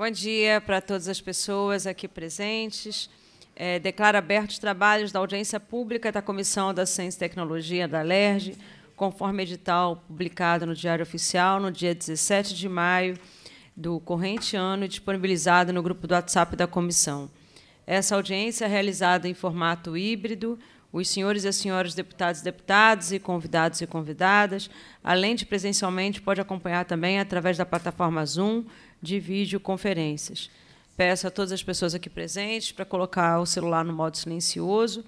Bom dia para todas as pessoas aqui presentes. É, declaro aberto os trabalhos da audiência pública da Comissão da Ciência e Tecnologia da LERJ, conforme edital publicado no Diário Oficial no dia 17 de maio do corrente ano e disponibilizado no grupo do WhatsApp da comissão. Essa audiência é realizada em formato híbrido, os senhores e as senhoras deputados e deputadas e convidados e convidadas, além de presencialmente, pode acompanhar também através da plataforma Zoom, de videoconferências. Peço a todas as pessoas aqui presentes para colocar o celular no modo silencioso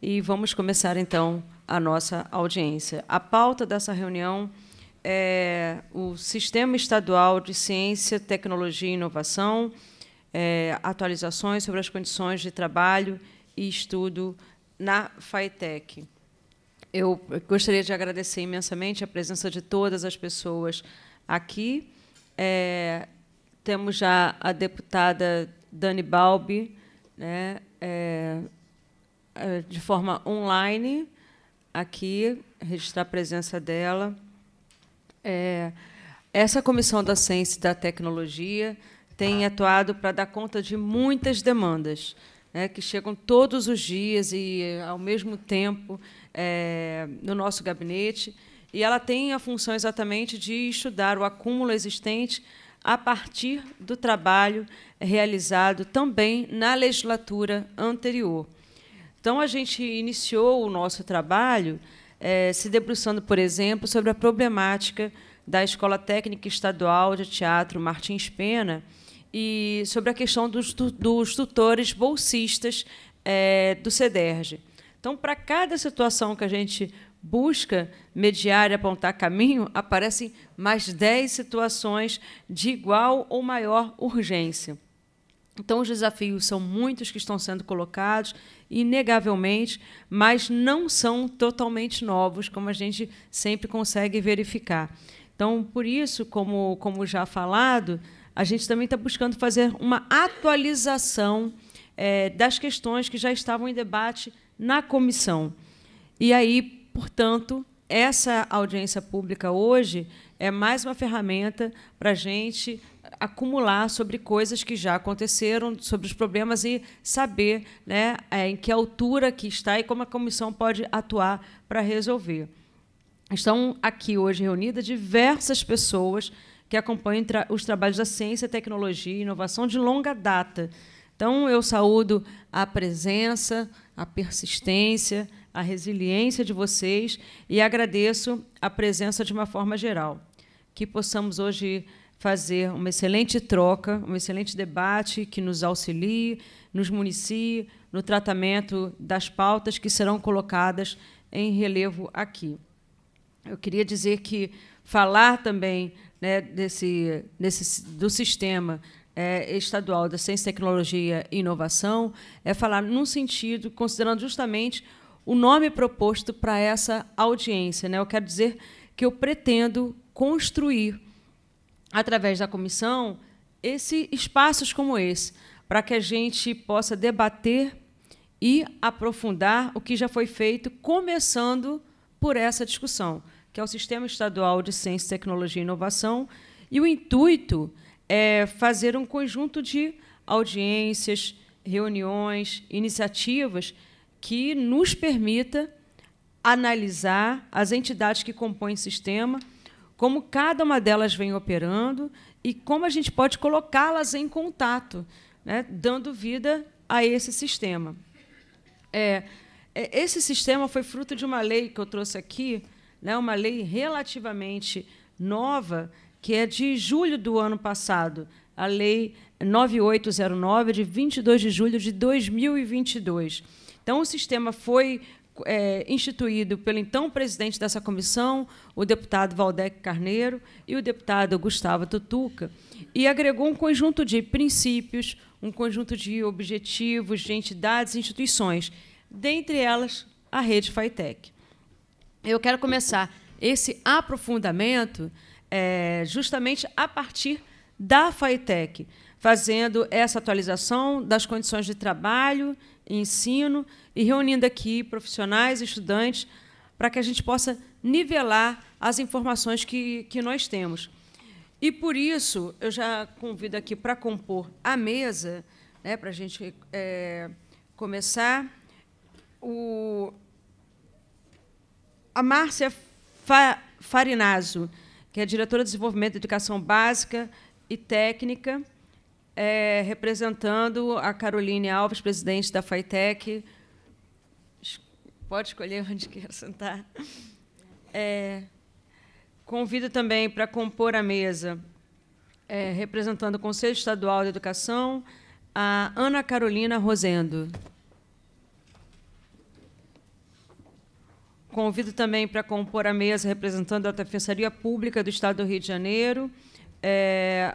e vamos começar então a nossa audiência. A pauta dessa reunião é o Sistema Estadual de Ciência, Tecnologia e Inovação, é, atualizações sobre as condições de trabalho e estudo na FATEC. Eu gostaria de agradecer imensamente a presença de todas as pessoas aqui. É, temos já a deputada Dani Balbi, né, é, é, de forma online, aqui, registrar a presença dela. É, essa comissão da ciência e da tecnologia tem atuado para dar conta de muitas demandas né, que chegam todos os dias e ao mesmo tempo é, no nosso gabinete. E ela tem a função exatamente de estudar o acúmulo existente a partir do trabalho realizado também na legislatura anterior. Então, a gente iniciou o nosso trabalho eh, se debruçando, por exemplo, sobre a problemática da Escola Técnica Estadual de Teatro Martins Pena e sobre a questão dos, dos tutores bolsistas eh, do Cederj. Então, para cada situação que a gente busca mediar e apontar caminho, aparecem mais dez situações de igual ou maior urgência. Então, os desafios são muitos que estão sendo colocados, inegavelmente, mas não são totalmente novos, como a gente sempre consegue verificar. Então, por isso, como, como já falado, a gente também está buscando fazer uma atualização é, das questões que já estavam em debate na comissão. E aí, Portanto, essa audiência pública hoje é mais uma ferramenta para a gente acumular sobre coisas que já aconteceram, sobre os problemas e saber né, é, em que altura que está e como a comissão pode atuar para resolver. Estão aqui hoje reunidas diversas pessoas que acompanham os trabalhos da ciência, tecnologia e inovação de longa data. Então, eu saúdo a presença, a persistência, a resiliência de vocês e agradeço a presença de uma forma geral. Que possamos hoje fazer uma excelente troca, um excelente debate que nos auxilie, nos municie no tratamento das pautas que serão colocadas em relevo aqui. Eu queria dizer que falar também né, desse, desse, do sistema é, estadual da ciência, tecnologia e inovação é falar num sentido, considerando justamente o nome proposto para essa audiência. Né? Eu quero dizer que eu pretendo construir, através da comissão, esse, espaços como esse, para que a gente possa debater e aprofundar o que já foi feito, começando por essa discussão, que é o Sistema Estadual de Ciência, Tecnologia e Inovação. E o intuito é fazer um conjunto de audiências, reuniões, iniciativas que nos permita analisar as entidades que compõem o sistema, como cada uma delas vem operando e como a gente pode colocá-las em contato, né, dando vida a esse sistema. É, é esse sistema foi fruto de uma lei que eu trouxe aqui, né, uma lei relativamente nova, que é de julho do ano passado, a Lei 9809, de 22 de julho de 2022 então, o sistema foi é, instituído pelo então presidente dessa comissão, o deputado Valdec Carneiro, e o deputado Gustavo Tutuca, e agregou um conjunto de princípios, um conjunto de objetivos, de entidades e instituições, dentre elas a rede FITEC. Eu quero começar esse aprofundamento é, justamente a partir da FITEC, fazendo essa atualização das condições de trabalho e ensino, e reunindo aqui profissionais, estudantes, para que a gente possa nivelar as informações que, que nós temos. E por isso, eu já convido aqui para compor a mesa, né, para a gente é, começar, o, a Márcia Fa, Farinazzo, que é diretora de Desenvolvimento de Educação Básica e Técnica, é, representando a Caroline Alves, presidente da FAITEC. Pode escolher onde quer sentar. É, convido também para compor a mesa, é, representando o Conselho Estadual de Educação, a Ana Carolina Rosendo. Convido também para compor a mesa, representando a Defensoria Pública do Estado do Rio de Janeiro, é,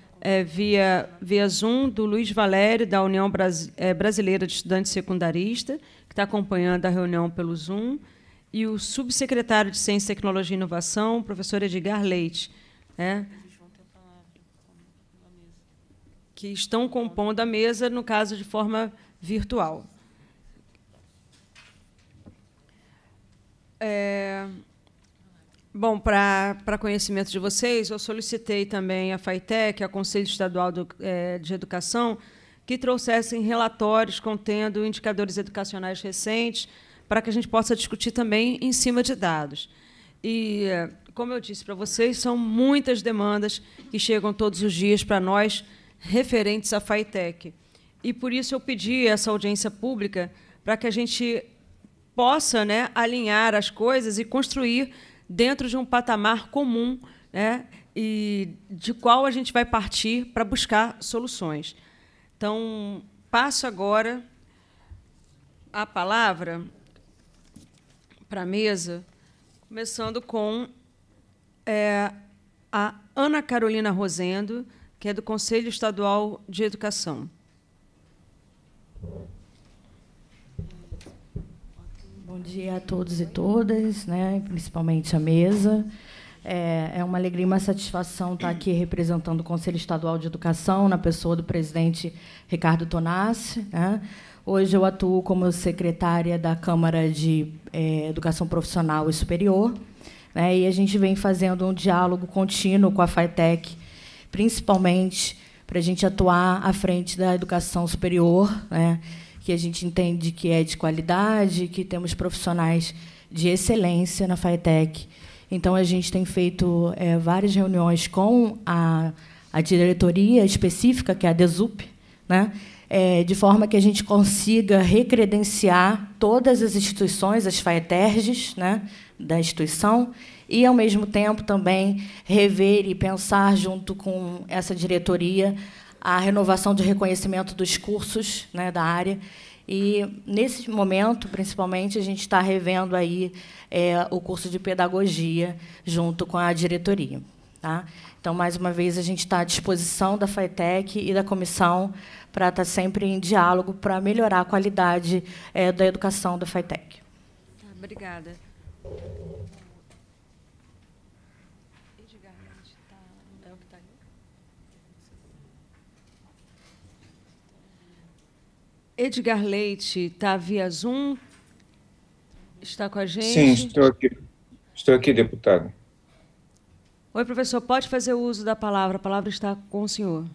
é, via, via Zoom do Luiz Valério, da União Bras, é, Brasileira de Estudantes Secundaristas, que está acompanhando a reunião pelo Zoom, e o subsecretário de Ciência, Tecnologia e Inovação, o professor Edgar Leite, né? que estão compondo a mesa, no caso, de forma virtual. É, Bom, para conhecimento de vocês, eu solicitei também à FAITEC, ao Conselho Estadual do, é, de Educação, que trouxessem relatórios contendo indicadores educacionais recentes, para que a gente possa discutir também em cima de dados. E, como eu disse para vocês, são muitas demandas que chegam todos os dias para nós, referentes à FAITEC. E, por isso, eu pedi essa audiência pública para que a gente possa né, alinhar as coisas e construir dentro de um patamar comum né, e de qual a gente vai partir para buscar soluções. Então, passo agora a palavra para a mesa, começando com é, a Ana Carolina Rosendo, que é do Conselho Estadual de Educação. Bom dia a todos e todas, né? principalmente a mesa. É, é uma alegria e uma satisfação estar aqui representando o Conselho Estadual de Educação, na pessoa do presidente Ricardo Tonassi. Né? Hoje eu atuo como secretária da Câmara de é, Educação Profissional e Superior, né? e a gente vem fazendo um diálogo contínuo com a FATEC, principalmente para a gente atuar à frente da educação superior, né? que a gente entende que é de qualidade, que temos profissionais de excelência na FATEC. Então, a gente tem feito é, várias reuniões com a, a diretoria específica, que é a DESUP, né? É, de forma que a gente consiga recredenciar todas as instituições, as FAETERGES né, da instituição, e, ao mesmo tempo, também rever e pensar, junto com essa diretoria, a renovação de reconhecimento dos cursos né, da área. E, nesse momento, principalmente, a gente está revendo aí, é, o curso de pedagogia junto com a diretoria. Tá? Então, mais uma vez, a gente está à disposição da FATEC e da comissão para estar sempre em diálogo para melhorar a qualidade é, da educação da FATEC. Tá, obrigada. Edgar Leite está via Zoom? Está com a gente? Sim, estou aqui. Estou aqui, deputado. Oi, professor, pode fazer uso da palavra. A palavra está com o senhor.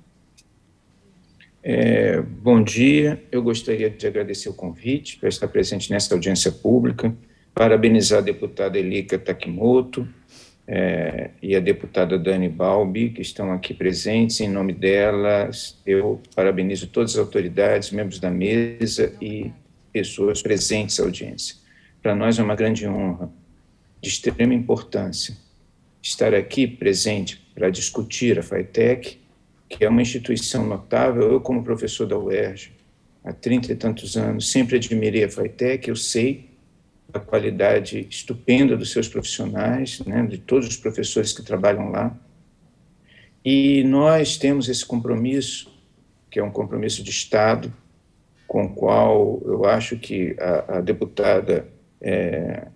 É, bom dia. Eu gostaria de agradecer o convite para estar presente nessa audiência pública, parabenizar a deputada Elika Takimoto, é, e a deputada Dani Balbi, que estão aqui presentes. Em nome delas, eu parabenizo todas as autoridades, membros da mesa e pessoas presentes à audiência. Para nós é uma grande honra, de extrema importância, estar aqui presente para discutir a FITEC, que é uma instituição notável. Eu, como professor da UERJ, há trinta e tantos anos, sempre admirei a FITEC, eu sei a qualidade estupenda dos seus profissionais, né, de todos os professores que trabalham lá. E nós temos esse compromisso, que é um compromisso de Estado, com o qual eu acho que a, a deputada é,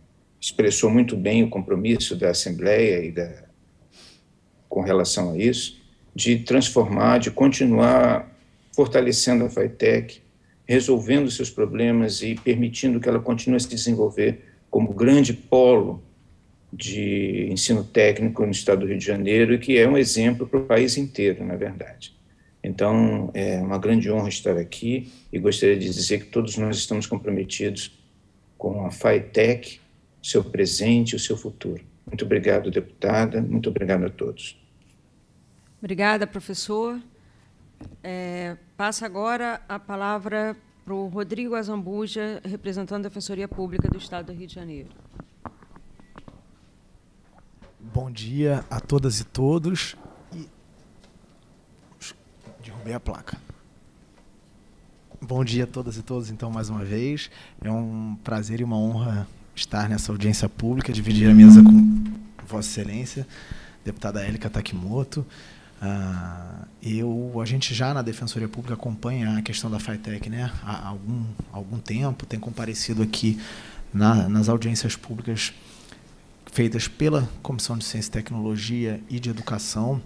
expressou muito bem o compromisso da Assembleia e da, com relação a isso, de transformar, de continuar fortalecendo a FITEC, resolvendo seus problemas e permitindo que ela continue a se desenvolver como grande polo de ensino técnico no estado do Rio de Janeiro e que é um exemplo para o país inteiro, na verdade. Então, é uma grande honra estar aqui e gostaria de dizer que todos nós estamos comprometidos com a FATEC, seu presente e o seu futuro. Muito obrigado, deputada. Muito obrigado a todos. Obrigada, professor. É, passa agora a palavra para o Rodrigo Azambuja, representando a Defensoria Pública do Estado do Rio de Janeiro. Bom dia a todas e todos. E... Derrubei a placa. Bom dia a todas e todos, então, mais uma vez. É um prazer e uma honra estar nessa audiência pública, dividir a mesa com Vossa Excelência, deputada Élica Takimoto. Uh, eu, a gente já na Defensoria Pública acompanha a questão da FITEC né? há algum, algum tempo, tem comparecido aqui na, nas audiências públicas feitas pela Comissão de Ciência e Tecnologia e de Educação,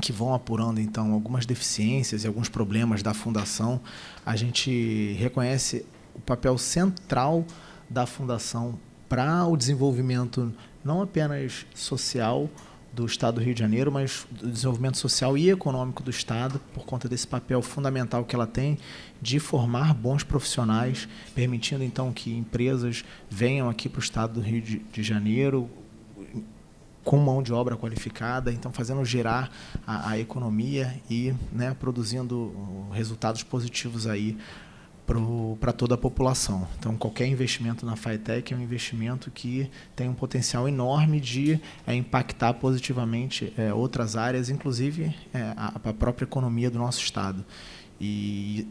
que vão apurando então algumas deficiências e alguns problemas da fundação. A gente reconhece o papel central da fundação para o desenvolvimento não apenas social, do Estado do Rio de Janeiro, mas do desenvolvimento social e econômico do Estado, por conta desse papel fundamental que ela tem de formar bons profissionais, permitindo então que empresas venham aqui para o Estado do Rio de Janeiro com mão de obra qualificada, então fazendo gerar a, a economia e né, produzindo resultados positivos aí para toda a população. Então, qualquer investimento na FITEC é um investimento que tem um potencial enorme de é, impactar positivamente é, outras áreas, inclusive é, a, a própria economia do nosso Estado. E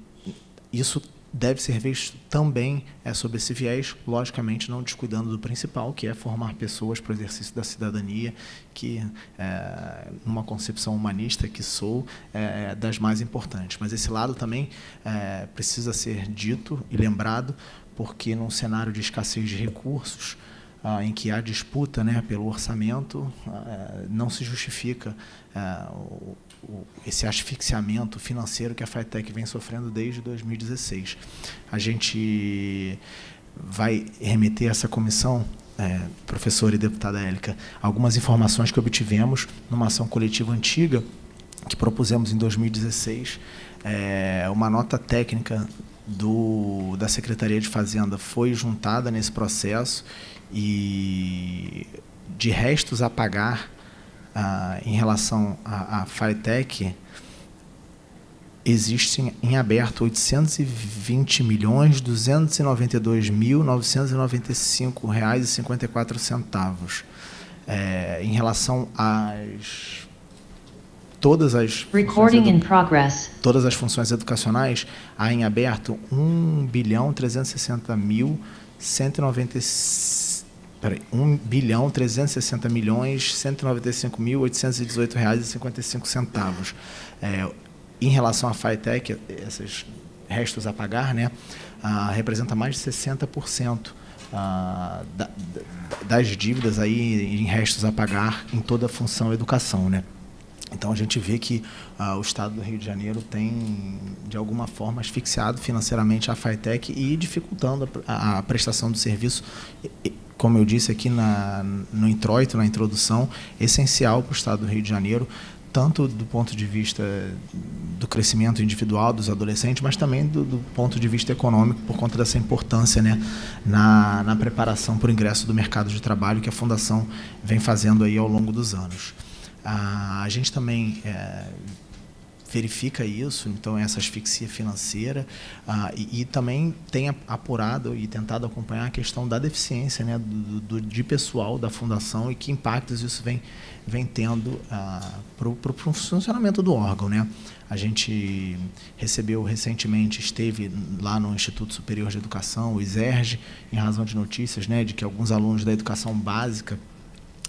isso deve ser visto também é sobre esse viés, logicamente não descuidando do principal, que é formar pessoas para o exercício da cidadania, que, é, numa concepção humanista que sou, é, é das mais importantes. Mas esse lado também é, precisa ser dito e lembrado, porque num cenário de escassez de recursos, ah, em que há disputa né, pelo orçamento, ah, é, não se justifica ah, o esse asfixiamento financeiro que a FITEC vem sofrendo desde 2016. A gente vai remeter essa comissão, é, professora e deputada Élica, algumas informações que obtivemos numa ação coletiva antiga que propusemos em 2016. É, uma nota técnica do, da Secretaria de Fazenda foi juntada nesse processo e de restos a pagar em relação à, à Firetech, existem em aberto 820 milhões 292 mil 995 reais e 54 centavos é, em relação às todas as Recording todas as funções educacionais há em aberto 1 bilhão 360 mil 195 Peraí, 1 bilhão 360 milhões 195 mil 818 reais e 55 centavos. É, em relação à FITEC, esses restos a pagar, né, ah, representa mais de 60% ah, da, das dívidas aí em restos a pagar em toda a função educação, né. Então a gente vê que ah, o Estado do Rio de Janeiro tem, de alguma forma, asfixiado financeiramente a FITEC e dificultando a, a prestação do serviço como eu disse aqui na, no introito, na introdução, essencial para o Estado do Rio de Janeiro, tanto do ponto de vista do crescimento individual dos adolescentes, mas também do, do ponto de vista econômico, por conta dessa importância né, na, na preparação para o ingresso do mercado de trabalho que a Fundação vem fazendo aí ao longo dos anos. A, ah, a gente também é, verifica isso, então essa asfixia financeira ah, e, e, também tem apurado e tentado acompanhar a questão da deficiência né, do, do de pessoal da fundação e que impactos isso vem, vem tendo ah, para o funcionamento do órgão. Né? A gente recebeu recentemente, esteve lá no Instituto Superior de Educação, o ISERG, em razão de notícias né, de que alguns alunos da educação básica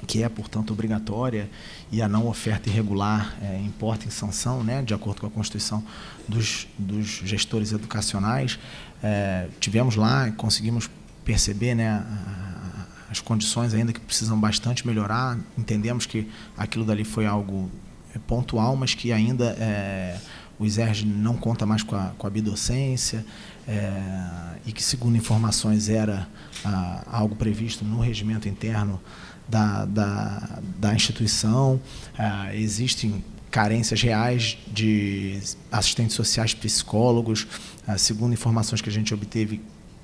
que é, portanto, obrigatória, e a não oferta irregular é, importa em sanção, né, de acordo com a Constituição dos, dos gestores educacionais. É, tivemos lá, conseguimos perceber né, a, as condições ainda que precisam bastante melhorar. Entendemos que aquilo dali foi algo é, pontual, mas que ainda é, o ISERG não conta mais com a, com a bidocência é, e que, segundo informações, era a, algo previsto no regimento interno da, da, da instituição, uh, existem carências reais de assistentes sociais, psicólogos, uh, segundo informações que a gente obteve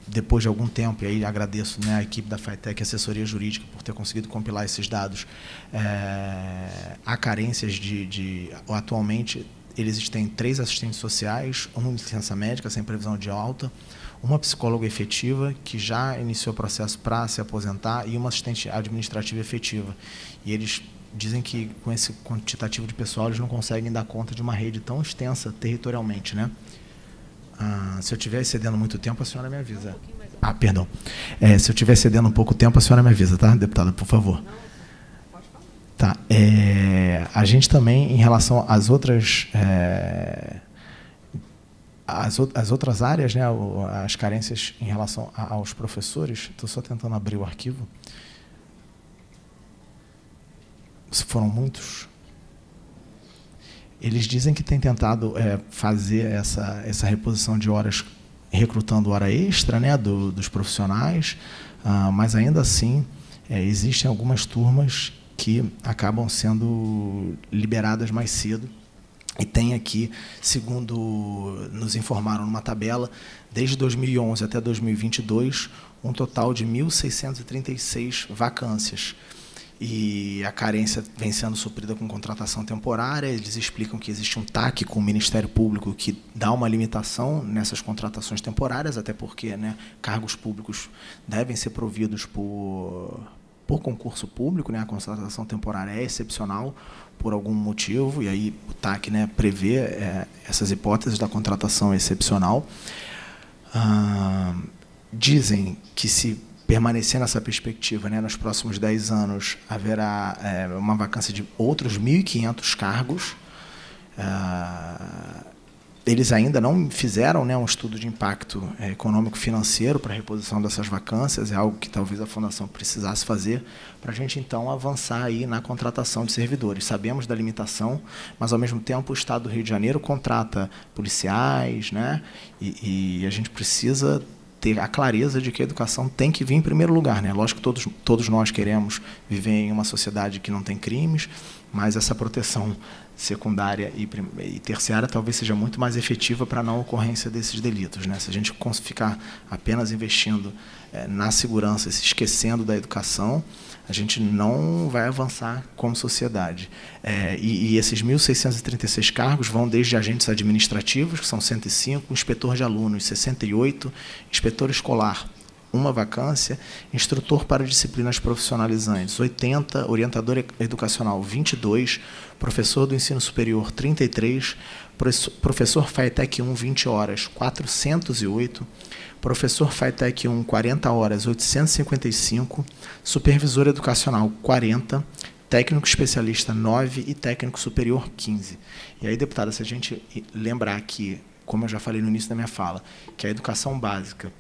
depois de algum tempo, e aí agradeço né, a equipe da FITEC, assessoria jurídica, por ter conseguido compilar esses dados, é, há carências de, de. Atualmente, eles têm três assistentes sociais, um licença médica, sem previsão de alta, uma psicóloga efetiva que já iniciou o processo para se aposentar e uma assistente administrativa efetiva. E eles dizem que com esse quantitativo de pessoal eles não conseguem dar conta de uma rede tão extensa territorialmente, né? Ah, se eu estiver cedendo muito tempo, a senhora me avisa. Ah, perdão. É, se eu estiver cedendo um pouco tempo, a senhora me avisa, tá, deputada, por favor. Tá. É, a gente também, em relação às outras é, as, as outras áreas, né, as carências em relação aos professores, estou só tentando abrir o arquivo. Foram muitos. Eles dizem que têm tentado é, fazer essa, essa reposição de horas recrutando hora extra né, do, dos profissionais, uh, mas ainda assim é, existem algumas turmas que acabam sendo liberadas mais cedo e tem aqui, segundo nos informaram numa tabela, desde 2011 até 2022, um total de 1.636 vacâncias. E a carência vem sendo suprida com contratação temporária. Eles explicam que existe um TAC com o Ministério Público que dá uma limitação nessas contratações temporárias, até porque né, cargos públicos devem ser providos por, por concurso público, né? a contratação temporária é excepcional, por algum motivo, e aí o TAC né, prevê é, essas hipóteses da contratação excepcional. Ah, dizem que se permanecer nessa perspectiva, né, nos próximos 10 anos haverá é, uma vacância de outros 1.500 cargos. Ah, eles ainda não fizeram né, um estudo de impacto é, eh, econômico-financeiro para a reposição dessas vacâncias, é algo que talvez a Fundação precisasse fazer para a gente, então, avançar aí na contratação de servidores. Sabemos da limitação, mas, ao mesmo tempo, o Estado do Rio de Janeiro contrata policiais, né, e, e a gente precisa ter a clareza de que a educação tem que vir em primeiro lugar. Né? Lógico que todos, todos nós queremos viver em uma sociedade que não tem crimes, mas essa proteção secundária e, e, terciária talvez seja muito mais efetiva para a não ocorrência desses delitos. Né? Se a gente ficar apenas investindo é, na segurança, se esquecendo da educação, a gente não vai avançar como sociedade. É, e, e esses 1.636 cargos vão desde agentes administrativos, que são 105, inspetor de alunos, 68, inspetor escolar, uma vacância, instrutor para disciplinas profissionalizantes, 80, orientador educacional, 22, professor do ensino superior, 33, professor FATEC 1, 20 horas, 408, professor FATEC 1, 40 horas, 855, supervisor educacional, 40, técnico especialista 9 e técnico superior 15. E aí, deputada, se a gente lembrar que, como eu já falei no início da minha fala, que a educação básica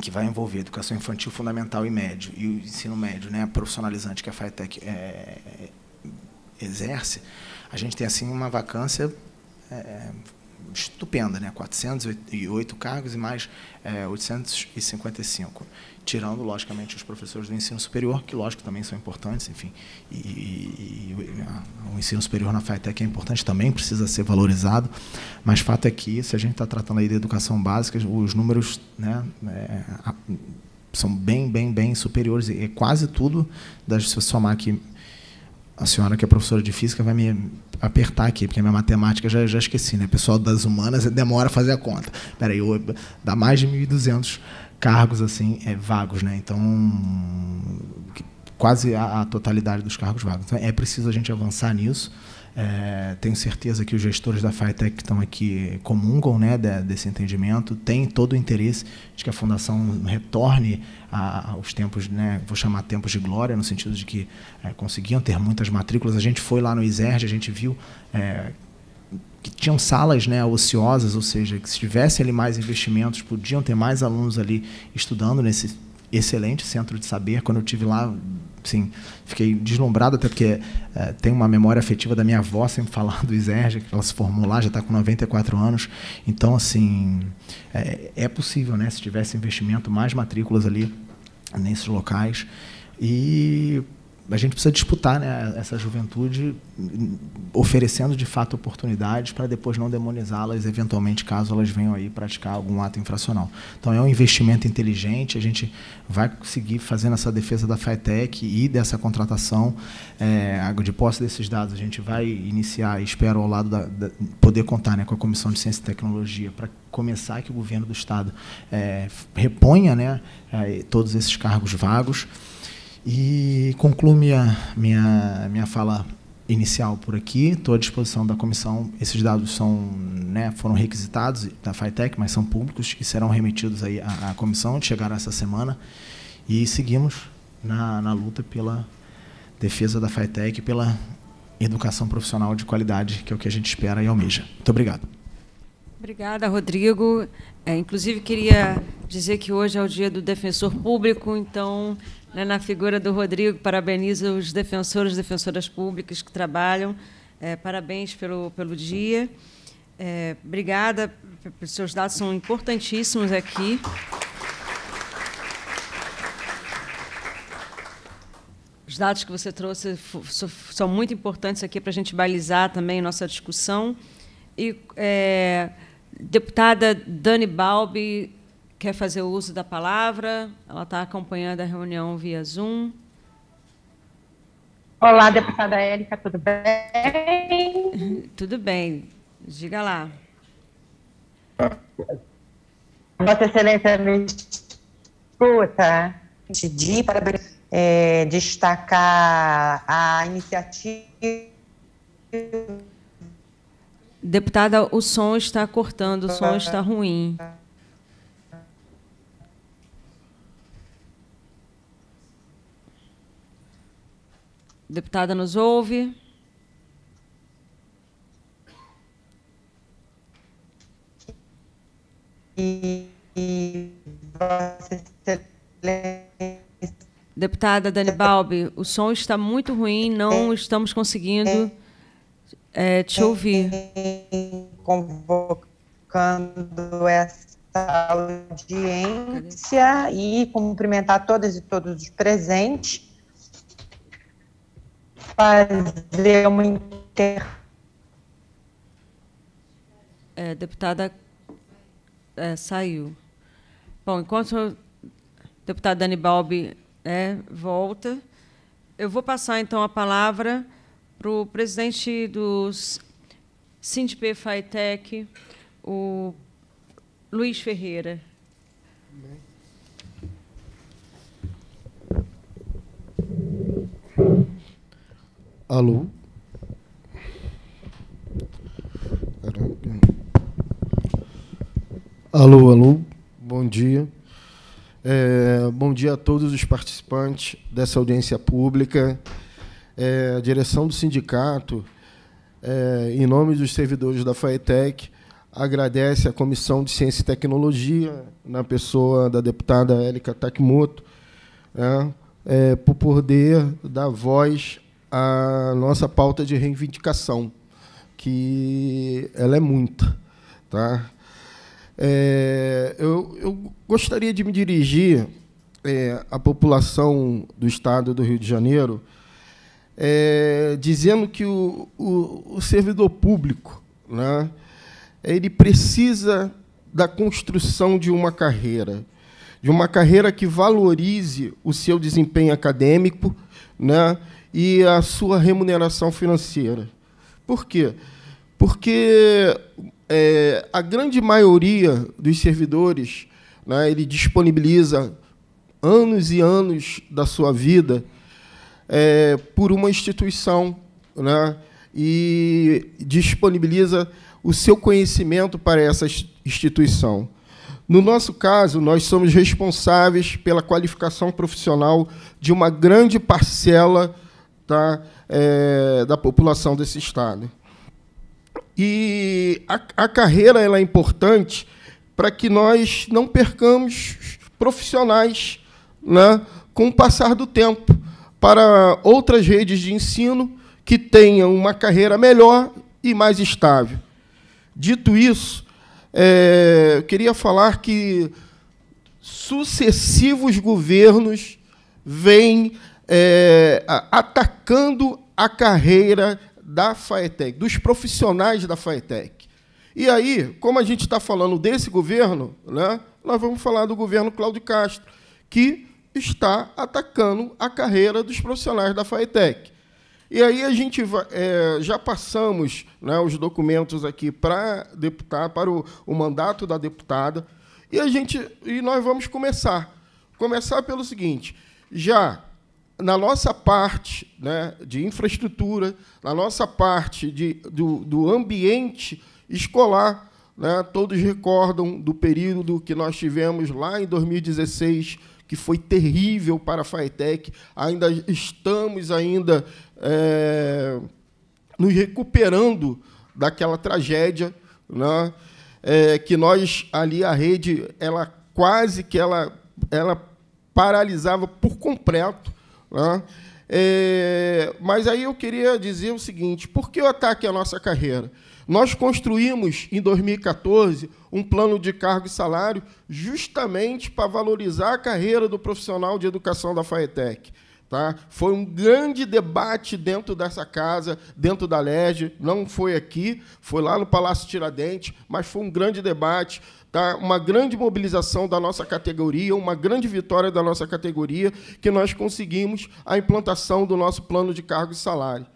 que vai envolver educação infantil fundamental e médio, e o ensino médio né, profissionalizante que a FATEC é, é, exerce, a gente tem assim uma vacância é, estupenda, né? 408 cargos e mais é, 855 tirando, logicamente, os professores do ensino superior, que, lógico, também são importantes, enfim. E, e, e o ensino superior na FATEC é, é importante também, precisa ser valorizado, mas fato é que, se a gente está tratando aí de educação básica, os números né, é, a, são bem, bem, bem superiores. E é quase tudo, das, se eu somar aqui, a senhora que é professora de física vai me apertar aqui, porque a minha matemática já, já esqueci, né? pessoal das humanas demora a fazer a conta. espera aí dá mais de 1.200 cargos assim é, vagos, né? Então quase a, a, totalidade dos cargos vagos. Então é preciso a gente avançar nisso. É, tenho certeza que os gestores da FITEC que estão aqui comungam né, de, desse entendimento, têm todo o interesse de que a fundação retorne a, aos tempos, né, vou chamar tempos de glória, no sentido de que é, conseguiam ter muitas matrículas. A gente foi lá no ISERG, a gente viu é, que tinham salas né, ociosas, ou seja, que se tivesse ali mais investimentos, podiam ter mais alunos ali estudando nesse excelente centro de saber. Quando eu tive lá, sim, fiquei deslumbrado, até porque é, tem uma memória afetiva da minha avó sempre falar do ISERG, que ela se formou lá, já está com 94 anos. Então, assim, é, é, possível, né? Se tivesse investimento, mais matrículas ali nesses locais. E a gente precisa disputar né, essa juventude, oferecendo de fato oportunidades para depois não demonizá-las, eventualmente, caso elas venham aí praticar algum ato infracional. Então, é um investimento inteligente, a gente vai seguir fazendo essa defesa da FITEC e dessa contratação. É, de posse desses dados, a gente vai iniciar, espero, ao lado da, da poder contar né, com a Comissão de Ciência e Tecnologia para começar que o governo do Estado é, reponha né, é, todos esses cargos vagos. E concluo minha, minha, minha fala inicial por aqui. Estou à disposição da comissão. Esses dados são, né, foram requisitados da FITEC, mas são públicos e serão remetidos aí à, à comissão, chegaram essa semana. E seguimos na, na luta pela defesa da FITEC, pela educação profissional de qualidade, que é o que a gente espera e almeja. Muito obrigado. Obrigada, Rodrigo. É, inclusive, queria dizer que hoje é o dia do defensor público, então né, na figura do Rodrigo. Parabenizo os defensores e defensoras públicas que trabalham. É, parabéns pelo, pelo dia. É, obrigada, os seus dados são importantíssimos aqui. Os dados que você trouxe são muito importantes aqui para a gente balizar também nossa discussão. E é, deputada Dani Balbi quer fazer o uso da palavra. Ela está acompanhando a reunião via Zoom. Olá, deputada Érica, tudo bem? Tudo bem. Diga lá. Vossa Excelência me escuta. Decidi para é, destacar a iniciativa. Deputada, o som está cortando, o som está ruim. Deputada nos ouve? Deputada Dani Balbi, o som está muito ruim, não estamos conseguindo é, te ouvir. Convocando esta audiência e cumprimentar todas e todos os presentes fazer uma inter... É, deputada é, saiu. Bom, enquanto o deputado Dani Balbi é, volta, eu vou passar então a palavra para o presidente dos Cintp Faitec, o Luiz Ferreira. Alô? Alô, alô, bom dia. É, bom dia a todos os participantes dessa audiência pública. É, a direção do sindicato, é, em nome dos servidores da FAETEC, agradece à Comissão de Ciência e Tecnologia, na pessoa da deputada Érica Takimoto, né, é, por poder dar voz a nossa pauta de reivindicação, que ela é muita. Tá? É, eu, eu, gostaria de me dirigir é, à população do Estado do Rio de Janeiro, é, dizendo que o, o, o servidor público né, ele precisa da construção de uma carreira, de uma carreira que valorize o seu desempenho acadêmico, né, e a sua remuneração financeira. Por quê? Porque é, a grande maioria dos servidores né, ele disponibiliza anos e anos da sua vida é, por uma instituição né, e disponibiliza o seu conhecimento para essa instituição. No nosso caso, nós somos responsáveis pela qualificação profissional de uma grande parcela da, tá, é, da população desse Estado. E a, a carreira ela é importante para que nós não percamos profissionais né, com o passar do tempo para outras redes de ensino que tenham uma carreira melhor e mais estável. Dito isso, é, eu queria falar que sucessivos governos vêm é, atacando a carreira da FAETEC, dos profissionais da FAETEC. E aí, como a gente está falando desse governo, né, nós vamos falar do governo Cláudio Castro, que está atacando a carreira dos profissionais da FAETEC. E aí a gente é, já passamos né, os documentos aqui para deputar, para o, o, mandato da deputada, e a gente e nós vamos começar. Começar pelo seguinte: já na nossa parte né, de infraestrutura, na nossa parte de, do, do ambiente escolar, né, todos recordam do período que nós tivemos lá em 2016, que foi terrível para a FAETEC. Ainda estamos ainda é, nos recuperando daquela tragédia, né, é, que nós ali a rede ela quase que ela, ela paralisava por completo né? É, mas aí eu queria dizer o seguinte: por que o ataque à nossa carreira? Nós construímos, em 2014, um plano de cargo e salário justamente para valorizar a carreira do profissional de educação da FAETEC. Tá? Foi um grande debate dentro dessa casa, dentro da LERJ, não foi aqui, foi lá no Palácio Tiradentes, mas foi um grande debate tá? uma grande mobilização da nossa categoria, uma grande vitória da nossa categoria, que nós conseguimos a implantação do nosso plano de cargo e salário.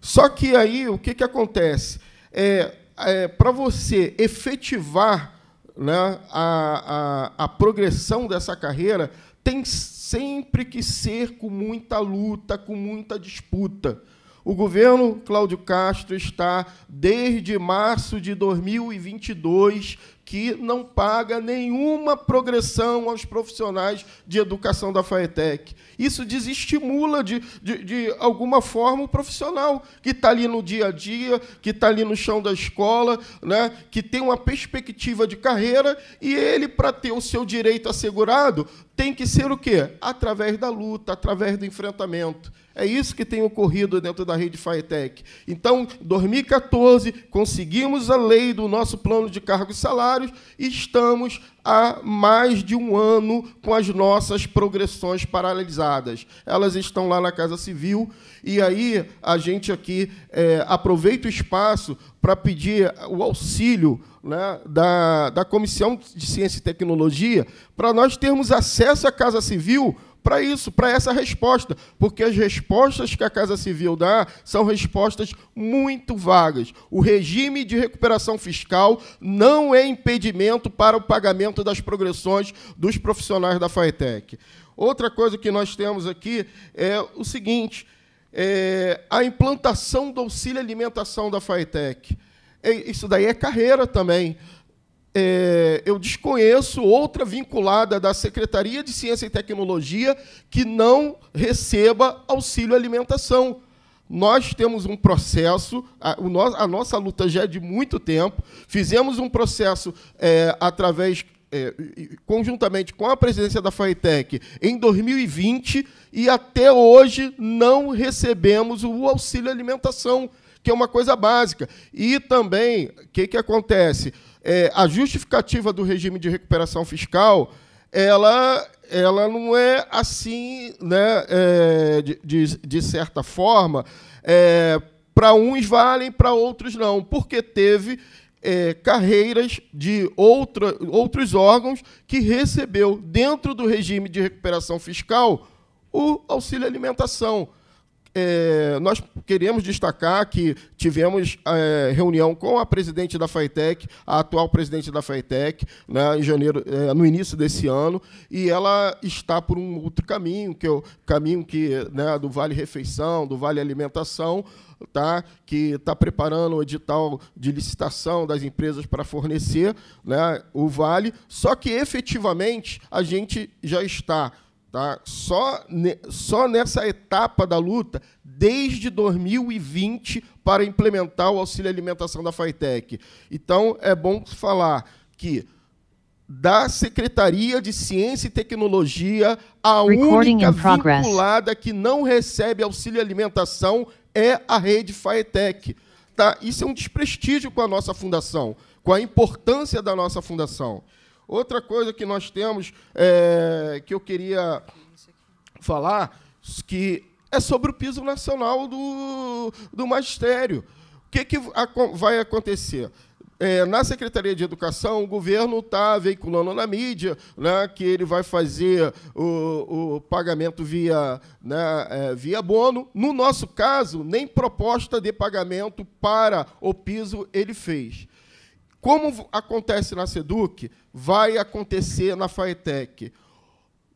Só que aí o que, que acontece? É, é Para você efetivar né, a, a, a progressão dessa carreira, tem sempre que ser com muita luta, com muita disputa. O governo Cláudio Castro está, desde março de 2022, que não paga nenhuma progressão aos profissionais de educação da FAETEC. Isso desestimula, de, de, de alguma forma, o profissional que está ali no dia a dia, que está ali no chão da escola, né, que tem uma perspectiva de carreira, e ele, para ter o seu direito assegurado, tem que ser o quê? Através da luta, através do enfrentamento. É isso que tem ocorrido dentro da rede Faetec. Então, em 2014, conseguimos a lei do nosso plano de cargos e salários e estamos há mais de um ano com as nossas progressões paralisadas. Elas estão lá na Casa Civil e aí a gente aqui é, aproveita o espaço para pedir o auxílio né, da, da Comissão de Ciência e Tecnologia para nós termos acesso à Casa Civil para isso, para essa resposta, porque as respostas que a Casa Civil dá são respostas muito vagas. O regime de recuperação fiscal não é impedimento para o pagamento das progressões dos profissionais da FAETEC. Outra coisa que nós temos aqui é o seguinte: é a implantação do auxílio alimentação da FAETEC. É, isso daí é carreira também é, eu desconheço outra vinculada da Secretaria de Ciência e Tecnologia que não receba auxílio alimentação. Nós temos um processo, a, o no, a nossa luta já é de muito tempo, fizemos um processo é, através é, conjuntamente com a presidência da FAETEC em 2020 e até hoje não recebemos o auxílio alimentação, que é uma coisa básica. E também, o que, que acontece? é, a justificativa do regime de recuperação fiscal ela, ela não é assim, né, é, de, de, certa forma, é, para uns valem, para outros não, porque teve é, carreiras de outra, outros órgãos que recebeu, dentro do regime de recuperação fiscal, o auxílio alimentação é, nós queremos destacar que tivemos é, reunião com a presidente da FATEC, a atual presidente da FATEC, né, em janeiro, é, no início desse ano, e ela está por um outro caminho, que é o caminho que, né, do Vale Refeição, do Vale Alimentação, tá, que está preparando o edital de licitação das empresas para fornecer né, o Vale, só que efetivamente a gente já está Tá? Só, ne, só nessa etapa da luta, desde 2020, para implementar o auxílio alimentação da FATEC. Então, é bom falar que da Secretaria de Ciência e Tecnologia, a Recording única vinculada que não recebe auxílio alimentação é a rede FAETEC. Tá? Isso é um desprestígio com a nossa fundação, com a importância da nossa fundação. Outra coisa que nós temos, é, que eu queria falar, que é sobre o piso nacional do, do magistério. O que, que vai acontecer? É, na Secretaria de Educação, o governo está veiculando na mídia né, que ele vai fazer o, o pagamento via, né, é, via bono. No nosso caso, nem proposta de pagamento para o piso ele fez. Como acontece na SEDUC, vai acontecer na FAETEC.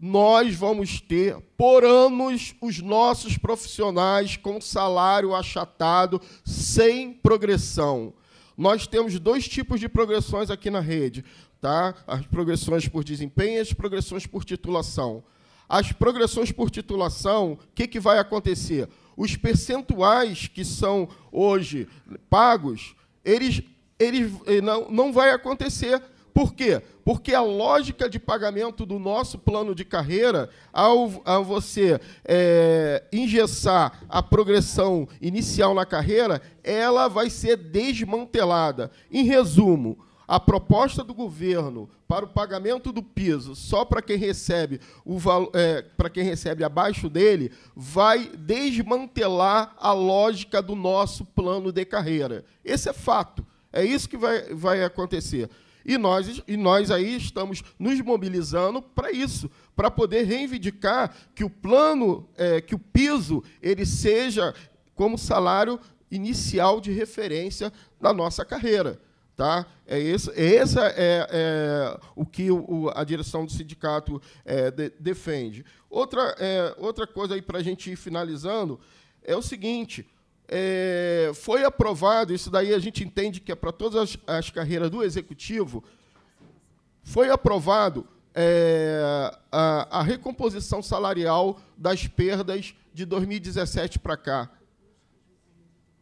Nós vamos ter, por anos, os nossos profissionais com salário achatado, sem progressão. Nós temos dois tipos de progressões aqui na rede: tá? as progressões por desempenho e as progressões por titulação. As progressões por titulação, o que, que vai acontecer? Os percentuais que são hoje pagos, eles ele, ele não, não vai acontecer. Por quê? Porque a lógica de pagamento do nosso plano de carreira, ao, ao você é, ingessar a progressão inicial na carreira, ela vai ser desmantelada. Em resumo, a proposta do governo para o pagamento do piso só para quem recebe o é, para quem recebe abaixo dele vai desmantelar a lógica do nosso plano de carreira. Esse é fato. É isso que vai, vai acontecer. E nós, e nós aí estamos nos mobilizando para isso, para poder reivindicar que o plano, é, que o piso, ele seja como salário inicial de referência da nossa carreira. Tá? É esse, essa é, é, o que o, a direção do sindicato é, de, defende. Outra, é, outra coisa aí para a gente ir finalizando é o seguinte: é, foi aprovado, isso daí a gente entende que é para todas as, as carreiras do Executivo, foi aprovado é, a, a recomposição salarial das perdas de 2017 para cá.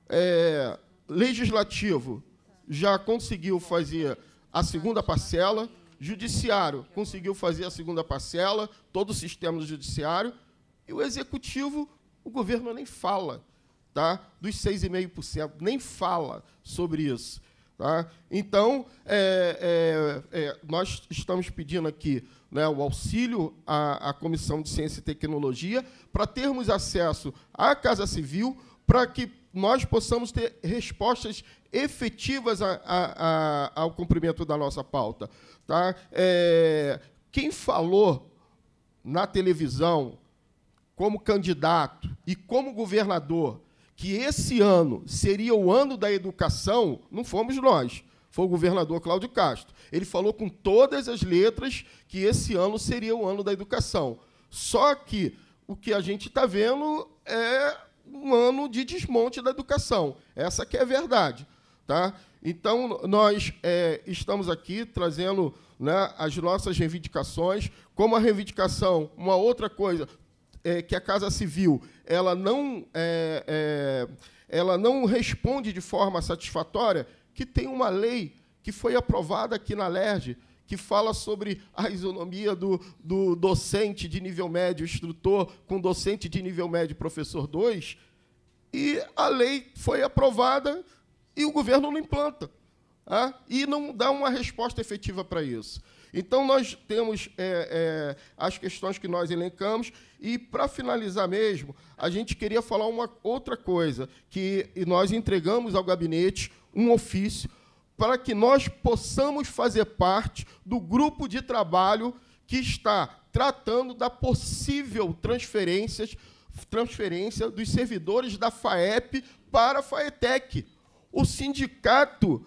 É, legislativo já conseguiu fazer a segunda parcela, judiciário conseguiu fazer a segunda parcela, todo o sistema do judiciário, e o executivo, o governo nem fala tá? dos 6,5%. Nem fala sobre isso. Tá? Então, é, é, é, nós estamos pedindo aqui né, o auxílio à, à Comissão de Ciência e Tecnologia para termos acesso à Casa Civil, para que nós possamos ter respostas efetivas a, a, a, ao cumprimento da nossa pauta. Tá? É, quem falou na televisão como candidato e como governador que esse ano seria o ano da educação, não fomos nós, foi o governador Cláudio Castro. Ele falou com todas as letras que esse ano seria o ano da educação. Só que o que a gente está vendo é um ano de desmonte da educação. Essa que é a verdade. Tá? Então, nós é, estamos aqui trazendo né, as nossas reivindicações, como a reivindicação, uma outra coisa, é, que a Casa Civil ela não, é, é, ela não responde de forma satisfatória, que tem uma lei que foi aprovada aqui na LERJ, que fala sobre a isonomia do, do docente de nível médio, instrutor, com docente de nível médio, professor 2, e a lei foi aprovada e o governo não implanta. Ah, e não dá uma resposta efetiva para isso. Então, nós temos é, é, as questões que nós elencamos, e para finalizar mesmo, a gente queria falar uma outra coisa, que nós entregamos ao gabinete um ofício para que nós possamos fazer parte do grupo de trabalho que está tratando da possível transferências, transferência dos servidores da FAEP para a FAETEC. O sindicato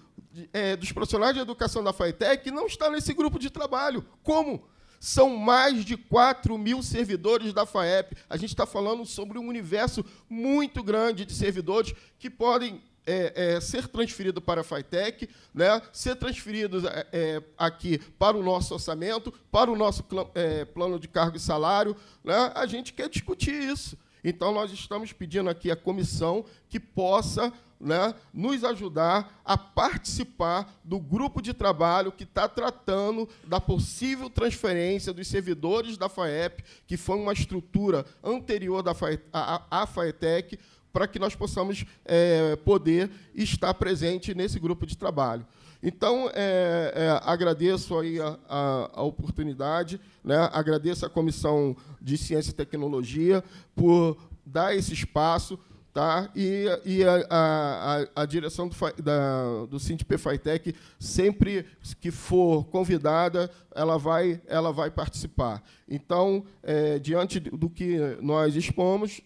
é, dos profissionais de educação da FATEC não está nesse grupo de trabalho. Como? São mais de 4 mil servidores da FAEP. A gente está falando sobre um universo muito grande de servidores que podem é, é, ser transferido para a FITEC, né, ser transferidos é, é, aqui para o nosso orçamento, para o nosso é, plano de cargo e salário. Né, a gente quer discutir isso. Então, nós estamos pedindo aqui à comissão que possa né, nos ajudar a participar do grupo de trabalho que está tratando da possível transferência dos servidores da FAEP, que foi uma estrutura anterior da FAETEC, a, a FAETEC, para que nós possamos é, poder estar presente nesse grupo de trabalho. Então, é, é, agradeço aí a, a, a oportunidade, né? agradeço à Comissão de Ciência e Tecnologia por dar esse espaço. Tá? E, e a, a, a, direção do, da, do Sintip Fitec, sempre que for convidada, ela vai, ela vai participar. Então, é, diante do que nós expomos,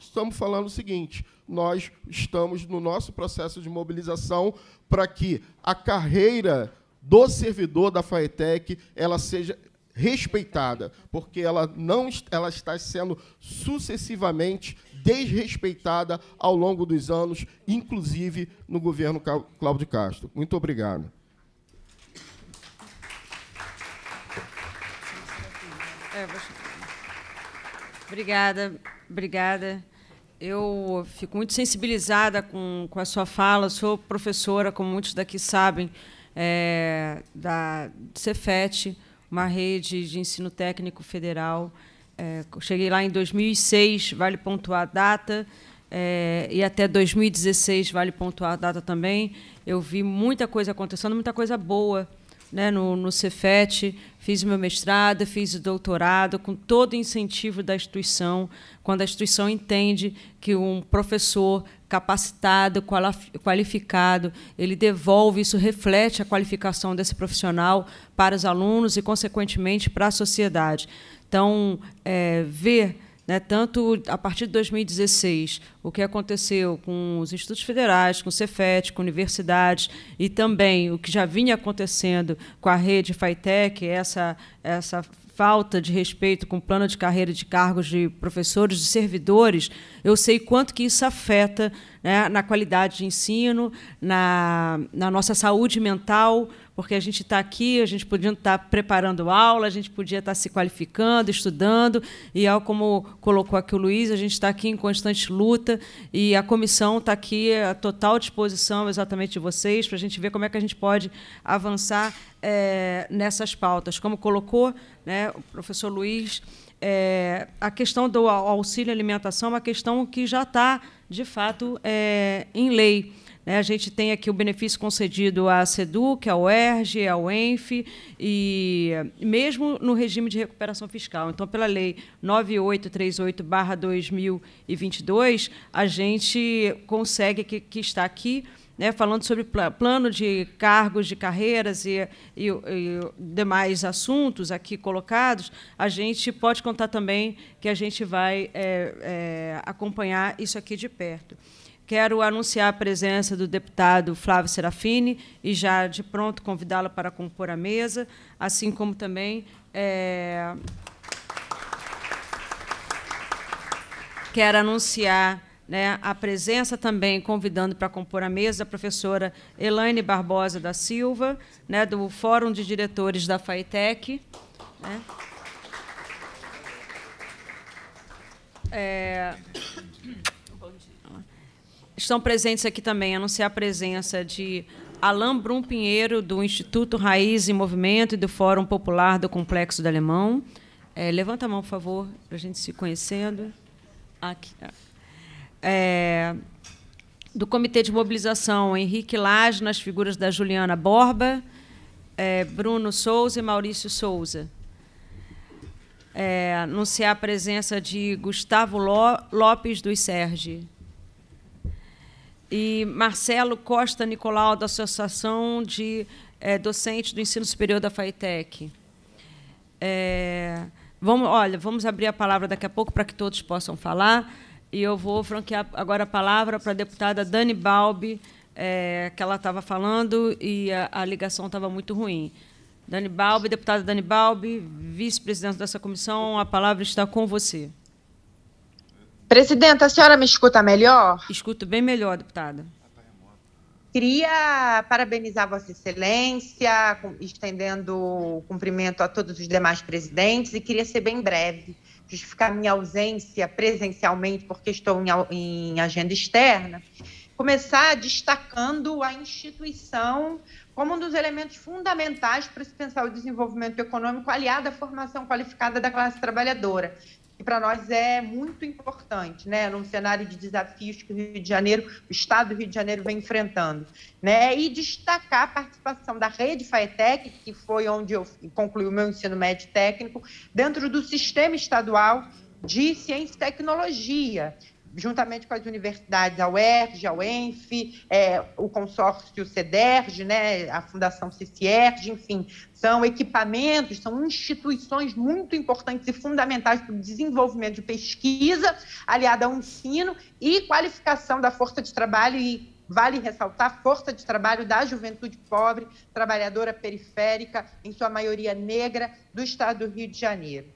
estamos falando o seguinte: nós estamos no nosso processo de mobilização para que a carreira do servidor da FAETEC ela seja respeitada, porque ela não ela está sendo sucessivamente desrespeitada ao longo dos anos, inclusive no governo Cláudio Castro. Muito obrigado. É, obrigada, obrigada. Eu fico muito sensibilizada com, com a sua fala. Sou professora, como muitos daqui sabem, é, da Cefet, uma rede de ensino técnico federal. É, cheguei lá em 2006, vale pontuar a data, é, e até 2016, vale pontuar a data também. Eu vi muita coisa acontecendo, muita coisa boa né, no, no Cefet, fiz o meu mestrado, fiz o doutorado, com todo o incentivo da instituição, quando a instituição entende que um professor capacitado, qualificado, ele devolve, isso reflete a qualificação desse profissional para os alunos e, consequentemente, para a sociedade. Então, é, ver né, tanto a partir de 2016, o que aconteceu com os institutos federais, com o Cefet, com universidades, e também o que já vinha acontecendo com a rede FITEC, essa, essa falta de respeito com o plano de carreira de cargos de professores, de servidores, eu sei quanto que isso afeta né, na qualidade de ensino, na, na nossa saúde mental, porque a gente está aqui, a gente podia estar tá preparando aula, a gente podia estar tá se qualificando, estudando, e como colocou aqui o Luiz, a gente está aqui em constante luta, e a comissão está aqui à total disposição exatamente de vocês, para a gente ver como é que a gente pode avançar é, nessas pautas. Como colocou né, o professor Luiz, é, a questão do auxílio alimentação é uma questão que já está, de fato, é, em lei. Né, a gente tem aqui o benefício concedido à SEDUC, ao é ERJ, ao é ENF, e mesmo no regime de recuperação fiscal. Então, pela Lei 9838-2022, a gente consegue, que, que está aqui, né, falando sobre plano de cargos, de carreiras e, e, e, demais assuntos aqui colocados, a gente pode contar também que a gente vai é, é, acompanhar isso aqui de perto. Quero anunciar a presença do deputado Flávio Serafini e já de pronto convidá-la para compor a mesa, assim como também é... quero anunciar né, a presença também, convidando para compor a mesa, a professora Elaine Barbosa da Silva, né, do Fórum de Diretores da FAITEC. Né. É... Estão presentes aqui também, anunciar a presença de Alain Brum Pinheiro, do Instituto Raiz e Movimento e do Fórum Popular do Complexo do Alemão. É, levanta a mão, por favor, para a gente se conhecendo. Aqui. É, do Comitê de Mobilização, Henrique Lage, nas figuras da Juliana Borba, é, Bruno Souza e Maurício Souza. É, anunciar a presença de Gustavo Lopes dos Sérgio e Marcelo Costa Nicolau, da Associação de é, Docentes do Ensino Superior da FAITEC. É, eh, vamos, olha, vamos abrir a palavra daqui a pouco para que todos possam falar. E eu vou franquear agora a palavra para a deputada Dani Balbi, é, que ela estava falando e a, a ligação estava muito ruim. Dani Balbi, deputada Dani Balbi, vice-presidente dessa comissão, a palavra está com você. Presidenta, a senhora me escuta melhor? Escuto bem melhor, deputada. Queria parabenizar Vossa Excelência, estendendo o cumprimento a todos os demais presidentes, e queria ser bem breve, justificar minha ausência presencialmente, porque estou em, em agenda externa. Começar destacando a instituição como um dos elementos fundamentais para se pensar o desenvolvimento econômico aliado à formação qualificada da classe trabalhadora que para nós é muito importante, né, num cenário de desafios que o Rio de Janeiro, o Estado do Rio de Janeiro vem enfrentando, né, e destacar a participação da rede Faetec, que foi onde eu concluí o meu ensino médio técnico, dentro do sistema estadual de ciência e tecnologia, juntamente com as universidades, a UERJ, a UENF, é, o consórcio CEDERJ, né, a Fundação CICIERJ, enfim, são equipamentos, são instituições muito importantes e fundamentais para o desenvolvimento de pesquisa aliada ao ensino e qualificação da força de trabalho e vale ressaltar a força de trabalho da juventude pobre, trabalhadora periférica, em sua maioria negra, do estado do Rio de Janeiro.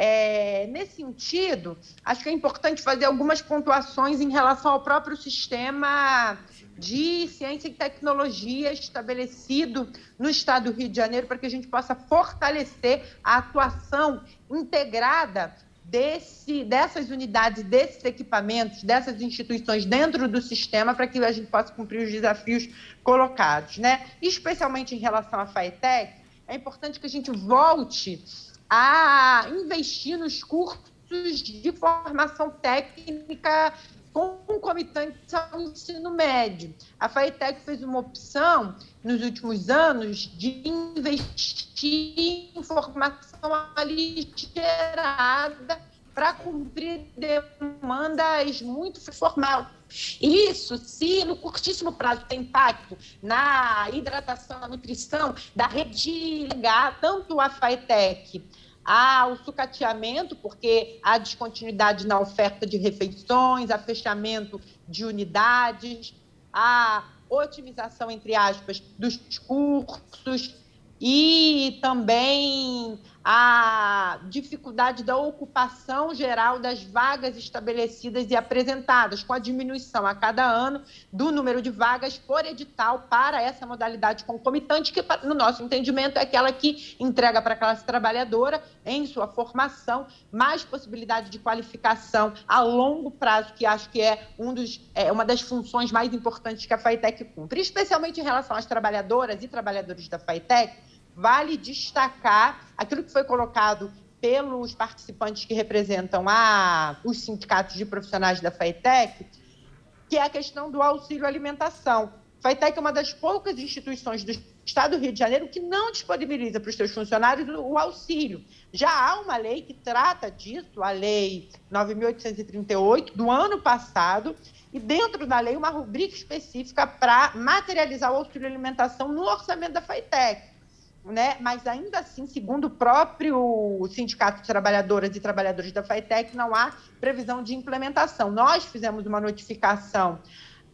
É, nesse sentido, acho que é importante fazer algumas pontuações em relação ao próprio sistema de ciência e tecnologia estabelecido no estado do Rio de Janeiro para que a gente possa fortalecer a atuação integrada desse, dessas unidades, desses equipamentos, dessas instituições dentro do sistema para que a gente possa cumprir os desafios colocados, né? Especialmente em relação à FAETEC, é importante que a gente volte a investir nos cursos de formação técnica concomitante ao ensino médio. A FAETEC fez uma opção, nos últimos anos, de investir em formação ali gerada para cumprir demandas muito formais. Isso, se no curtíssimo prazo tem impacto na hidratação, na nutrição, da rede ligar tanto a FAETEC ao sucateamento, porque há descontinuidade na oferta de refeições, a fechamento de unidades, a otimização, entre aspas, dos cursos e também a dificuldade da ocupação geral das vagas estabelecidas e apresentadas, com a diminuição a cada ano do número de vagas por edital para essa modalidade concomitante, que, no nosso entendimento, é aquela que entrega para a classe trabalhadora, em sua formação, mais possibilidade de qualificação a longo prazo, que acho que é, um dos, é uma das funções mais importantes que a FAITEC cumpre, especialmente em relação às trabalhadoras e trabalhadores da FAITEC vale destacar aquilo que foi colocado pelos participantes que representam a, ah, os sindicatos de profissionais da FATEC, que é a questão do auxílio alimentação. FATEC é uma das poucas instituições do Estado do Rio de Janeiro que não disponibiliza para os seus funcionários o auxílio. Já há uma lei que trata disso, a Lei 9.838, do ano passado, e dentro da lei uma rubrica específica para materializar o auxílio alimentação no orçamento da FATEC né? Mas ainda assim, segundo o próprio Sindicato de Trabalhadoras e Trabalhadores da FATEC, não há previsão de implementação. Nós fizemos uma notificação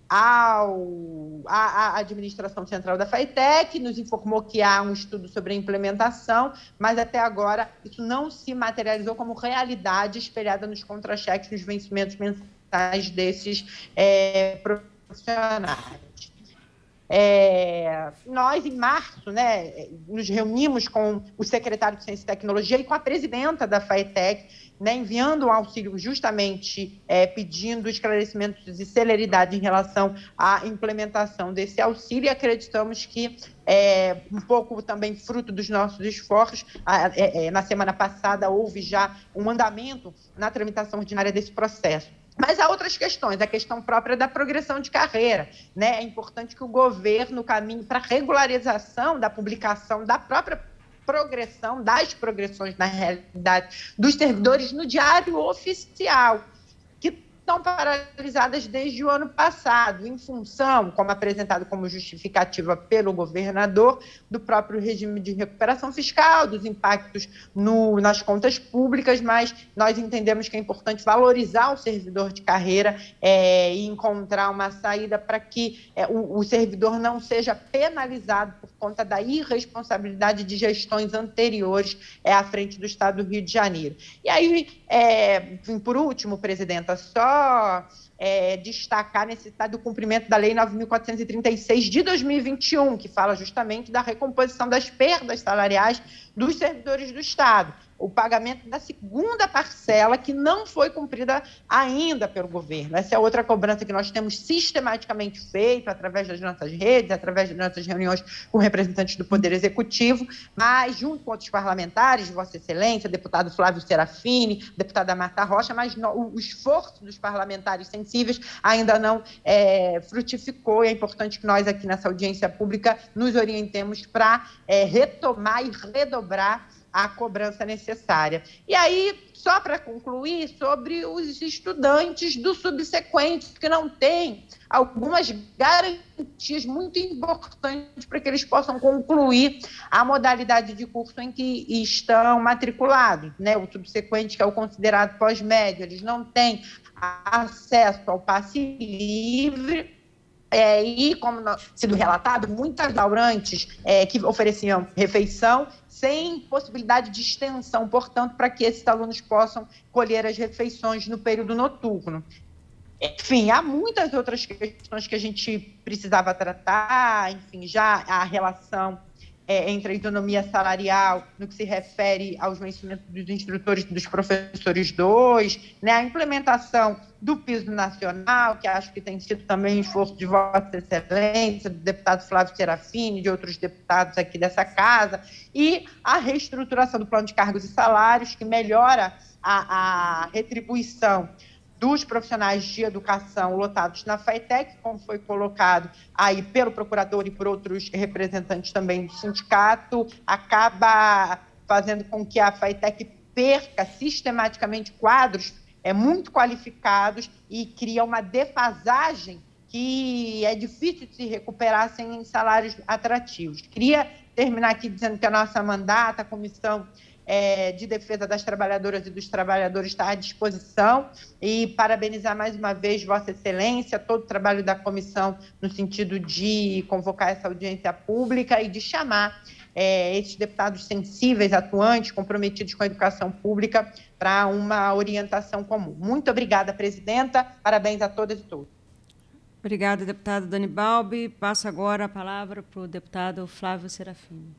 ao, à, à, administração central da FATEC, nos informou que há um estudo sobre a implementação, mas até agora isso não se materializou como realidade espelhada nos contra-cheques, nos vencimentos mensais desses é, profissionais. É, nós, em março, né, nos reunimos com o secretário de Ciência e Tecnologia e com a presidenta da FAETEC, né, enviando um auxílio justamente é, pedindo esclarecimentos e celeridade em relação à implementação desse auxílio e acreditamos que é, um pouco também fruto dos nossos esforços. É, é, na semana passada houve já um andamento na tramitação ordinária desse processo. Mas há outras questões, a questão própria da progressão de carreira. Né? É importante que o governo caminhe para a regularização da publicação da própria progressão, das progressões na realidade dos servidores no diário oficial estão paralisadas desde o ano passado, em função, como apresentado como justificativa pelo governador, do próprio regime de recuperação fiscal, dos impactos no, nas contas públicas, mas nós entendemos que é importante valorizar o servidor de carreira é, e encontrar uma saída para que é, o, o servidor não seja penalizado por conta da irresponsabilidade de gestões anteriores é, à frente do Estado do Rio de Janeiro. E aí, é, por último, presidenta, só é, destacar a necessidade do cumprimento da Lei 9.436 de 2021, que fala justamente da recomposição das perdas salariais dos servidores do Estado o pagamento da segunda parcela que não foi cumprida ainda pelo governo. Essa é outra cobrança que nós temos sistematicamente feito através das nossas redes, através das nossas reuniões com representantes do Poder Executivo, mas junto com outros parlamentares, Vossa Excelência, deputado Flávio Serafini, deputada Marta Rocha, mas o esforço dos parlamentares sensíveis ainda não é, frutificou. É importante que nós aqui nessa audiência pública nos orientemos para é, retomar e redobrar a cobrança necessária. E aí, só para concluir, sobre os estudantes do subsequente, que não têm algumas garantias muito importantes para que eles possam concluir a modalidade de curso em que estão matriculados, né? O subsequente, que é o considerado pós-médio, eles não têm acesso ao passe livre. É, e, como sido relatado, muitas laurantes é, que ofereciam refeição sem possibilidade de extensão, portanto, para que esses alunos possam colher as refeições no período noturno. Enfim, há muitas outras questões que a gente precisava tratar, enfim, já a relação é, entre a isonomia salarial, no que se refere aos vencimentos dos instrutores dos professores dois, né, a implementação do piso nacional, que acho que tem sido também um esforço de Vossa Excelência, do deputado Flávio Serafini, de outros deputados aqui dessa casa, e a reestruturação do plano de cargos e salários, que melhora a, a retribuição dos profissionais de educação lotados na FATEC, como foi colocado aí pelo procurador e por outros representantes também do sindicato, acaba fazendo com que a FATEC perca sistematicamente quadros é, muito qualificados e cria uma defasagem que é difícil de se recuperar sem salários atrativos. Queria terminar aqui dizendo que a nossa mandata, a comissão é, de Defesa das Trabalhadoras e dos Trabalhadores está à disposição e parabenizar mais uma vez Vossa Excelência, todo o trabalho da comissão no sentido de convocar essa audiência pública e de chamar é, esses deputados sensíveis, atuantes, comprometidos com a educação pública para uma orientação comum. Muito obrigada, presidenta. Parabéns a todas e todos. Obrigada, deputado Dani Balbi. Passo agora a palavra para o deputado Flávio Serafim.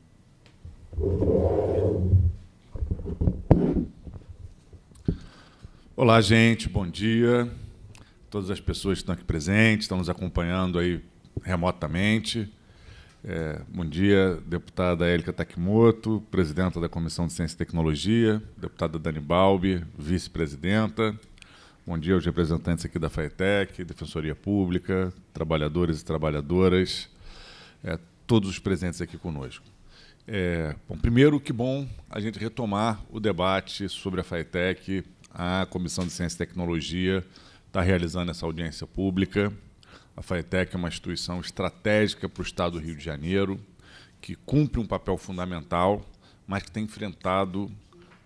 Olá, gente, bom dia. Todas as pessoas que estão aqui presentes, estão nos acompanhando aí remotamente. É, bom dia, deputada Élica Takimoto, presidenta da Comissão de Ciência e Tecnologia, deputada Dani Balbi, vice-presidenta. Bom dia aos representantes aqui da FAETEC, Defensoria Pública, trabalhadores e trabalhadoras, é, todos os presentes aqui conosco. É, bom, primeiro, que bom a gente retomar o debate sobre a FATEC. A Comissão de Ciência e Tecnologia está realizando essa audiência pública. A FATEC é uma instituição estratégica para o Estado do Rio de Janeiro, que cumpre um papel fundamental, mas que tem enfrentado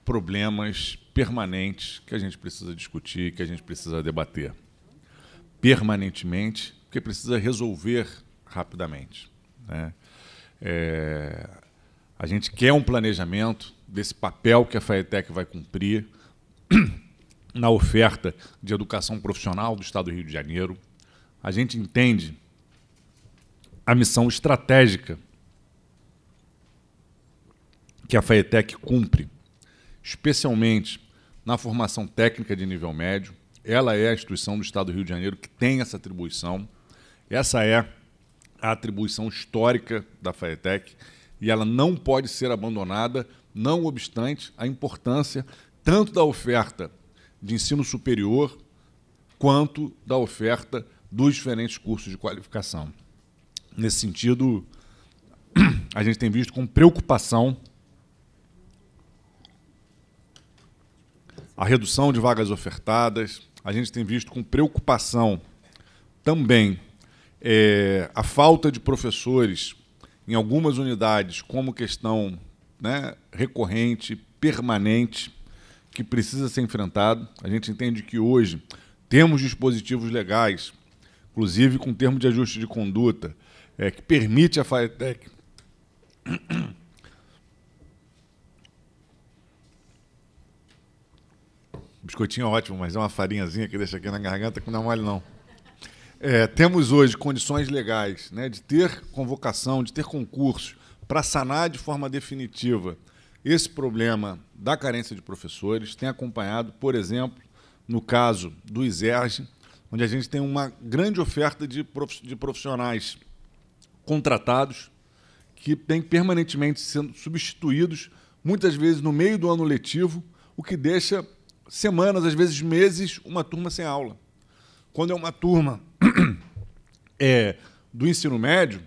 problemas permanentes que a gente precisa discutir, que a gente precisa debater permanentemente, porque precisa resolver rapidamente. Né? É, a gente quer um planejamento desse papel que a FAETEC vai cumprir na oferta de educação profissional do Estado do Rio de Janeiro. A gente entende a missão estratégica que a FAETEC cumpre, especialmente na formação técnica de nível médio. Ela é a instituição do Estado do Rio de Janeiro que tem essa atribuição. Essa é a atribuição histórica da FAETEC e ela não pode ser abandonada, não obstante a importância tanto da oferta de ensino superior quanto da oferta dos diferentes cursos de qualificação. Nesse sentido, a gente tem visto com preocupação a redução de vagas ofertadas, a gente tem visto com preocupação também é, a falta de professores em algumas unidades como questão né, recorrente, permanente, que precisa ser enfrentado. A gente entende que hoje temos dispositivos legais, inclusive com termo de ajuste de conduta, é, que permite a Firetech Biscoitinho é ótimo, mas é uma farinhazinha que deixa aqui na garganta que não é mole, não. É, temos hoje condições legais né, de ter convocação, de ter concurso para sanar de forma definitiva esse problema da carência de professores. Tem acompanhado, por exemplo, no caso do ISERG, onde a gente tem uma grande oferta de profissionais contratados que têm permanentemente sendo substituídos, muitas vezes no meio do ano letivo, o que deixa semanas, às vezes meses, uma turma sem aula. Quando é uma turma é, do ensino médio,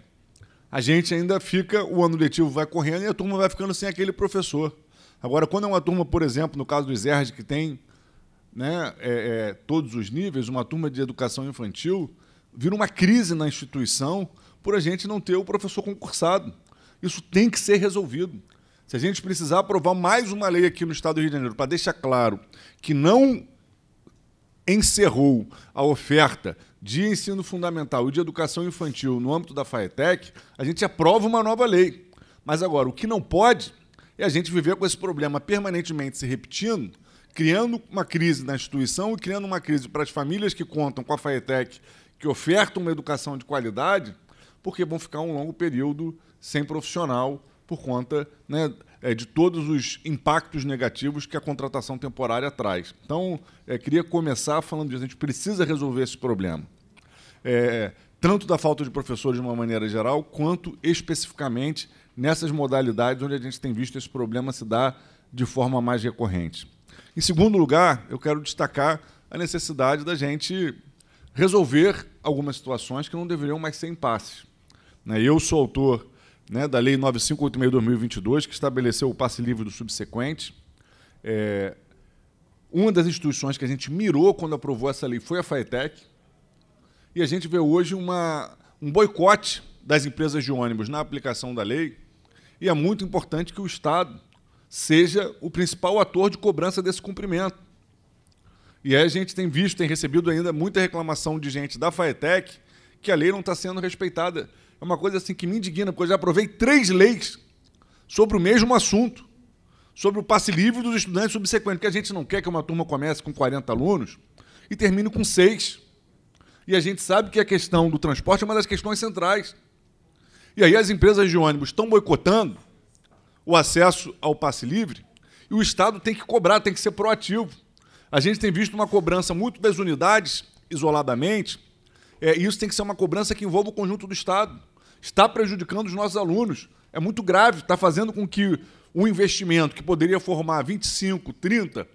a gente ainda fica, o ano letivo vai correndo e a turma vai ficando sem aquele professor. Agora, quando é uma turma, por exemplo, no caso do ISERD, que tem né, é, é, todos os níveis, uma turma de educação infantil, vira uma crise na instituição por a gente não ter o professor concursado. Isso tem que ser resolvido. Se a gente precisar aprovar mais uma lei aqui no Estado do Rio de Janeiro para deixar claro que não encerrou a oferta de ensino fundamental e de educação infantil no âmbito da FAETEC, a gente aprova uma nova lei. Mas agora, o que não pode é a gente viver com esse problema permanentemente se repetindo, criando uma crise na instituição e criando uma crise para as famílias que contam com a FAETEC, que ofertam uma educação de qualidade, porque vão ficar um longo período sem profissional por conta né, é, de todos os impactos negativos que a contratação temporária traz. Então, é, queria começar falando disso. A gente precisa resolver esse problema. É, tanto da falta de professores de uma maneira geral, quanto especificamente nessas modalidades onde a gente tem visto esse problema se dar de forma mais recorrente. Em segundo lugar, eu quero destacar a necessidade da gente resolver algumas situações que não deveriam mais ser impasses. Né? Eu sou autor né, da Lei 9586-2022, que estabeleceu o passe livre do subsequente. É, uma das instituições que a gente mirou quando aprovou essa lei foi a FAETEC. E a gente vê hoje uma, um boicote das empresas de ônibus na aplicação da lei. E é muito importante que o Estado seja o principal ator de cobrança desse cumprimento. E aí a gente tem visto, tem recebido ainda muita reclamação de gente da FAETEC que a lei não está sendo respeitada é uma coisa assim que me indigna, porque eu já aprovei três leis sobre o mesmo assunto, sobre o passe livre dos estudantes subsequentes, que a gente não quer que uma turma comece com 40 alunos e termine com seis. E a gente sabe que a questão do transporte é uma das questões centrais. E aí as empresas de ônibus estão boicotando o acesso ao passe livre e o Estado tem que cobrar, tem que ser proativo. A gente tem visto uma cobrança muito das unidades, isoladamente, é, e isso tem que ser uma cobrança que envolva o conjunto do Estado está prejudicando os nossos alunos. É muito grave, está fazendo com que um investimento que poderia formar 25, 30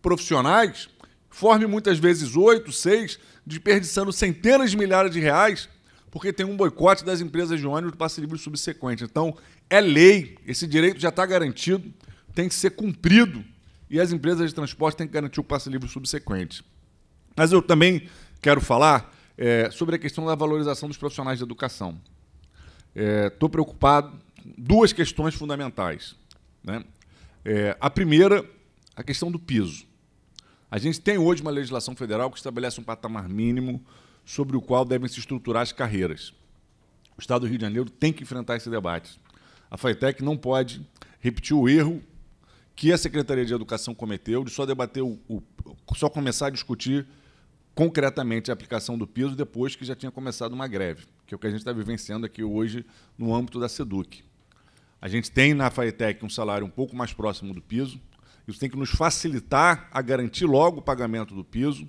profissionais, forme muitas vezes 8, 6, desperdiçando centenas de milhares de reais, porque tem um boicote das empresas de ônibus do passe livre subsequente. Então, é lei, esse direito já está garantido, tem que ser cumprido, e as empresas de transporte têm que garantir o passe livre subsequente. Mas eu também quero falar é, sobre a questão da valorização dos profissionais de educação. Estou é, preocupado com duas questões fundamentais. Né? É, a primeira, a questão do piso. A gente tem hoje uma legislação federal que estabelece um patamar mínimo sobre o qual devem se estruturar as carreiras. O Estado do Rio de Janeiro tem que enfrentar esse debate. A FATEC não pode repetir o erro que a Secretaria de Educação cometeu de só debater o, o, só começar a discutir concretamente a aplicação do piso depois que já tinha começado uma greve que é o que a gente está vivenciando aqui hoje no âmbito da SEDUC. A gente tem na FAETEC um salário um pouco mais próximo do piso, isso tem que nos facilitar a garantir logo o pagamento do piso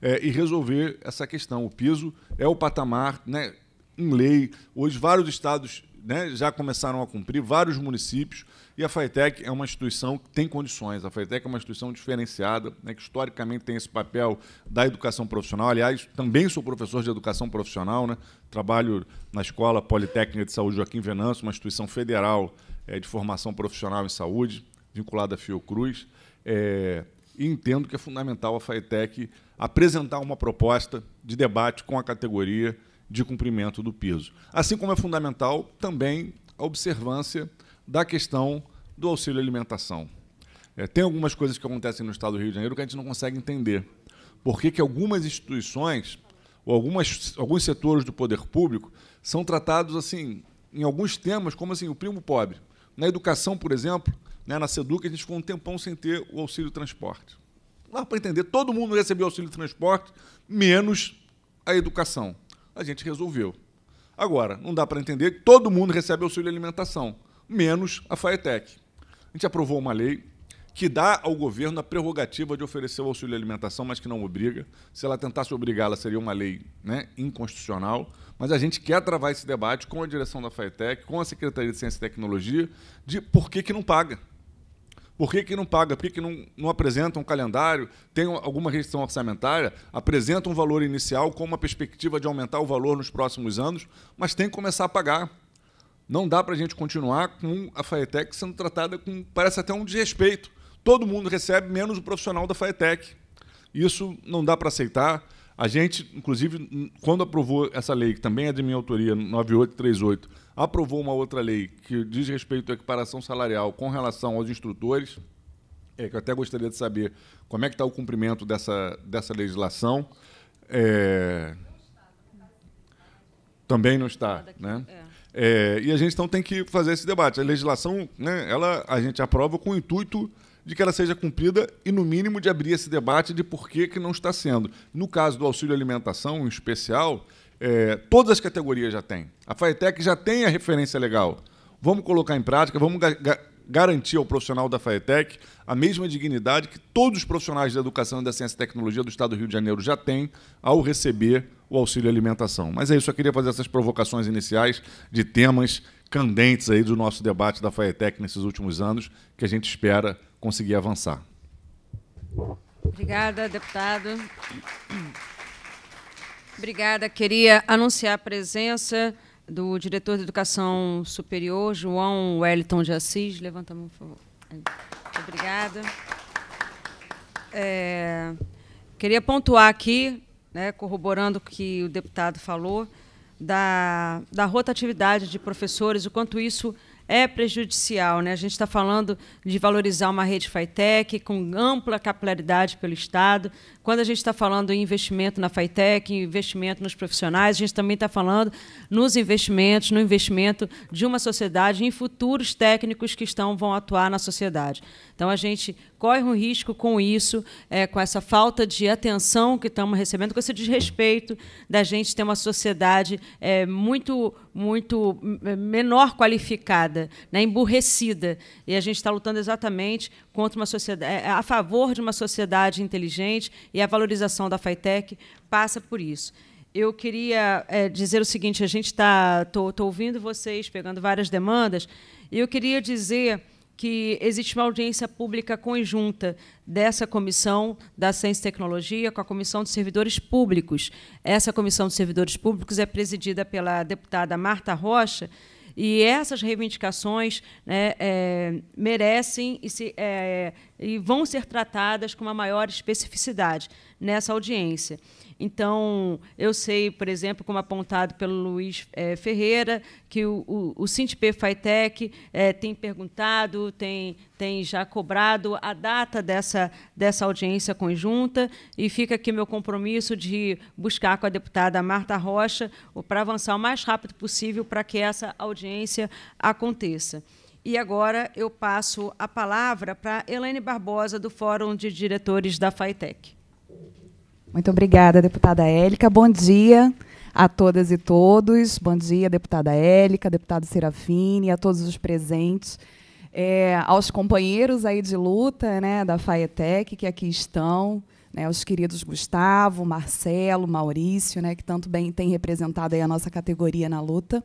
é, e resolver essa questão. O piso é o patamar, né, em lei, hoje vários estados né, já começaram a cumprir, vários municípios, e a FATEC é uma instituição que tem condições. A FATEC é uma instituição diferenciada, né, que historicamente tem esse papel da educação profissional. Aliás, também sou professor de educação profissional, né? trabalho na Escola Politécnica de Saúde Joaquim Venâncio, uma instituição federal é, de formação profissional em saúde, vinculada à Fiocruz. É, e entendo que é fundamental a FATEC apresentar uma proposta de debate com a categoria de cumprimento do piso. Assim como é fundamental também a observância da questão do auxílio alimentação. É, tem algumas coisas que acontecem no estado do Rio de Janeiro que a gente não consegue entender. Por que, que algumas instituições ou algumas, alguns setores do poder público são tratados assim, em alguns temas, como assim, o primo pobre. Na educação, por exemplo, né, na SEDUC, a gente ficou um tempão sem ter o auxílio transporte. Lá para entender, todo mundo recebeu auxílio transporte, menos a educação. A gente resolveu. Agora, não dá para entender que todo mundo recebe auxílio alimentação menos a FAETEC. A gente aprovou uma lei que dá ao governo a prerrogativa de oferecer o auxílio alimentação, mas que não obriga. Se ela tentasse obrigá-la, seria uma lei né, inconstitucional. Mas a gente quer travar esse debate com a direção da FAETEC, com a Secretaria de Ciência e Tecnologia, de por que, que não paga. Por que, que não paga? Por que, que não, não apresenta um calendário? Tem alguma restrição orçamentária? Apresenta um valor inicial com uma perspectiva de aumentar o valor nos próximos anos, mas tem que começar a pagar. Não dá para a gente continuar com a Faetec sendo tratada com, parece até um desrespeito. Todo mundo recebe, menos o profissional da Faetec. Isso não dá para aceitar. A gente, inclusive, quando aprovou essa lei, que também é de minha autoria, 9838, aprovou uma outra lei que diz respeito à equiparação salarial com relação aos instrutores, é, que eu até gostaria de saber como é que está o cumprimento dessa, dessa legislação. É... Também não está, né? É. É, e a gente então tem que fazer esse debate. A legislação, né, ela, a gente aprova com o intuito de que ela seja cumprida e, no mínimo, de abrir esse debate de por que, que não está sendo. No caso do auxílio alimentação, em especial, é, todas as categorias já têm. A FAETEC já tem a referência legal. Vamos colocar em prática, vamos ga ga garantir ao profissional da FAETEC a mesma dignidade que todos os profissionais da educação e da ciência e tecnologia do Estado do Rio de Janeiro já têm ao receber o auxílio alimentação. Mas é isso, eu queria fazer essas provocações iniciais de temas candentes aí do nosso debate da FAETEC nesses últimos anos, que a gente espera conseguir avançar. Obrigada, deputado. Obrigada. Queria anunciar a presença do diretor de Educação Superior, João Wellington de Assis. Levanta a mão, por favor. Obrigada. É, queria pontuar aqui né, corroborando o que o deputado falou, da, da rotatividade de professores, o quanto isso é prejudicial. Né? A gente está falando de valorizar uma rede FITEC com ampla capilaridade pelo Estado. Quando a gente está falando em investimento na FITEC, investimento nos profissionais, a gente também está falando nos investimentos, no investimento de uma sociedade em futuros técnicos que estão, vão atuar na sociedade. Então, a gente corre um risco com isso, é, com essa falta de atenção que estamos recebendo, com esse desrespeito da gente ter uma sociedade é, muito muito é, menor qualificada, né, emburrecida. E a gente está lutando exatamente contra uma sociedade, é, a favor de uma sociedade inteligente e a valorização da FITEC passa por isso eu queria é, dizer o seguinte: a gente está. Estou ouvindo vocês, pegando várias demandas, e eu queria dizer que existe uma audiência pública conjunta dessa comissão da Ciência e Tecnologia com a Comissão de Servidores Públicos. Essa Comissão de Servidores Públicos é presidida pela deputada Marta Rocha, e essas reivindicações né, é, merecem e, se, é, e vão ser tratadas com uma maior especificidade nessa audiência. Então, eu sei, por exemplo, como apontado pelo Luiz é, Ferreira, que o, o, o Fitec é, tem perguntado, tem, tem já cobrado a data dessa, dessa audiência conjunta, e fica aqui meu compromisso de buscar com a deputada Marta Rocha para avançar o mais rápido possível para que essa audiência aconteça. E agora eu passo a palavra para Elaine Barbosa, do Fórum de Diretores da FAITEC. Muito obrigada, deputada Élica. Bom dia a todas e todos. Bom dia, deputada Élica, deputado Serafine, a todos os presentes. É, aos companheiros aí de luta né, da FAETEC que aqui estão, né, os queridos Gustavo, Marcelo, Maurício, né, que tanto bem têm representado aí a nossa categoria na luta.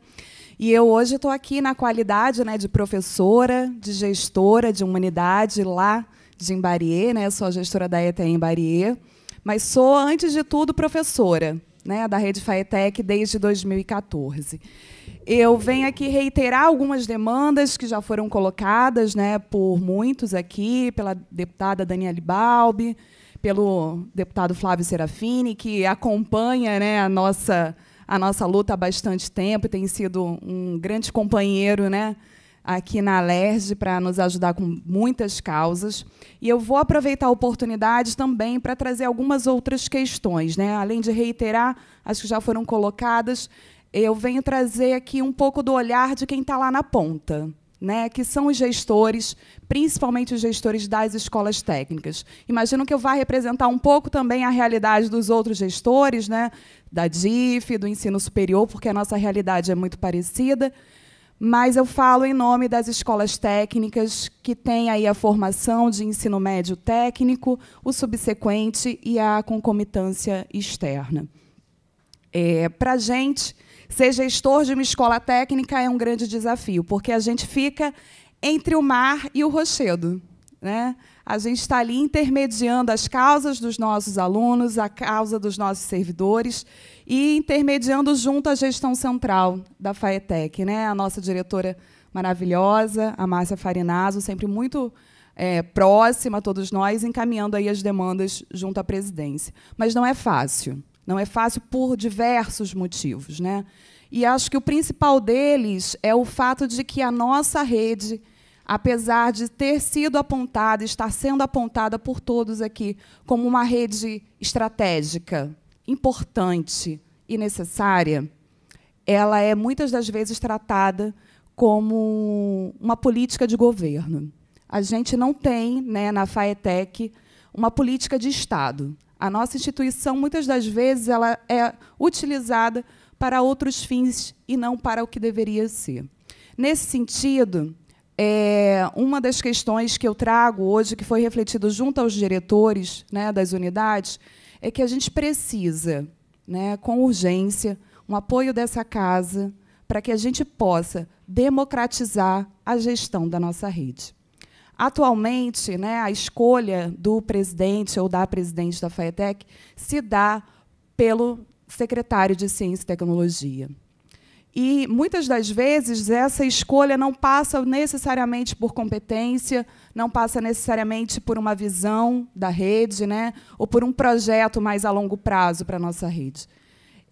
E eu hoje estou aqui na qualidade né, de professora, de gestora de humanidade lá de Embarie, né, sou a gestora da ETA em mas sou, antes de tudo, professora né, da Rede Faetec desde 2014. Eu venho aqui reiterar algumas demandas que já foram colocadas né, por muitos aqui, pela deputada Daniela Balbi, pelo deputado Flávio Serafini, que acompanha né, a, nossa, a nossa luta há bastante tempo e tem sido um grande companheiro né, aqui na Alerj para nos ajudar com muitas causas. E eu vou aproveitar a oportunidade também para trazer algumas outras questões. Né? Além de reiterar as que já foram colocadas, eu venho trazer aqui um pouco do olhar de quem está lá na ponta. Né, que são os gestores, principalmente os gestores das escolas técnicas. Imagino que eu vá representar um pouco também a realidade dos outros gestores, né, da DIF, do ensino superior, porque a nossa realidade é muito parecida mas eu falo em nome das escolas técnicas que têm aí a formação de ensino médio técnico, o subsequente e a concomitância externa. É, Para a gente, ser gestor de uma escola técnica é um grande desafio, porque a gente fica entre o mar e o rochedo. Né? A gente está ali intermediando as causas dos nossos alunos, a causa dos nossos servidores, e intermediando junto à gestão central da FAETEC, né? A nossa diretora maravilhosa, a Márcia Farinazzo, sempre muito é, próxima a todos nós, encaminhando aí as demandas junto à presidência. Mas não é fácil. Não é fácil por diversos motivos. Né? E acho que o principal deles é o fato de que a nossa rede, apesar de ter sido apontada, estar sendo apontada por todos aqui como uma rede estratégica, importante e necessária, ela é muitas das vezes tratada como uma política de governo. A gente não tem, né, na FAETEC, uma política de Estado. A nossa instituição, muitas das vezes, ela é utilizada para outros fins e não para o que deveria ser. Nesse sentido, é, uma das questões que eu trago hoje, que foi refletido junto aos diretores né, das unidades, é que a gente precisa, né, com urgência, um apoio dessa casa para que a gente possa democratizar a gestão da nossa rede. Atualmente, né, a escolha do presidente ou da presidente da FAETEC se dá pelo secretário de Ciência e Tecnologia. E muitas das vezes essa escolha não passa necessariamente por competência, não passa necessariamente por uma visão da rede, né? ou por um projeto mais a longo prazo para a nossa rede.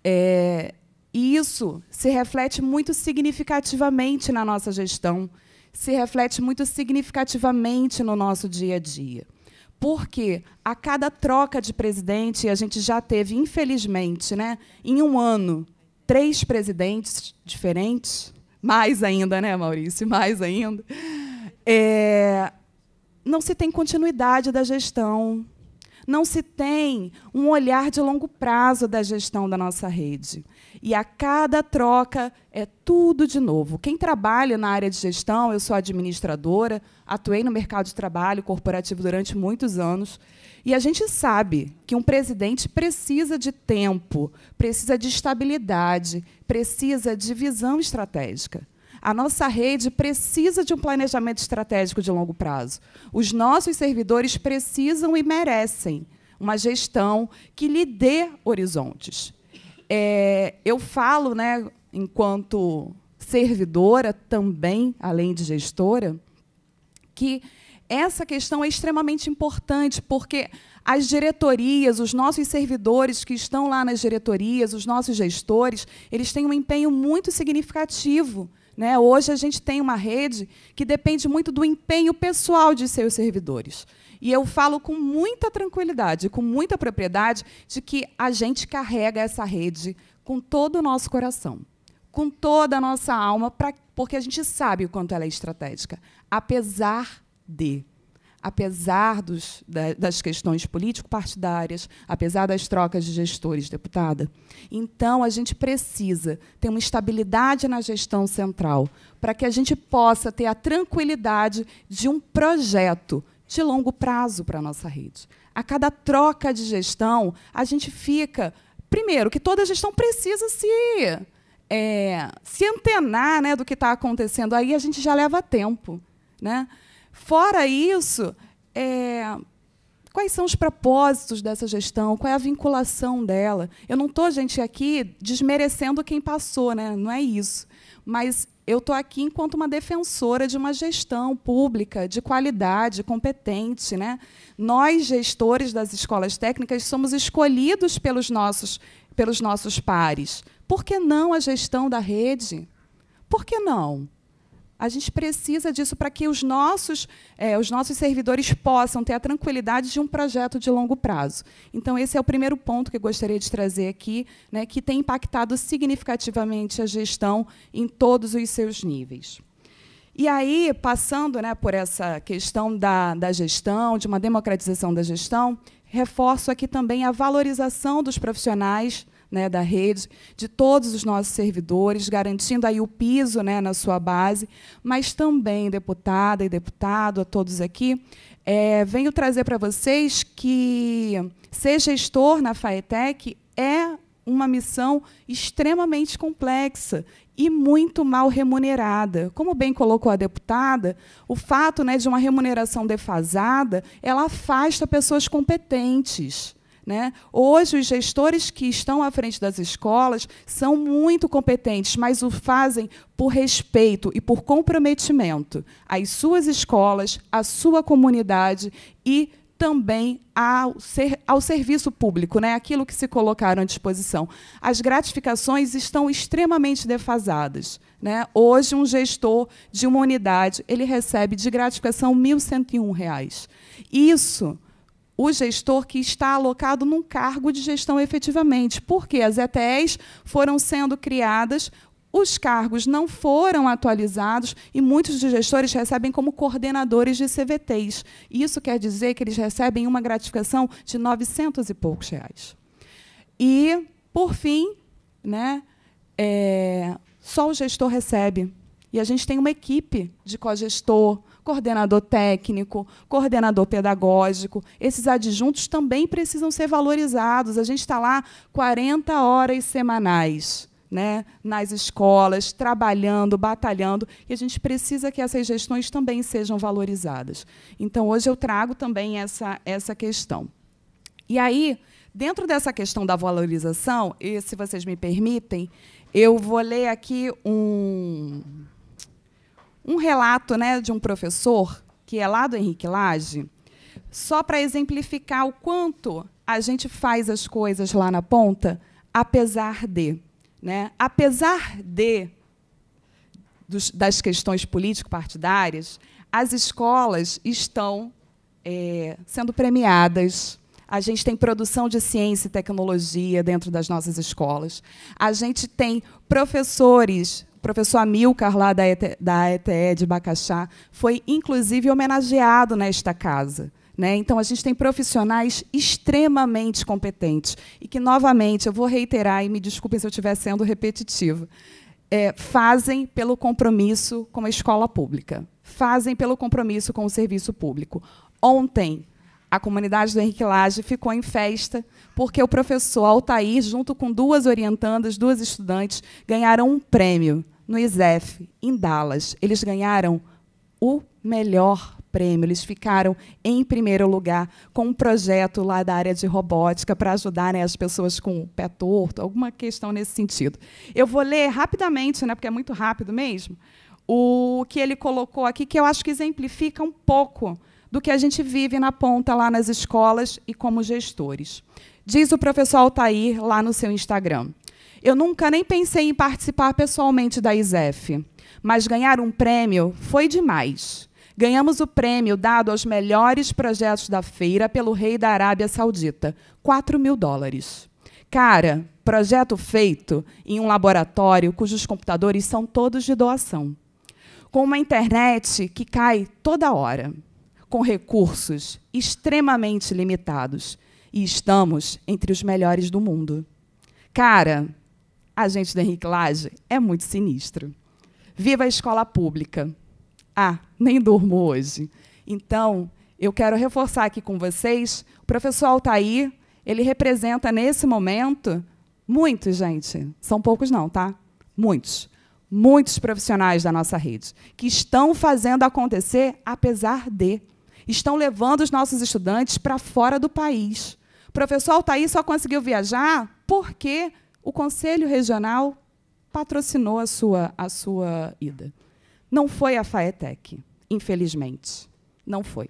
É, e isso se reflete muito significativamente na nossa gestão, se reflete muito significativamente no nosso dia a dia. Porque a cada troca de presidente, a gente já teve, infelizmente, né, em um ano, três presidentes diferentes, mais ainda, né, Maurício? Mais ainda. É, não se tem continuidade da gestão, não se tem um olhar de longo prazo da gestão da nossa rede. E a cada troca é tudo de novo. Quem trabalha na área de gestão, eu sou administradora, atuei no mercado de trabalho corporativo durante muitos anos, e a gente sabe que um presidente precisa de tempo, precisa de estabilidade, precisa de visão estratégica. A nossa rede precisa de um planejamento estratégico de longo prazo. Os nossos servidores precisam e merecem uma gestão que lhe dê horizontes. É, eu falo, né, enquanto servidora também, além de gestora, que essa questão é extremamente importante, porque as diretorias, os nossos servidores que estão lá nas diretorias, os nossos gestores, eles têm um empenho muito significativo. Né? Hoje a gente tem uma rede que depende muito do empenho pessoal de seus servidores. E eu falo com muita tranquilidade, com muita propriedade, de que a gente carrega essa rede com todo o nosso coração, com toda a nossa alma, pra, porque a gente sabe o quanto ela é estratégica, apesar de apesar dos, da, das questões político-partidárias, apesar das trocas de gestores, deputada. Então, a gente precisa ter uma estabilidade na gestão central para que a gente possa ter a tranquilidade de um projeto de longo prazo para a nossa rede. A cada troca de gestão, a gente fica. Primeiro, que toda gestão precisa se, é, se antenar né, do que está acontecendo. Aí a gente já leva tempo. Né? Fora isso, é, quais são os propósitos dessa gestão, qual é a vinculação dela. Eu não estou, gente, aqui desmerecendo quem passou, né? não é isso. Mas eu estou aqui enquanto uma defensora de uma gestão pública, de qualidade, competente. Né? Nós, gestores das escolas técnicas, somos escolhidos pelos nossos, pelos nossos pares. Por que não a gestão da rede? Por que não? A gente precisa disso para que os nossos, é, os nossos servidores possam ter a tranquilidade de um projeto de longo prazo. Então, esse é o primeiro ponto que eu gostaria de trazer aqui, né, que tem impactado significativamente a gestão em todos os seus níveis. E aí, passando né, por essa questão da, da gestão, de uma democratização da gestão, reforço aqui também a valorização dos profissionais né, da rede, de todos os nossos servidores, garantindo aí o piso né, na sua base, mas também, deputada e deputado, a todos aqui, é, venho trazer para vocês que ser gestor na FAETEC é uma missão extremamente complexa e muito mal remunerada. Como bem colocou a deputada, o fato né, de uma remuneração defasada, ela afasta pessoas competentes. Né? Hoje, os gestores que estão à frente das escolas são muito competentes, mas o fazem por respeito e por comprometimento às suas escolas, à sua comunidade e também ao, ser, ao serviço público, né? aquilo que se colocaram à disposição. As gratificações estão extremamente defasadas. Né? Hoje, um gestor de uma unidade ele recebe de gratificação R$ 1.101. Isso o gestor que está alocado num cargo de gestão efetivamente, porque as ETEs foram sendo criadas, os cargos não foram atualizados e muitos dos gestores recebem como coordenadores de CVTs. Isso quer dizer que eles recebem uma gratificação de 900 e poucos reais. E, por fim, né, é, só o gestor recebe. E a gente tem uma equipe de co-gestor coordenador técnico, coordenador pedagógico. Esses adjuntos também precisam ser valorizados. A gente está lá 40 horas semanais. Né, nas escolas, trabalhando, batalhando, e a gente precisa que essas gestões também sejam valorizadas. Então, hoje eu trago também essa, essa questão. E aí, dentro dessa questão da valorização, e se vocês me permitem, eu vou ler aqui um, um relato né, de um professor, que é lá do Henrique Lage, só para exemplificar o quanto a gente faz as coisas lá na ponta, apesar de. Né? Apesar de dos, das questões político-partidárias, as escolas estão é, sendo premiadas. A gente tem produção de ciência e tecnologia dentro das nossas escolas. A gente tem professores professor Amilcar, lá da ETE, da ETE de Bacaxá, foi inclusive homenageado nesta casa. Né? Então, a gente tem profissionais extremamente competentes e que, novamente, eu vou reiterar, e me desculpem se eu estiver sendo repetitiva, é, fazem pelo compromisso com a escola pública, fazem pelo compromisso com o serviço público. Ontem, a comunidade do Henrique Laje ficou em festa porque o professor Altair, junto com duas orientandas, duas estudantes, ganharam um prêmio no ISEF, em Dallas. Eles ganharam o melhor prêmio. Eles ficaram em primeiro lugar com um projeto lá da área de robótica para ajudar né, as pessoas com o pé torto, alguma questão nesse sentido. Eu vou ler rapidamente, né, porque é muito rápido mesmo, o que ele colocou aqui, que eu acho que exemplifica um pouco do que a gente vive na ponta lá nas escolas e como gestores. Diz o professor Altair lá no seu Instagram. Eu nunca nem pensei em participar pessoalmente da ISEF, mas ganhar um prêmio foi demais. Ganhamos o prêmio dado aos melhores projetos da feira pelo rei da Arábia Saudita, 4 mil dólares. Cara, projeto feito em um laboratório cujos computadores são todos de doação. Com uma internet que cai toda hora, com recursos extremamente limitados, e estamos entre os melhores do mundo. Cara, agente da Henrique Lage é muito sinistro. Viva a escola pública. Ah, nem durmo hoje. Então, eu quero reforçar aqui com vocês, o professor Altair, ele representa nesse momento muitos, gente. São poucos não, tá? Muitos. Muitos profissionais da nossa rede que estão fazendo acontecer apesar de estão levando os nossos estudantes para fora do país. O professor Altair só conseguiu viajar porque o Conselho Regional patrocinou a sua, a sua ida. Não foi a FAETEC, infelizmente. Não foi.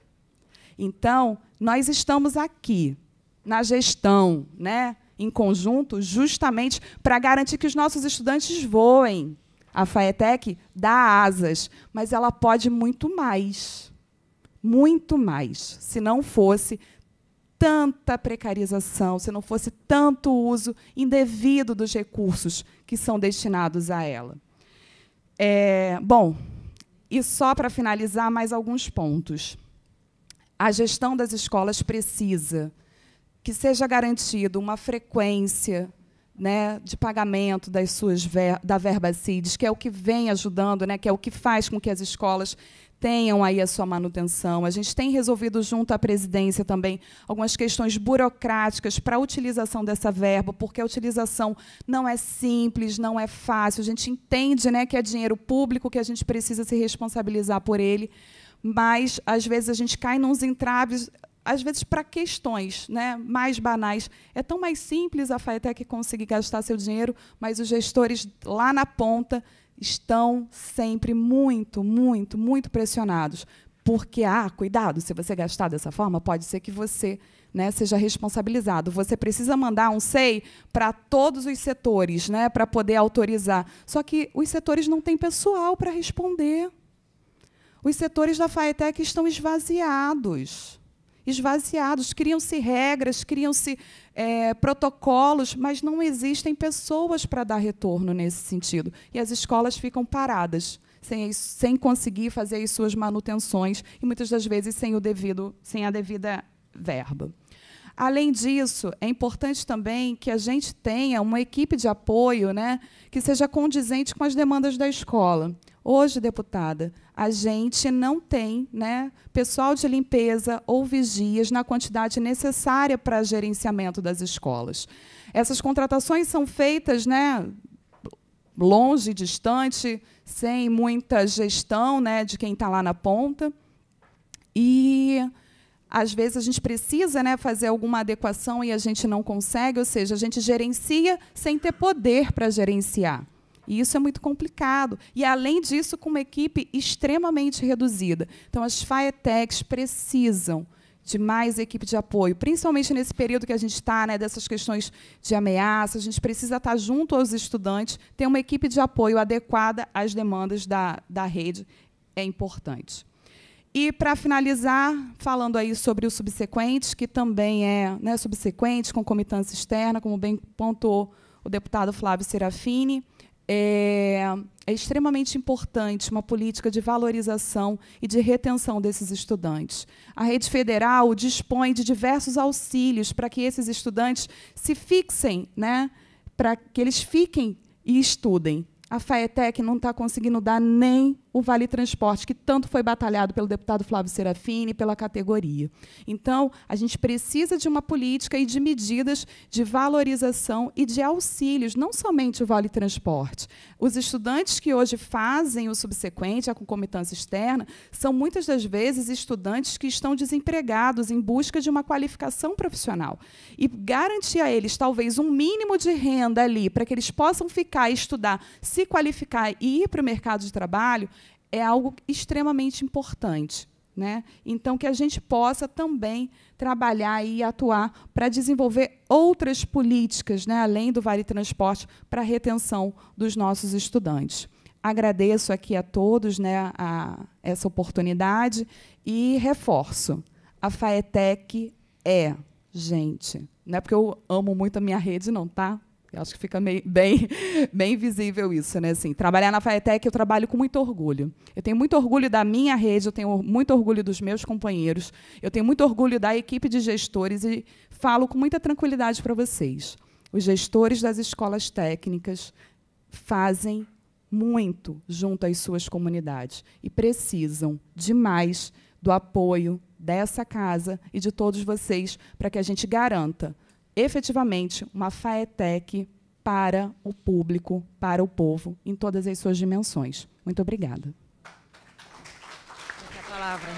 Então, nós estamos aqui na gestão, né, em conjunto, justamente para garantir que os nossos estudantes voem. A FAETEC dá asas, mas ela pode muito mais. Muito mais. Se não fosse tanta precarização, se não fosse tanto uso indevido dos recursos que são destinados a ela. É, bom, e só para finalizar, mais alguns pontos. A gestão das escolas precisa que seja garantida uma frequência né, de pagamento das suas ver da verba CIDES, que é o que vem ajudando, né, que é o que faz com que as escolas tenham aí a sua manutenção. A gente tem resolvido junto à presidência também algumas questões burocráticas para a utilização dessa verba, porque a utilização não é simples, não é fácil. A gente entende, né, que é dinheiro público, que a gente precisa se responsabilizar por ele, mas às vezes a gente cai nos entraves às vezes para questões né, mais banais. É tão mais simples a FAETEC conseguir gastar seu dinheiro, mas os gestores lá na ponta estão sempre muito, muito, muito pressionados. Porque, ah, cuidado, se você gastar dessa forma, pode ser que você né, seja responsabilizado. Você precisa mandar um SEI para todos os setores, né, para poder autorizar. Só que os setores não têm pessoal para responder. Os setores da FAETEC estão esvaziados. Esvaziados. Criam-se regras, criam-se é, protocolos, mas não existem pessoas para dar retorno nesse sentido. E as escolas ficam paradas. Sem, sem conseguir fazer as suas manutenções e muitas das vezes sem o devido sem a devida verba. Além disso, é importante também que a gente tenha uma equipe de apoio né, que seja condizente com as demandas da escola. Hoje, deputada, a gente não tem né, pessoal de limpeza ou vigias na quantidade necessária para gerenciamento das escolas. Essas contratações são feitas né, longe, distante, sem muita gestão né, de quem está lá na ponta. E às vezes a gente precisa né, fazer alguma adequação e a gente não consegue, ou seja, a gente gerencia sem ter poder para gerenciar. E isso é muito complicado. E, além disso, com uma equipe extremamente reduzida. Então, as FAETECs precisam de mais equipe de apoio, principalmente nesse período que a gente está, né, dessas questões de ameaça, a gente precisa estar tá junto aos estudantes, ter uma equipe de apoio adequada às demandas da, da rede é importante. E, para finalizar, falando aí sobre o subsequente, que também é né, subsequente, concomitância externa, como bem pontuou o deputado Flávio Serafini, é, é extremamente importante uma política de valorização e de retenção desses estudantes. A rede federal dispõe de diversos auxílios para que esses estudantes se fixem, né, para que eles fiquem e estudem. A FAETEC não está conseguindo dar nem o Vale Transporte, que tanto foi batalhado pelo deputado Flávio Serafini, pela categoria. Então, a gente precisa de uma política e de medidas de valorização e de auxílios, não somente o Vale Transporte. Os estudantes que hoje fazem o subsequente, a concomitância externa, são muitas das vezes estudantes que estão desempregados em busca de uma qualificação profissional. E garantir a eles, talvez, um mínimo de renda ali, para que eles possam ficar, estudar, se qualificar e ir para o mercado de trabalho, é algo extremamente importante. Né? Então, que a gente possa também trabalhar e atuar para desenvolver outras políticas, né, além do Vale Transporte, para a retenção dos nossos estudantes. Agradeço aqui a todos né, a, essa oportunidade e reforço: a FAETEC é, gente, não é porque eu amo muito a minha rede, não, tá? Eu acho que fica meio, bem, bem visível isso, né? Assim, trabalhar na FAETEC, eu trabalho com muito orgulho. Eu tenho muito orgulho da minha rede, eu tenho muito orgulho dos meus companheiros, eu tenho muito orgulho da equipe de gestores e falo com muita tranquilidade para vocês. Os gestores das escolas técnicas fazem muito junto às suas comunidades e precisam demais do apoio dessa casa e de todos vocês para que a gente garanta efetivamente uma FAETEC para o público, para o povo, em todas as suas dimensões. Muito obrigada. A palavra.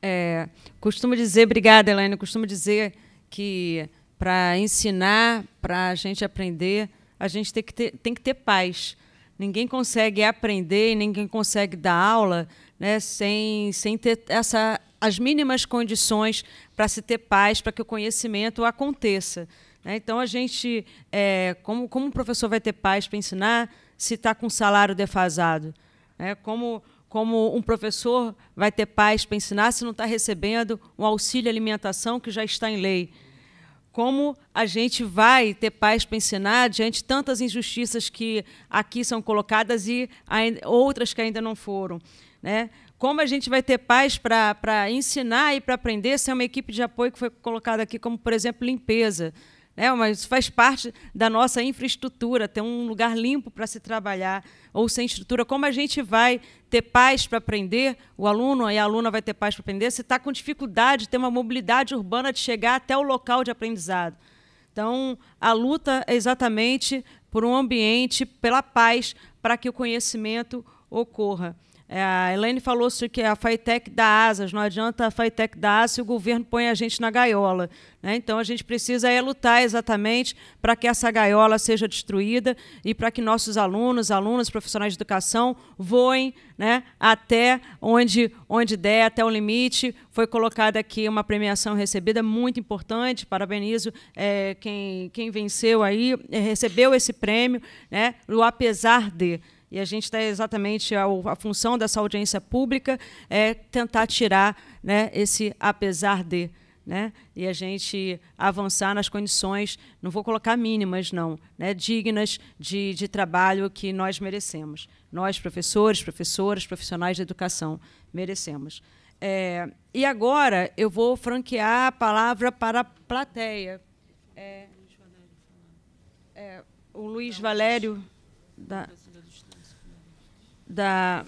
É, costumo dizer, obrigada, Elaine, costumo dizer que para ensinar, para a gente aprender, a gente tem que ter, tem que ter paz. Ninguém consegue aprender, ninguém consegue dar aula né, sem, sem ter essa, as mínimas condições para se ter paz, para que o conhecimento aconteça. Né? Então, a gente, é, como, como o professor vai ter paz para ensinar se está com salário defasado? Né? Como como um professor vai ter paz para ensinar se não está recebendo um auxílio alimentação que já está em lei? Como a gente vai ter paz para ensinar diante de tantas injustiças que aqui são colocadas e outras que ainda não foram? Né? Como a gente vai ter paz para ensinar e para aprender se é uma equipe de apoio que foi colocada aqui, como, por exemplo, limpeza? Né? Mas faz parte da nossa infraestrutura, ter um lugar limpo para se trabalhar ou sem estrutura. Como a gente vai ter paz para aprender, o aluno e a aluna vai ter paz para aprender, se está com dificuldade, ter uma mobilidade urbana de chegar até o local de aprendizado. Então, a luta é exatamente por um ambiente, pela paz, para que o conhecimento ocorra. É, a Helene falou que a FITEC da asas, não adianta a FITEC da asas se o governo põe a gente na gaiola. Né? Então a gente precisa é, lutar exatamente para que essa gaiola seja destruída e para que nossos alunos, alunas, profissionais de educação voem né, até onde, onde der, até o limite. Foi colocada aqui uma premiação recebida muito importante, parabenizo é, quem, quem venceu aí, é, recebeu esse prêmio, né, o apesar de. E a gente tem tá exatamente a, a, função dessa audiência pública é tentar tirar né, esse apesar de. Né? E a gente avançar nas condições, não vou colocar mínimas, não, né? dignas de, de trabalho que nós merecemos. Nós, professores, professoras, profissionais da educação, merecemos. É, e agora eu vou franquear a palavra para a plateia. É, é, o Luiz Valério. Da, da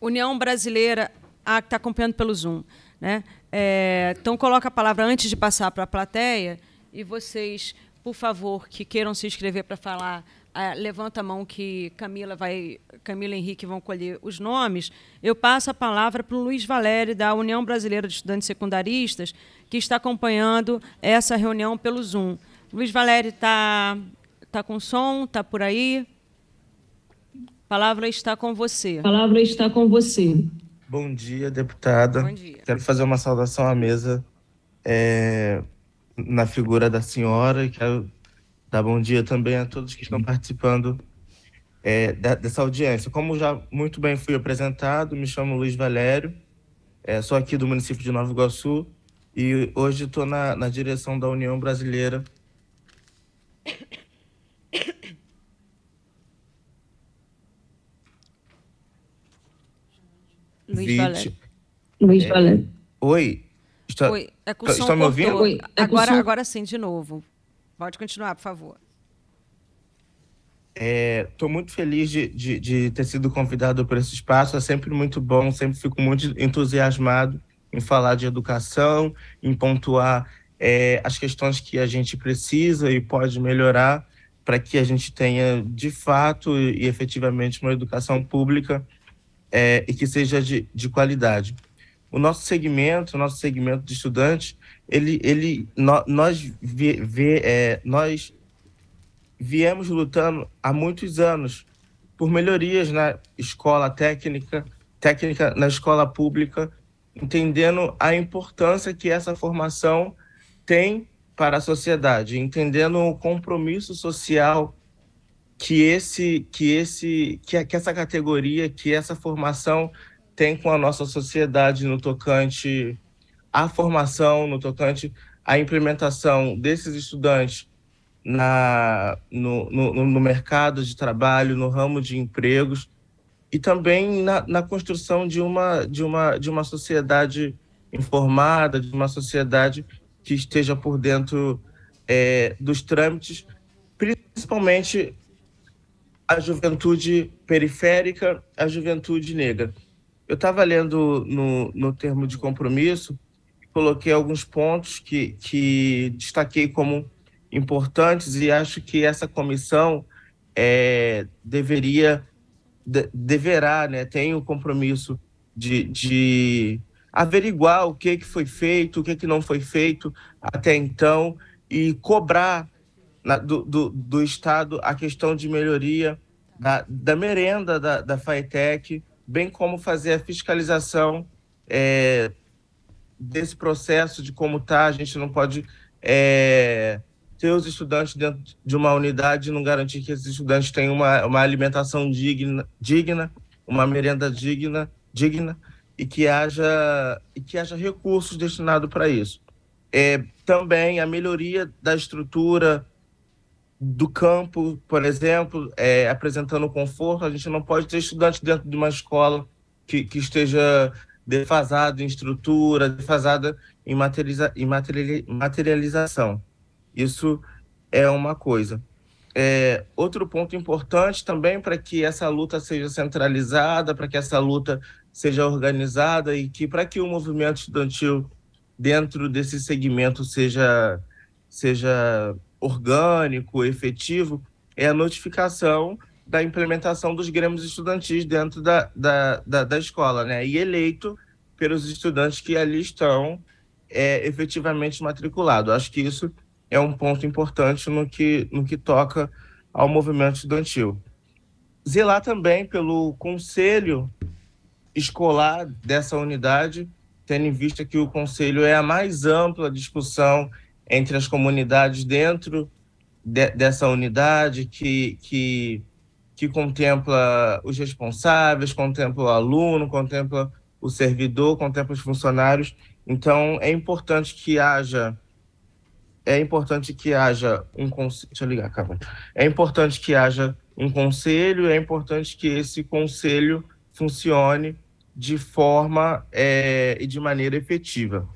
União Brasileira, ah, que está acompanhando pelo Zoom. Né? É, então, coloca a palavra antes de passar para a plateia. E vocês, por favor, que queiram se inscrever para falar, ah, levanta a mão que Camila vai, Camila e Henrique vão colher os nomes. Eu passo a palavra para o Luiz Valério, da União Brasileira de Estudantes Secundaristas, que está acompanhando essa reunião pelo Zoom. Luiz Valério está tá com som? Está por aí? Palavra está com você. Palavra está com você. Bom dia, deputada. Bom dia. Quero fazer uma saudação à mesa é, na figura da senhora e quero dar bom dia também a todos que estão participando é, dessa audiência. Como já muito bem fui apresentado, me chamo Luiz Valério, é, sou aqui do município de Nova Iguaçu e hoje estou na, na direção da União Brasileira Luiz 20... Luiz Valente. Oi. Está... Oi, é com tá, está, me ouvindo? Oi, é agora, agora sim, de novo. Pode continuar, por favor. Estou é, muito feliz de, de, de, ter sido convidado para esse espaço. É sempre muito bom, sempre fico muito entusiasmado em falar de educação, em pontuar é, as questões que a gente precisa e pode melhorar para que a gente tenha, de fato e efetivamente, uma educação pública é, e que seja de, de qualidade. O nosso segmento, o nosso segmento de estudantes, ele, ele, no, nós, vi, vi, é, nós viemos lutando há muitos anos por melhorias na escola técnica, técnica na escola pública, entendendo a importância que essa formação tem para a sociedade, entendendo o compromisso social que esse que esse que, que essa categoria, que essa formação tem com a nossa sociedade no tocante à formação, no tocante à implementação desses estudantes na, no, no, no, mercado de trabalho, no ramo de empregos e também na, na, construção de uma, de, uma, de uma sociedade informada, de uma sociedade que esteja por dentro é, dos trâmites, principalmente a juventude periférica, a juventude negra. Eu estava lendo no, no termo de compromisso, coloquei alguns pontos que, que destaquei como importantes e acho que essa comissão é, deveria, de, deverá, né, tem o compromisso de, de averiguar o que, que foi feito, o que, que não foi feito até então e cobrar na, do, do, do Estado a questão de melhoria da, da merenda da, da bem como fazer a fiscalização é, desse processo de como está. A gente não pode é, ter os estudantes dentro de uma unidade e não garantir que esses estudantes tenham uma, uma alimentação digna, digna, uma merenda digna, digna e que haja, e que haja recursos destinados para isso. É, também a melhoria da estrutura do campo, por exemplo, é, apresentando conforto. A gente não pode ter estudante dentro de uma escola que, que esteja defasado em estrutura, defasada em, materializa, em materialização. Isso é uma coisa. É, outro ponto importante também para que essa luta seja centralizada, para que essa luta seja organizada e que para que o movimento estudantil dentro desse segmento seja seja orgânico, efetivo, é a notificação da implementação dos grêmios estudantis dentro da, da, da, da escola, né? E eleito pelos estudantes que ali estão é, efetivamente matriculados. Acho que isso é um ponto importante no que, no que toca ao movimento estudantil. Zelar também pelo conselho escolar dessa unidade, tendo em vista que o conselho é a mais ampla discussão entre as comunidades dentro de, dessa unidade que, que, que contempla os responsáveis, contempla o aluno, contempla o servidor, contempla os funcionários. Então, é importante que haja é importante que haja um conselho. Deixa eu ligar, calma. É importante que haja um conselho, é importante que esse conselho funcione de forma eh, e é, de maneira efetiva.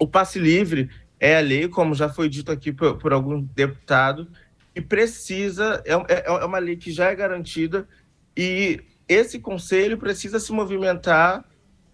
O passe livre é a lei, como já foi dito aqui por, por algum deputado, e precisa, é, é, é uma lei que já é garantida e esse conselho precisa se movimentar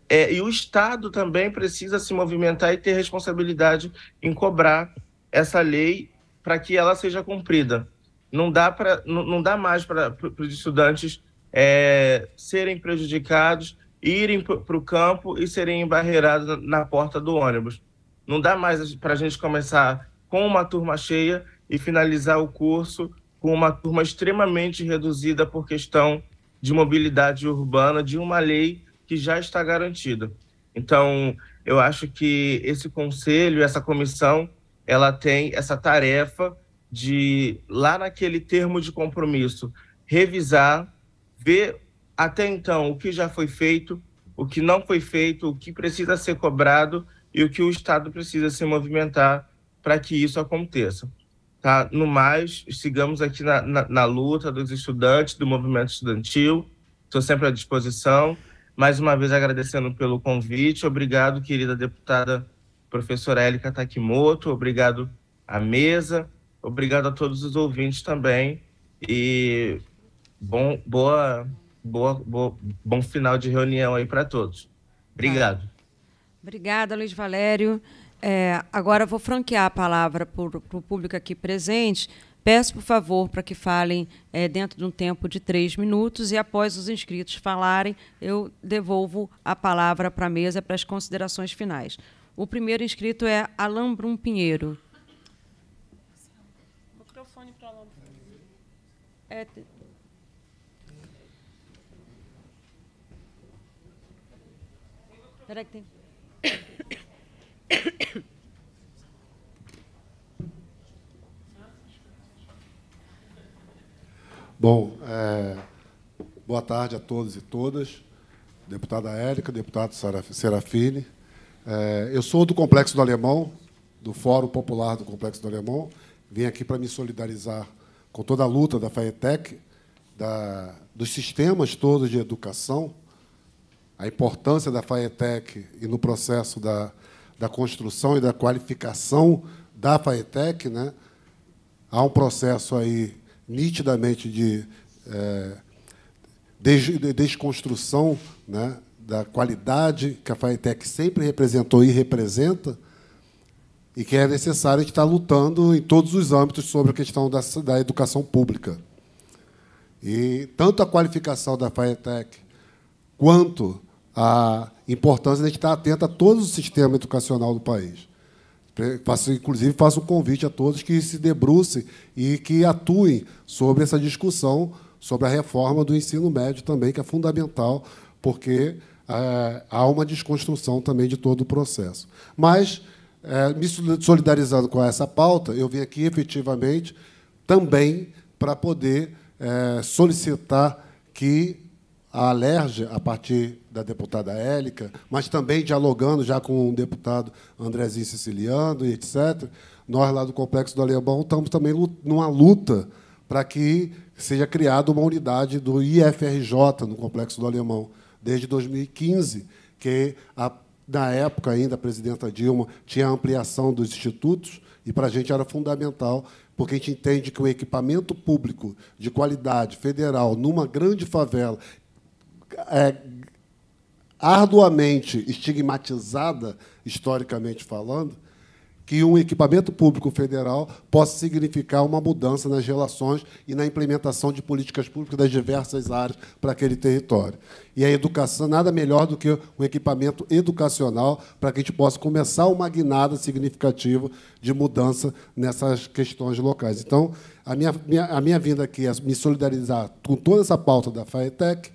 é, e o Estado também precisa se movimentar e ter responsabilidade em cobrar essa lei para que ela seja cumprida. Não dá, pra, não, não dá mais para os estudantes é, serem prejudicados, irem para o campo e serem embarreirados na, na porta do ônibus. Não dá mais para a gente começar com uma turma cheia e finalizar o curso com uma turma extremamente reduzida por questão de mobilidade urbana de uma lei que já está garantida. Então, eu acho que esse conselho, essa comissão, ela tem essa tarefa de, lá naquele termo de compromisso, revisar, ver até então o que já foi feito, o que não foi feito, o que precisa ser cobrado e o que o Estado precisa se movimentar para que isso aconteça. Tá? No mais, sigamos aqui na, na, na luta dos estudantes, do movimento estudantil. Estou sempre à disposição. Mais uma vez agradecendo pelo convite. Obrigado, querida deputada professora Élica Takimoto. Obrigado à mesa. Obrigado a todos os ouvintes também. E bom, boa, boa, boa bom final de reunião aí para todos. Obrigado. Obrigada, Luiz Valério. É, agora vou franquear a palavra para o público aqui presente. Peço, por favor, para que falem é, dentro de um tempo de três minutos e, após os inscritos falarem, eu devolvo a palavra para a mesa para as considerações finais. O primeiro inscrito é Alain Brum Pinheiro. Microfone para Alain é, Espera que tem. Bom, é, boa tarde a todos e todas. Deputada Érica, deputado Serafine. É, eu sou do Complexo do Alemão, do Fórum Popular do Complexo do Alemão. Vim aqui para me solidarizar com toda a luta da FAETEC, da, dos sistemas todos de educação, a importância da FAETEC e no processo da da construção e da qualificação da FAETEC, né? há um processo aí nitidamente de é, desconstrução né? da qualidade que a FAETEC sempre representou e representa, e que é necessário estar tá lutando em todos os âmbitos sobre a questão da, da educação pública. E tanto a qualificação da FAETEC quanto a importância de estar atento a todo o sistema educacional do país. Faço, inclusive, faço um convite a todos que se debrucem e que atuem sobre essa discussão sobre a reforma do ensino médio também, que é fundamental, porque é, há uma desconstrução também de todo o processo. Mas, é, me solidarizando com essa pauta, eu vim aqui efetivamente também para poder é, solicitar que a Alerj, a partir da deputada Élica, mas também dialogando já com o deputado Andrezinho Siciliano e etc., nós lá do Complexo do Alemão estamos também numa luta para que seja criada uma unidade do IFRJ no Complexo do Alemão, desde 2015, que a, na época ainda a presidenta Dilma tinha a ampliação dos institutos, e para a gente era fundamental porque a gente entende que o equipamento público de qualidade federal numa grande favela é, arduamente estigmatizada, historicamente falando, que um equipamento público federal possa significar uma mudança nas relações e na implementação de políticas públicas das diversas áreas para aquele território. E a educação, nada melhor do que um equipamento educacional para que a gente possa começar uma guinada significativa de mudança nessas questões locais. Então, a minha, minha a minha vinda aqui é me solidarizar com toda essa pauta da FAETEC,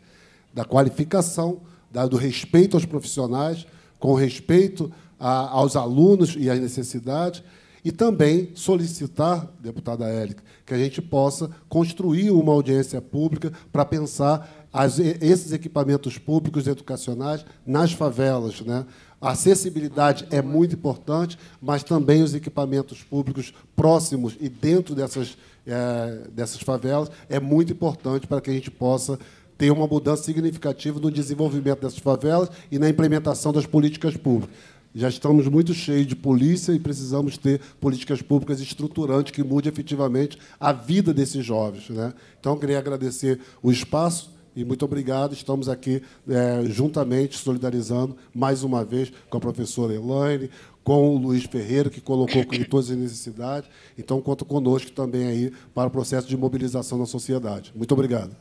da qualificação, da, do respeito aos profissionais, com respeito a, aos alunos e às necessidades, e também solicitar, deputada Érica, que a gente possa construir uma audiência pública para pensar as, esses equipamentos públicos educacionais nas favelas. Né? A acessibilidade é muito importante, mas também os equipamentos públicos próximos e dentro dessas, é, dessas favelas é muito importante para que a gente possa ter uma mudança significativa no desenvolvimento dessas favelas e na implementação das políticas públicas. Já estamos muito cheios de polícia e precisamos ter políticas públicas estruturantes que mude efetivamente a vida desses jovens. Né? Então, queria agradecer o espaço e muito obrigado. Estamos aqui é, juntamente solidarizando mais uma vez com a professora Elaine, com o Luiz Ferreira, que colocou que todas as necessidades. Então, conta conosco também aí para o processo de mobilização da sociedade. Muito obrigado.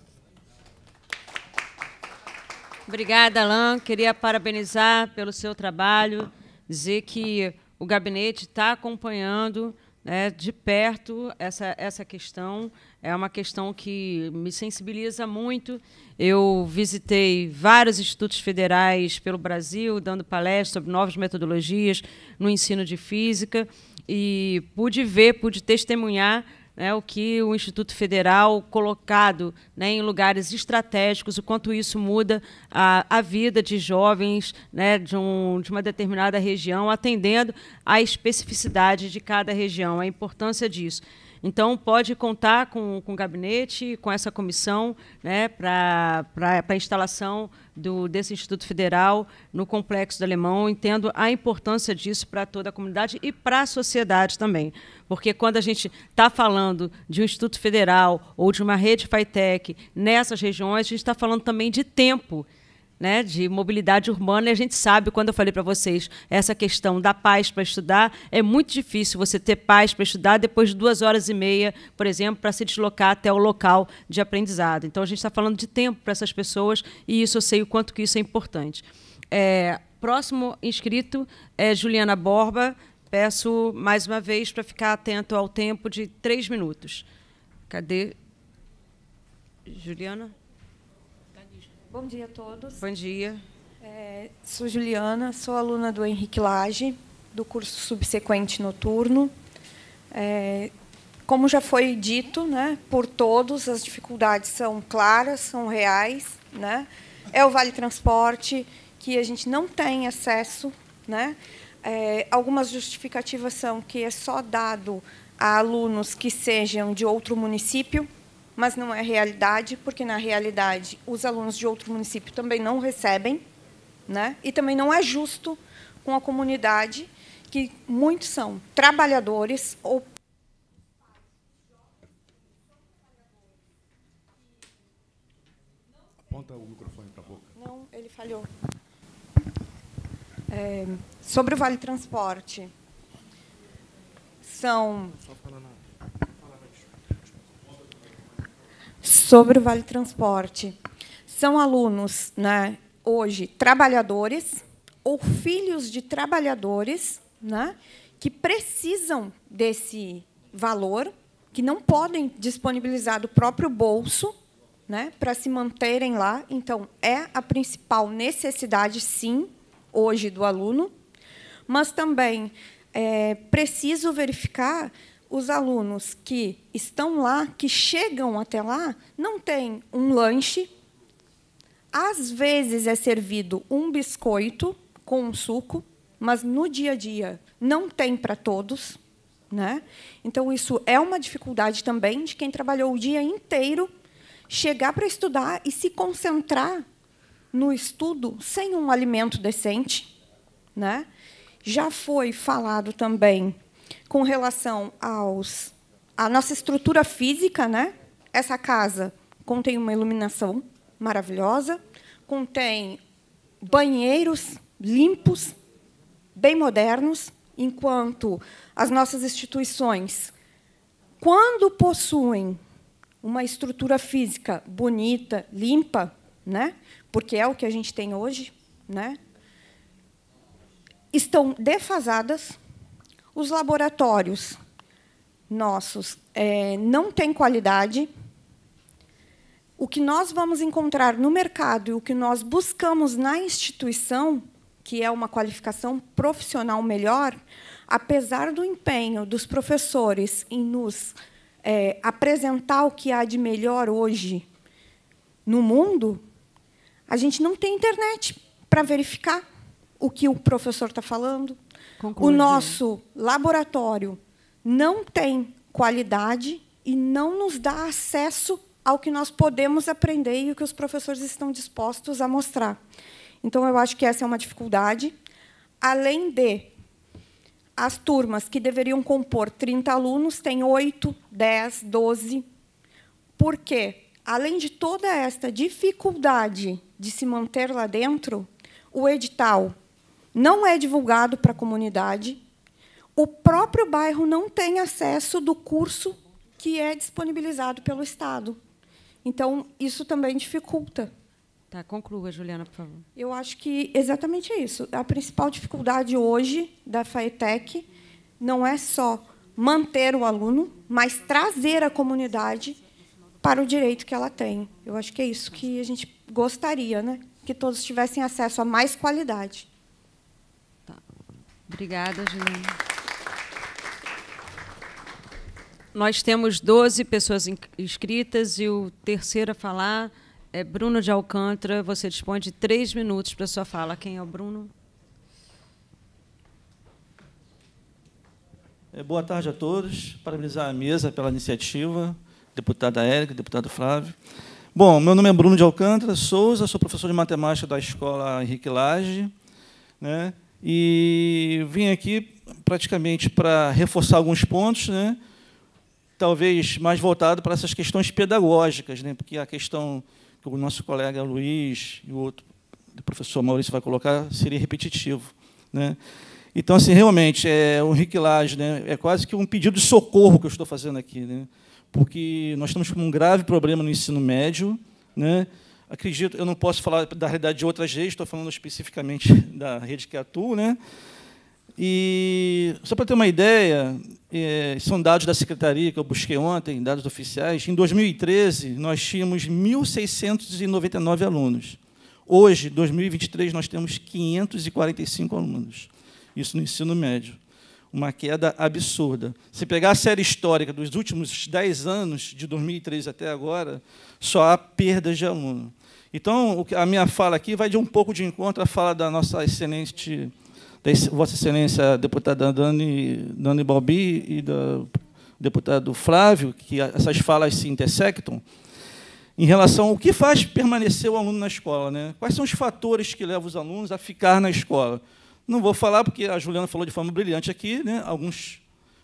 Obrigada, Alain. Queria parabenizar pelo seu trabalho, dizer que o gabinete está acompanhando né, de perto essa, essa questão. É uma questão que me sensibiliza muito. Eu visitei vários institutos federais pelo Brasil, dando palestras sobre novas metodologias no ensino de física, e pude ver, pude testemunhar né, o que o Instituto Federal colocado né, em lugares estratégicos, o quanto isso muda a, a vida de jovens né, de, um, de uma determinada região, atendendo à especificidade de cada região, a importância disso. Então, pode contar com, com o gabinete, com essa comissão, né, para a instalação do, desse Instituto Federal no Complexo do Alemão. Entendo a importância disso para toda a comunidade e para a sociedade também. Porque quando a gente está falando de um Instituto Federal ou de uma rede FITEC nessas regiões, a gente está falando também de tempo. Né, de mobilidade urbana, e a gente sabe, quando eu falei para vocês, essa questão da paz para estudar, é muito difícil você ter paz para estudar depois de duas horas e meia, por exemplo, para se deslocar até o local de aprendizado. Então, a gente está falando de tempo para essas pessoas, e isso eu sei o quanto que isso é importante. É, próximo inscrito é Juliana Borba, Peço mais uma vez para ficar atento ao tempo de três minutos. Cadê? Juliana? Bom dia a todos. Bom dia. É, sou Juliana, sou aluna do Henrique Lage, do curso subsequente noturno. É, como já foi dito né, por todos, as dificuldades são claras, são reais. Né? É o Vale Transporte, que a gente não tem acesso. Né? É, algumas justificativas são que é só dado a alunos que sejam de outro município, mas não é realidade, porque, na realidade, os alunos de outro município também não recebem, né? e também não é justo com a comunidade, que muitos são trabalhadores ou Aponta o microfone para a boca. Não, ele falhou. É, Sobre o Vale Transporte. São. Sobre o Vale Transporte. São alunos, né, hoje, trabalhadores ou filhos de trabalhadores né, que precisam desse valor, que não podem disponibilizar do próprio bolso né, para se manterem lá. Então, é a principal necessidade, sim, hoje do aluno mas também é preciso verificar os alunos que estão lá, que chegam até lá, não têm um lanche, às vezes é servido um biscoito com um suco, mas no dia a dia não tem para todos. Né? Então, isso é uma dificuldade também de quem trabalhou o dia inteiro chegar para estudar e se concentrar no estudo sem um alimento decente. Né? Já foi falado também com relação aos a nossa estrutura física, né? Essa casa contém uma iluminação maravilhosa, contém banheiros limpos, bem modernos, enquanto as nossas instituições, quando possuem uma estrutura física bonita, limpa, né? Porque é o que a gente tem hoje, né? estão defasadas, os laboratórios nossos é, não têm qualidade. O que nós vamos encontrar no mercado e o que nós buscamos na instituição, que é uma qualificação profissional melhor, apesar do empenho dos professores em nos é, apresentar o que há de melhor hoje no mundo, a gente não tem internet para verificar o que o professor está falando. O nosso laboratório não tem qualidade e não nos dá acesso ao que nós podemos aprender e o que os professores estão dispostos a mostrar. Então, eu acho que essa é uma dificuldade. Além de as turmas que deveriam compor 30 alunos têm 8, 10, 12. Por quê? Além de toda esta dificuldade de se manter lá dentro, o edital não é divulgado para a comunidade, o próprio bairro não tem acesso do curso que é disponibilizado pelo Estado. Então, isso também dificulta. Tá, conclua, Juliana, por favor. Eu acho que exatamente é isso. A principal dificuldade hoje da FAETEC não é só manter o aluno, mas trazer a comunidade para o direito que ela tem. Eu acho que é isso que a gente gostaria, né? que todos tivessem acesso a mais qualidade. Obrigada, Juliana. Nós temos 12 pessoas inscritas e o terceiro a falar é Bruno de Alcântara. Você dispõe de três minutos para sua fala. Quem é o Bruno? É, boa tarde a todos. Parabenizar a mesa pela iniciativa, deputada Érica, deputado Flávio. Bom, meu nome é Bruno de Alcântara Souza, sou professor de matemática da Escola Henrique Lage. Né? E vim aqui praticamente para reforçar alguns pontos, né? talvez mais voltado para essas questões pedagógicas, né? porque a questão que o nosso colega Luiz e o outro o professor Maurício vai colocar seria repetitivo. Né? Então, assim, realmente, é um riquilage, né? é quase que um pedido de socorro que eu estou fazendo aqui, né? porque nós estamos com um grave problema no ensino médio, né? acredito, eu não posso falar da realidade de outras redes, estou falando especificamente da rede que atuo, né? E só para ter uma ideia, é, são dados da secretaria que eu busquei ontem, dados oficiais. Em 2013 nós tínhamos 1.699 alunos. Hoje, 2023, nós temos 545 alunos. Isso no ensino médio. Uma queda absurda. Se pegar a série histórica dos últimos 10 anos, de 2003 até agora, só há perdas de aluno. Então, a minha fala aqui vai de um pouco de encontro à fala da nossa excelente, da Vossa Excelência deputada Dani, Dani Balbi e do deputado Flávio, que essas falas se intersectam, em relação ao que faz permanecer o aluno na escola. Né? Quais são os fatores que levam os alunos a ficar na escola? Não vou falar, porque a Juliana falou de forma brilhante aqui, né? alguns,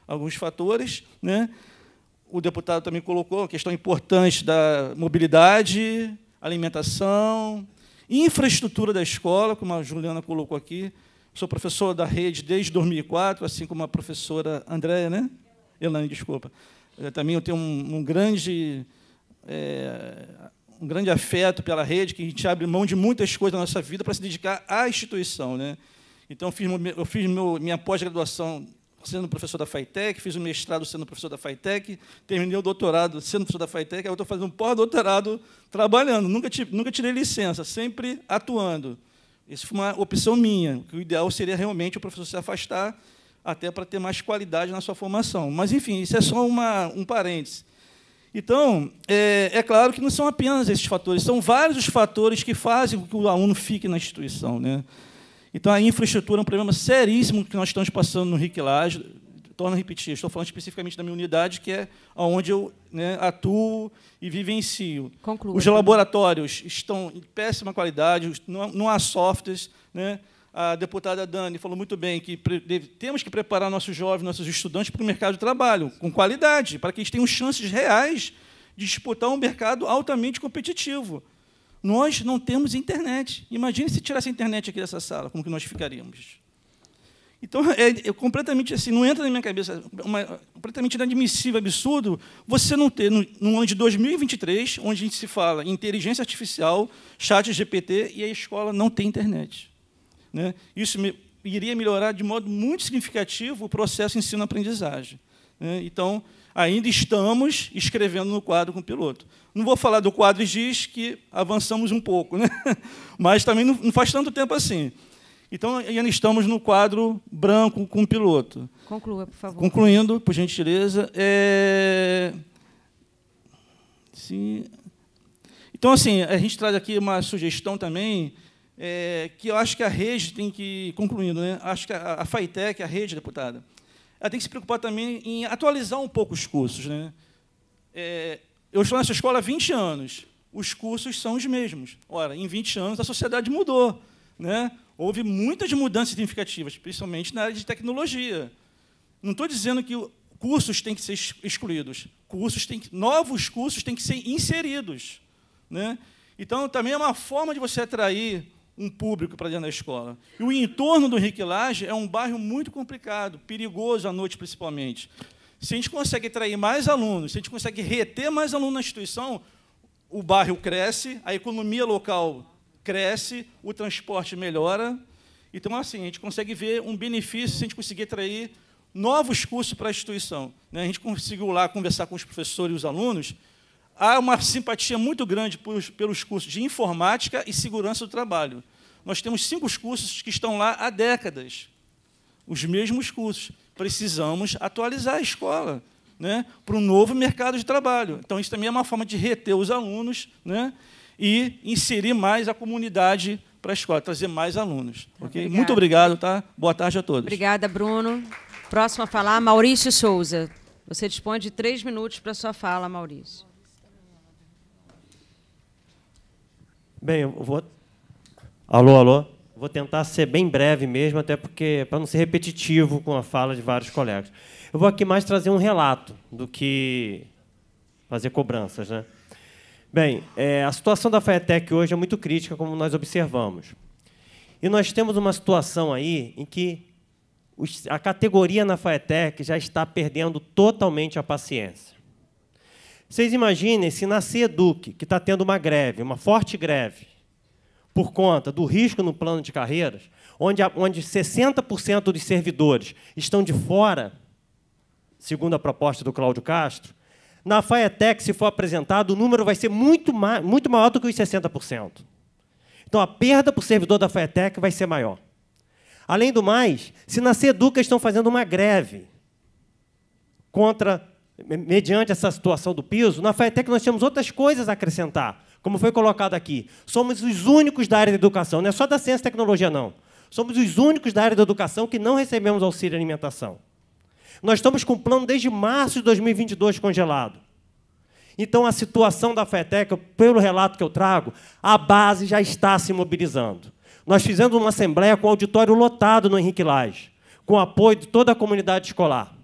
alguns fatores. Né? O deputado também colocou a questão importante da mobilidade, alimentação, infraestrutura da escola, como a Juliana colocou aqui. Sou professor da rede desde 2004, assim como a professora Andréia, né? Elane, desculpa. Eu, é, também eu tenho um, um grande é, um grande afeto pela rede, que a gente abre mão de muitas coisas da nossa vida para se dedicar à instituição, né? Então eu fiz, eu fiz meu, minha pós-graduação sendo professor da FITEC, fiz o um mestrado sendo professor da FITEC, terminei o doutorado sendo professor da FITEC, agora estou fazendo um pós-doutorado trabalhando, nunca, nunca tirei licença, sempre atuando. Isso foi uma opção minha, que o ideal seria realmente o professor se afastar até para ter mais qualidade na sua formação. Mas, enfim, isso é só uma, um parêntese. Então, é, é, claro que não são apenas esses fatores, são vários os fatores que fazem com que o aluno fique na instituição. Né? Então, a infraestrutura é um problema seríssimo que nós estamos passando no RIC Laje. Torno a repetir, estou falando especificamente da minha unidade, que é onde eu né, atuo e vivencio. Conclua, Os laboratórios estão em péssima qualidade, não há softwares. Né? A deputada Dani falou muito bem que temos que preparar nossos jovens, nossos estudantes para o mercado de trabalho, com qualidade, para que eles tenham chances reais de disputar um mercado altamente competitivo. Nós não temos internet. Imagine se tirasse a internet aqui dessa sala, como que nós ficaríamos? Então, é, é completamente assim, não entra na minha cabeça, uma, completamente inadmissível, absurdo, você não ter, no, no, ano de 2023, onde a gente se fala em inteligência artificial, chat GPT, e a escola não tem internet. Né? Isso me, iria melhorar de modo muito significativo o processo ensino-aprendizagem. Né? Então, ainda estamos escrevendo no quadro com o piloto. Não vou falar do quadro GIS, que avançamos um pouco, né? mas também não faz tanto tempo assim. Então, ainda estamos no quadro branco com o piloto. Conclua, por favor. Concluindo, por gentileza. É... Sim. Então, assim, a gente traz aqui uma sugestão também, é, que eu acho que a rede tem que, concluindo, né, acho que a, a FAITEC, a rede, deputada, ela tem que se preocupar também em atualizar um pouco os cursos. Né? É, eu estou nessa escola há 20 anos. Os cursos são os mesmos. Ora, em 20 anos a sociedade mudou. Né? Houve muitas mudanças significativas, principalmente na área de tecnologia. Não estou dizendo que cursos têm que ser excluídos. Cursos têm que, novos cursos têm que ser inseridos. Né? Então, também é uma forma de você atrair um público para dentro da escola. E o entorno do Henrique é um bairro muito complicado, perigoso à noite, principalmente. Se a gente consegue atrair mais alunos, se a gente consegue reter mais alunos na instituição, o bairro cresce, a economia local cresce, o transporte melhora. Então, assim, a gente consegue ver um benefício se a gente conseguir atrair novos cursos para a instituição. Né? A gente conseguiu lá conversar com os professores e os alunos. Há uma simpatia muito grande pelos cursos de informática e segurança do trabalho. Nós temos cinco cursos que estão lá há décadas, os mesmos cursos precisamos atualizar a escola né, para um novo mercado de trabalho. Então, isso também é uma forma de reter os alunos né, e inserir mais a comunidade para a escola, trazer mais alunos. Okay? Muito obrigado, tá? Boa tarde a todos. Obrigada, Bruno. Próximo a falar, Maurício Souza. Você dispõe de três minutos para a sua fala, Maurício. Bem, eu vou. Alô, alô? Vou tentar ser bem breve mesmo, até porque para não ser repetitivo com a fala de vários colegas. Eu vou aqui mais trazer um relato do que fazer cobranças, né? Bem, é, a situação da FAETEC hoje é muito crítica, como nós observamos. E nós temos uma situação aí em que a categoria na FAETEC já está perdendo totalmente a paciência. Vocês imaginem se na CEDUC, que está tendo uma greve, uma forte greve, por conta do risco no plano de carreiras, onde, onde 60% dos servidores estão de fora, segundo a proposta do Cláudio Castro, na FAETEC, se for apresentado, o número vai ser muito, ma muito maior do que os 60%. Então, a perda para o servidor da FAETEC vai ser maior. Além do mais, se na SEDUCA estão fazendo uma greve contra mediante essa situação do piso, na FAETEC nós temos outras coisas a acrescentar como foi colocado aqui, somos os únicos da área da educação, não é só da ciência e tecnologia, não. Somos os únicos da área da educação que não recebemos auxílio alimentação. Nós estamos com o plano desde março de 2022 congelado. Então, a situação da FETEC, pelo relato que eu trago, a base já está se mobilizando. Nós fizemos uma assembleia com o auditório lotado no Henrique Lage, com apoio de toda a comunidade escolar.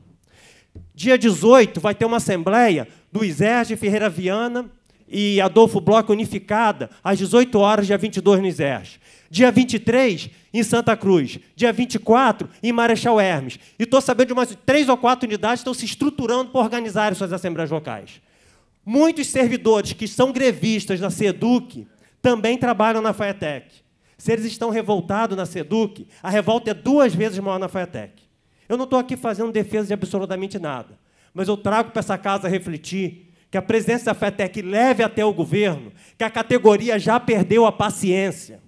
Dia 18 vai ter uma assembleia do Exército Ferreira Viana e Adolfo Bloch unificada, às 18 horas, dia 22, no Exército. Dia 23, em Santa Cruz. Dia 24, em Marechal Hermes. E estou sabendo de umas três ou quatro unidades que estão se estruturando para organizar suas assembleias locais. Muitos servidores que são grevistas na SEDUC também trabalham na FAETEC. Se eles estão revoltados na SEDUC, a revolta é duas vezes maior na FAETEC. Eu não estou aqui fazendo defesa de absolutamente nada, mas eu trago para essa casa refletir que a presidência da FETEC leve até o governo que a categoria já perdeu a paciência,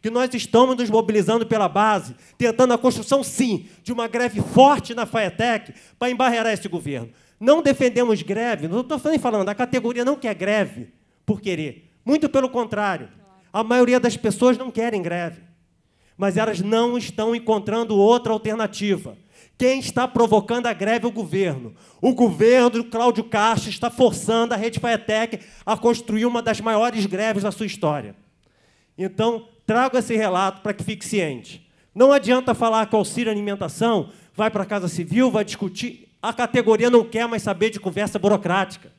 que nós estamos nos mobilizando pela base, tentando a construção, sim, de uma greve forte na FETEC para embarrear esse governo. Não defendemos greve, não estou nem falando, a categoria não quer greve por querer. Muito pelo contrário, a maioria das pessoas não querem greve, mas elas não estão encontrando outra alternativa. Quem está provocando a greve é o governo. O governo do Cláudio Castro está forçando a Rede Faetec a construir uma das maiores greves da sua história. Então, trago esse relato para que fique ciente. Não adianta falar que o auxílio alimentação vai para a Casa Civil, vai discutir. A categoria não quer mais saber de conversa burocrática.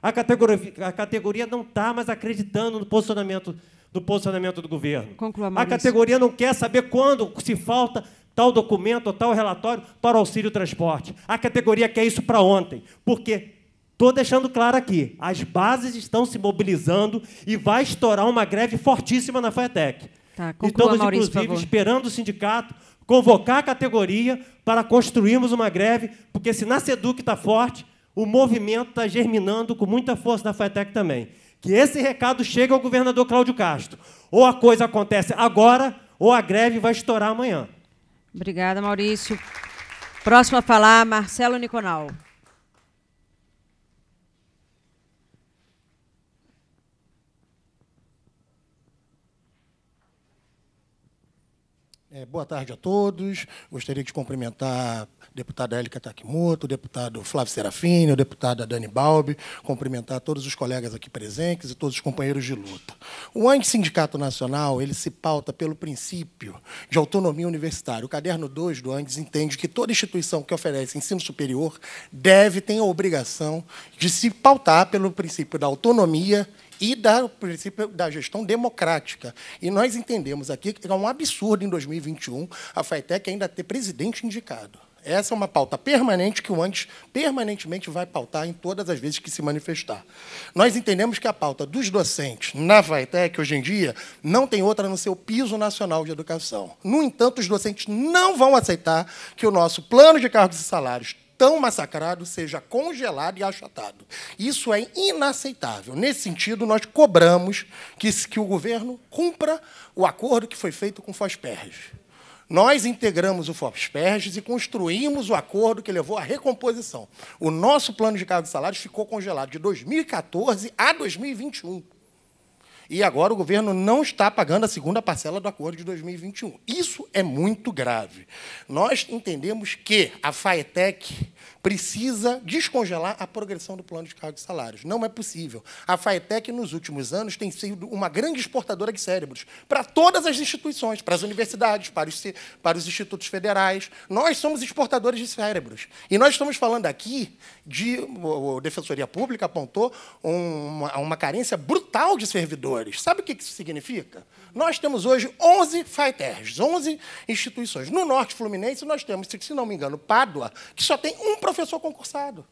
A categoria, a categoria não está mais acreditando no posicionamento, no posicionamento do governo. Conclua, a categoria não quer saber quando se falta tal documento, tal relatório para auxílio transporte. A categoria quer isso para ontem, porque estou deixando claro aqui, as bases estão se mobilizando e vai estourar uma greve fortíssima na FATEC. Tá, Estamos, Maurício, inclusive, esperando o sindicato convocar a categoria para construirmos uma greve, porque se na SEDUC está forte, o movimento está germinando com muita força na FATEC também. Que esse recado chegue ao governador Cláudio Castro. Ou a coisa acontece agora, ou a greve vai estourar amanhã. Obrigada, Maurício. Próximo a falar, Marcelo Niconal. É, boa tarde a todos. Gostaria de cumprimentar deputada Élica Takimoto, o deputado Flávio Serafini, o deputado Dani Balbi, cumprimentar todos os colegas aqui presentes e todos os companheiros de luta. O ANC Sindicato Nacional ele se pauta pelo princípio de autonomia universitária. O caderno 2 do ANDES entende que toda instituição que oferece ensino superior deve ter a obrigação de se pautar pelo princípio da autonomia e da princípio da gestão democrática. E nós entendemos aqui que é um absurdo em 2021 a FATEC ainda ter presidente indicado. Essa é uma pauta permanente que o antes permanentemente vai pautar em todas as vezes que se manifestar. Nós entendemos que a pauta dos docentes na VAETEC, hoje em dia, não tem outra no seu piso nacional de educação. No entanto, os docentes não vão aceitar que o nosso plano de cargos e salários tão massacrado seja congelado e achatado. Isso é inaceitável. Nesse sentido, nós cobramos que, que o governo cumpra o acordo que foi feito com Fosperres. Nós integramos o FOPSPERGES e construímos o acordo que levou à recomposição. O nosso plano de carga de salários ficou congelado de 2014 a 2021. E agora o governo não está pagando a segunda parcela do acordo de 2021. Isso é muito grave. Nós entendemos que a FAETEC precisa descongelar a progressão do plano de cargo e salários. Não é possível. A FAETEC, nos últimos anos, tem sido uma grande exportadora de cérebros para todas as instituições, para as universidades, para os, para os institutos federais. Nós somos exportadores de cérebros. E nós estamos falando aqui de. A Defensoria Pública apontou uma, uma carência brutal de servidores. Sabe o que isso significa? Nós temos hoje 11 FAETERs, 11 instituições. No Norte Fluminense, nós temos, se não me engano, Pádua, que só tem um professor concursado.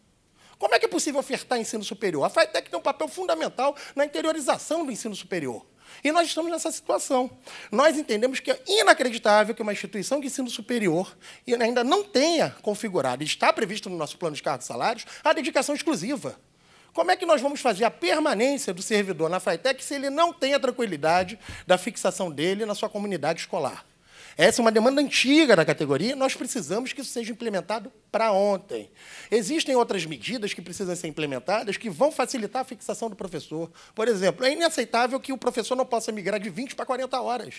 Como é que é possível ofertar ensino superior? A FATEC tem um papel fundamental na interiorização do ensino superior. E nós estamos nessa situação. Nós entendemos que é inacreditável que uma instituição de ensino superior ainda não tenha configurado, e está previsto no nosso plano de cargos e salários, a dedicação exclusiva. Como é que nós vamos fazer a permanência do servidor na FATEC se ele não tem a tranquilidade da fixação dele na sua comunidade escolar? Essa é uma demanda antiga da categoria, nós precisamos que isso seja implementado para ontem. Existem outras medidas que precisam ser implementadas que vão facilitar a fixação do professor. Por exemplo, é inaceitável que o professor não possa migrar de 20 para 40 horas.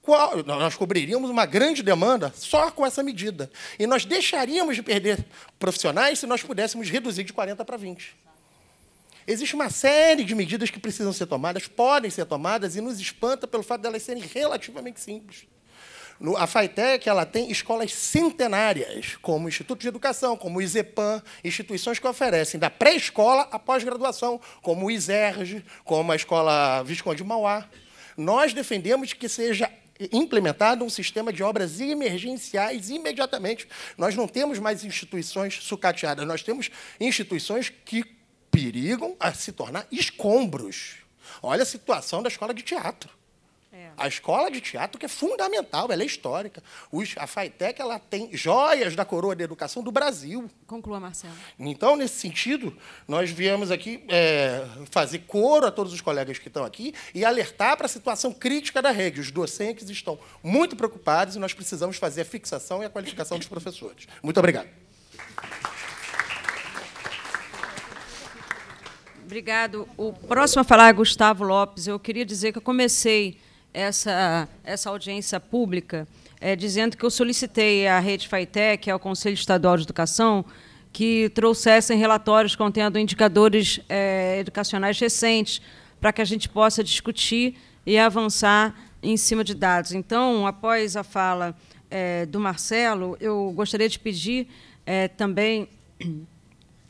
Qual, nós cobriríamos uma grande demanda só com essa medida. E nós deixaríamos de perder profissionais se nós pudéssemos reduzir de 40 para 20. Existe uma série de medidas que precisam ser tomadas, podem ser tomadas, e nos espanta pelo fato de elas serem relativamente simples. No, a FAITEC ela tem escolas centenárias, como o Instituto de Educação, como o IZEPAM, instituições que oferecem da pré-escola à pós-graduação, como o ISERG, como a Escola Visconde Mauá. Nós defendemos que seja implementado um sistema de obras emergenciais imediatamente. Nós não temos mais instituições sucateadas, nós temos instituições que perigam a se tornar escombros. Olha a situação da escola de teatro. A escola de teatro que é fundamental, ela é histórica. Os, a FAITEC ela tem joias da coroa da educação do Brasil. Conclua, Marcelo. Então, nesse sentido, nós viemos aqui é, fazer coro a todos os colegas que estão aqui e alertar para a situação crítica da rede. Os docentes estão muito preocupados e nós precisamos fazer a fixação e a qualificação dos professores. Muito obrigado. Obrigado. O próximo a falar é Gustavo Lopes. Eu queria dizer que eu comecei essa, essa audiência pública é, dizendo que eu solicitei à Rede FAITEC, ao Conselho Estadual de Educação, que trouxessem relatórios contendo indicadores é, educacionais recentes, para que a gente possa discutir e avançar em cima de dados. Então, após a fala é, do Marcelo, eu gostaria de pedir é, também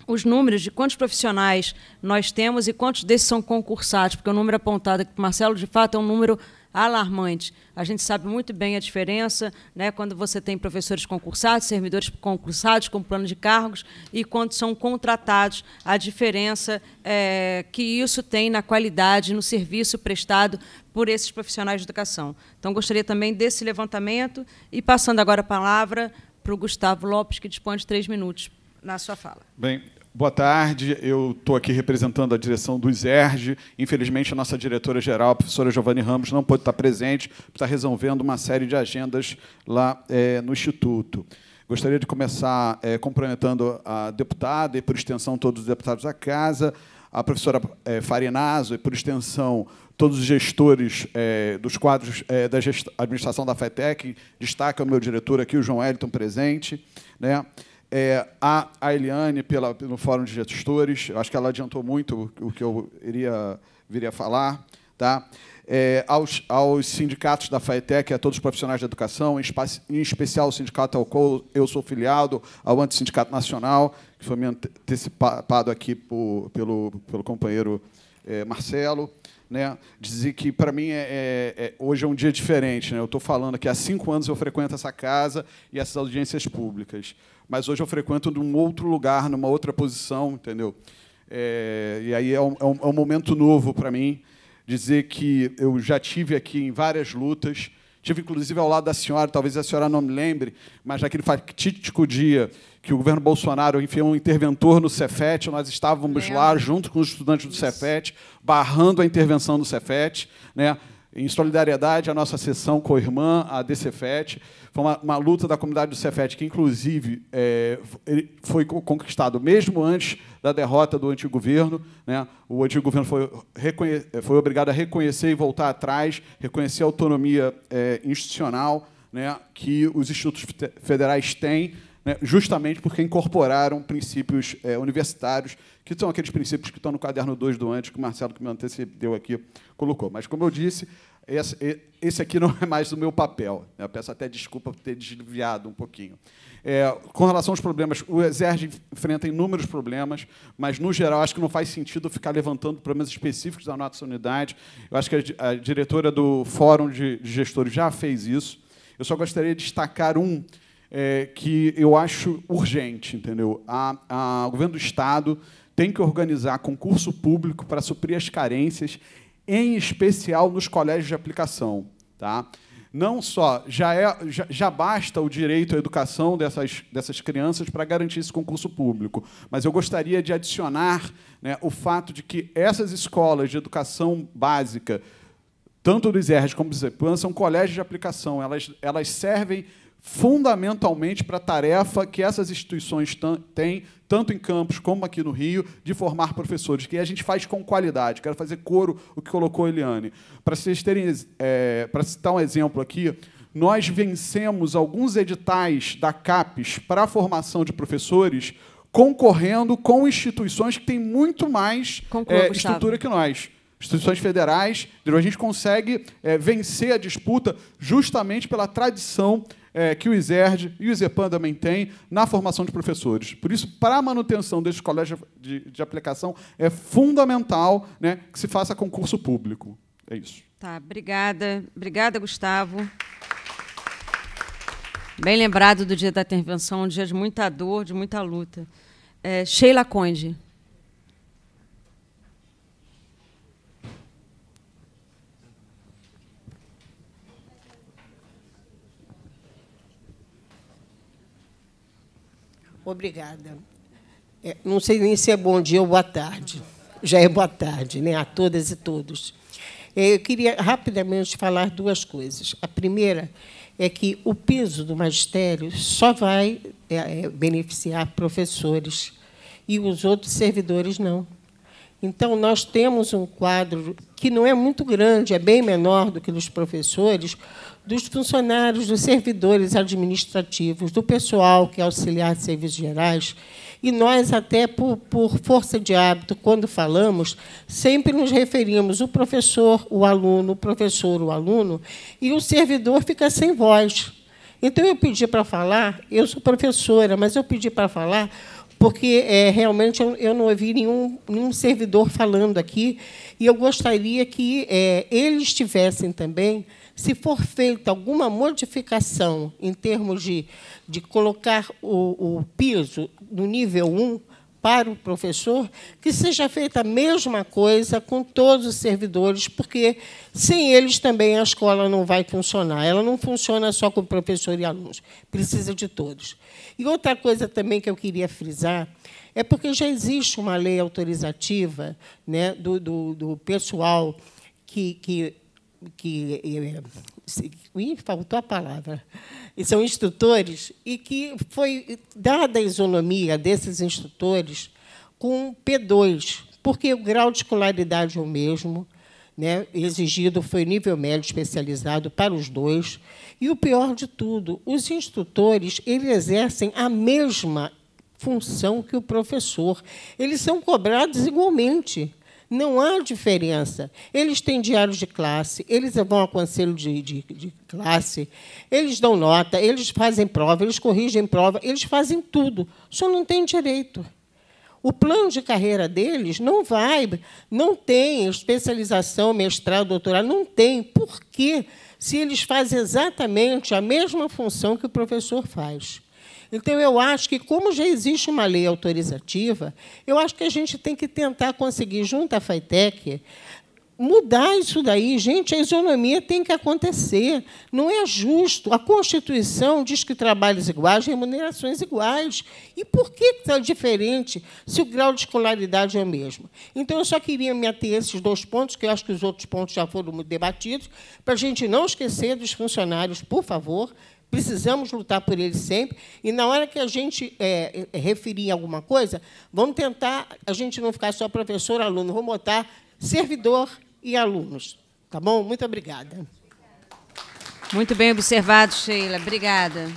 os números de quantos profissionais nós temos e quantos desses são concursados, porque o número apontado aqui para o Marcelo, de fato, é um número alarmante. A gente sabe muito bem a diferença né, quando você tem professores concursados, servidores concursados com plano de cargos e quando são contratados, a diferença é, que isso tem na qualidade, no serviço prestado por esses profissionais de educação. Então, gostaria também desse levantamento e passando agora a palavra para o Gustavo Lopes, que dispõe de três minutos na sua fala. Bem, Boa tarde, eu estou aqui representando a direção do ISERG. Infelizmente, a nossa diretora-geral, a professora Giovanni Ramos, não pôde estar presente, está resolvendo uma série de agendas lá é, no Instituto. Gostaria de começar é, cumprimentando a deputada e, por extensão, todos os deputados da Casa, a professora é, Farinazzo e, por extensão, todos os gestores é, dos quadros é, da administração da FETEC. Destaca o meu diretor aqui, o João Elton, presente. Né? é, a, a Eliane pela, no Fórum de Gestores, acho que ela adiantou muito o, que eu iria, viria falar. Tá? É, aos, aos, sindicatos da FAETEC, a todos os profissionais da educação, em, em especial o sindicato ao qual eu sou filiado, ao Antissindicato Nacional, que foi me antecipado aqui por, pelo, pelo companheiro é, Marcelo né, dizer que para mim é, é, é, hoje é um dia diferente. Né? Eu estou falando que há cinco anos eu frequento essa casa e essas audiências públicas, mas hoje eu frequento num outro lugar, numa outra posição, entendeu? É, e aí é um, é um, é um momento novo para mim dizer que eu já tive aqui em várias lutas, Tive inclusive ao lado da senhora, talvez a senhora não me lembre, mas naquele fatídico dia que o governo Bolsonaro enfiou um interventor no Cefet, nós estávamos lá junto com os estudantes do Isso. Cefet, barrando a intervenção do Cefet, né? em solidariedade à nossa sessão com a irmã, a DCFET. Foi uma, uma luta da comunidade do Cefet que, inclusive, é, foi conquistado mesmo antes da derrota do antigo governo. Né? O antigo governo foi, foi obrigado a reconhecer e voltar atrás, reconhecer a autonomia é, institucional né, que os institutos federais têm, né, justamente porque incorporaram princípios é, universitários que são aqueles princípios que estão no caderno 2 do antes, que o Marcelo, que me antecedeu aqui, colocou. Mas, como eu disse, esse, aqui não é mais o meu papel. Eu peço até desculpa por ter desviado um pouquinho. É, com relação aos problemas, o exército enfrenta inúmeros problemas, mas, no geral, acho que não faz sentido ficar levantando problemas específicos da nossa unidade. Eu acho que a, diretora do Fórum de Gestores já fez isso. Eu só gostaria de destacar um é, que eu acho urgente, entendeu? A, a, o governo do Estado tem que organizar concurso público para suprir as carências, em especial nos colégios de aplicação. Tá? Não só já, é, já, já basta o direito à educação dessas, dessas crianças para garantir esse concurso público, mas eu gostaria de adicionar né, o fato de que essas escolas de educação básica, tanto do ISERJ como do CEPAN, são colégios de aplicação, elas, elas servem fundamentalmente para a tarefa que essas instituições têm, tanto em campos como aqui no Rio, de formar professores, que a gente faz com qualidade. Quero fazer coro o que colocou a Eliane. Para vocês terem, é, para citar um exemplo aqui, nós vencemos alguns editais da CAPES para a formação de professores concorrendo com instituições que têm muito mais é, estrutura que nós instituições federais, a gente consegue é, vencer a disputa justamente pela tradição é, que o ISERD e o ISEPAN também têm na formação de professores. Por isso, para a manutenção deste colégio de, de aplicação, é fundamental né, que se faça concurso público. É isso. Tá, obrigada. Obrigada, Gustavo. Bem lembrado do dia da intervenção, um dia de muita dor, de muita luta. É, Sheila Conde. Obrigada. É, não sei nem se é bom dia ou boa tarde. Já é boa tarde, né? A todas e todos. É, eu queria rapidamente falar duas coisas. A primeira é que o peso do magistério só vai é, é beneficiar professores e os outros servidores não. Então, nós temos um quadro que não é muito grande, é bem menor do que dos professores, dos funcionários, dos servidores administrativos, do pessoal que é auxiliar de serviços gerais. E nós, até por, por força de hábito, quando falamos, sempre nos referimos o professor, o aluno, o professor, o aluno, e o servidor fica sem voz. Então, eu pedi para falar, eu sou professora, mas eu pedi para falar porque é, realmente eu, eu, não ouvi nenhum, nenhum servidor falando aqui, e eu gostaria que é, eles tivessem também, se for feita alguma modificação em termos de, de colocar o, o piso no nível 1, para o professor, que seja feita a mesma coisa com todos os servidores, porque sem eles também a escola não vai funcionar. Ela não funciona só com professor e alunos, precisa de todos. E outra coisa também que eu queria frisar é porque já existe uma lei autorizativa né, do, do, do pessoal que, que, que eh, Ih, faltou a palavra. E são instrutores, e que foi dada a isonomia desses instrutores com P2, porque o grau de escolaridade é o mesmo, né? exigido foi nível médio especializado para os dois. E o pior de tudo, os instrutores eles exercem a mesma função que o professor. Eles são cobrados igualmente. Não há diferença. Eles têm diários de classe, eles vão ao conselho de, de, de classe, eles dão nota, eles fazem prova, eles corrigem prova, eles fazem tudo. Só não tem direito. O plano de carreira deles não vai, não tem especialização, mestrado, doutorado, não tem. Por quê? Se eles fazem exatamente a mesma função que o professor faz. Então, eu acho que, como já existe uma lei autorizativa, eu acho que a gente tem que tentar conseguir, junto à FITEC, mudar isso daí. Gente, a isonomia tem que acontecer. Não é justo. A Constituição diz que trabalhos iguais, remunerações iguais. E por que está diferente se o grau de escolaridade é o mesmo? Então, eu só queria me ater a esses dois pontos, que eu acho que os outros pontos já foram debatidos, para a gente não esquecer dos funcionários, por favor, precisamos lutar por ele sempre. E na hora que a gente é, é, referir alguma coisa, vamos tentar a gente não ficar só professor, aluno, vamos botar servidor e alunos. Tá bom? Muito obrigada. Muito bem observado, Sheila. Obrigada.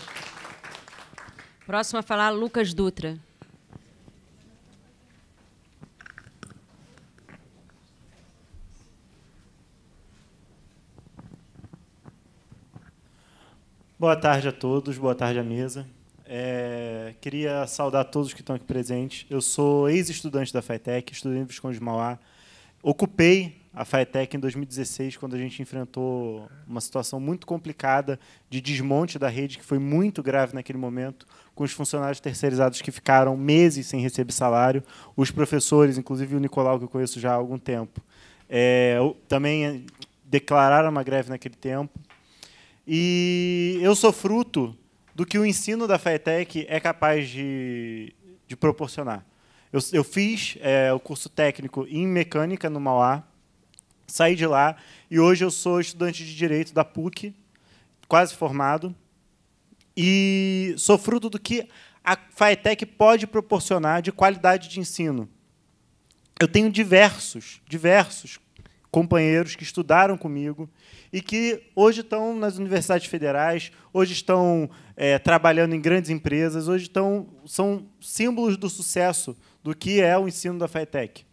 Próximo a falar, Lucas Dutra. Boa tarde a todos, boa tarde à mesa. É, queria saudar todos que estão aqui presentes. Eu sou ex-estudante da FATEC, estudei em Visconde de Mauá. Ocupei a FATEC em 2016, quando a gente enfrentou uma situação muito complicada de desmonte da rede, que foi muito grave naquele momento, com os funcionários terceirizados que ficaram meses sem receber salário, os professores, inclusive o Nicolau, que eu conheço já há algum tempo. É, também declararam uma greve naquele tempo. E eu sou fruto do que o ensino da FETEC é capaz de, de proporcionar. Eu, eu fiz é, o curso técnico em mecânica no Mauá, saí de lá e hoje eu sou estudante de direito da PUC, quase formado, e sou fruto do que a FAETEC pode proporcionar de qualidade de ensino. Eu tenho diversos, diversos companheiros que estudaram comigo e que hoje estão nas universidades federais, hoje estão é, trabalhando em grandes empresas, hoje estão, são símbolos do sucesso do que é o ensino da FATEC.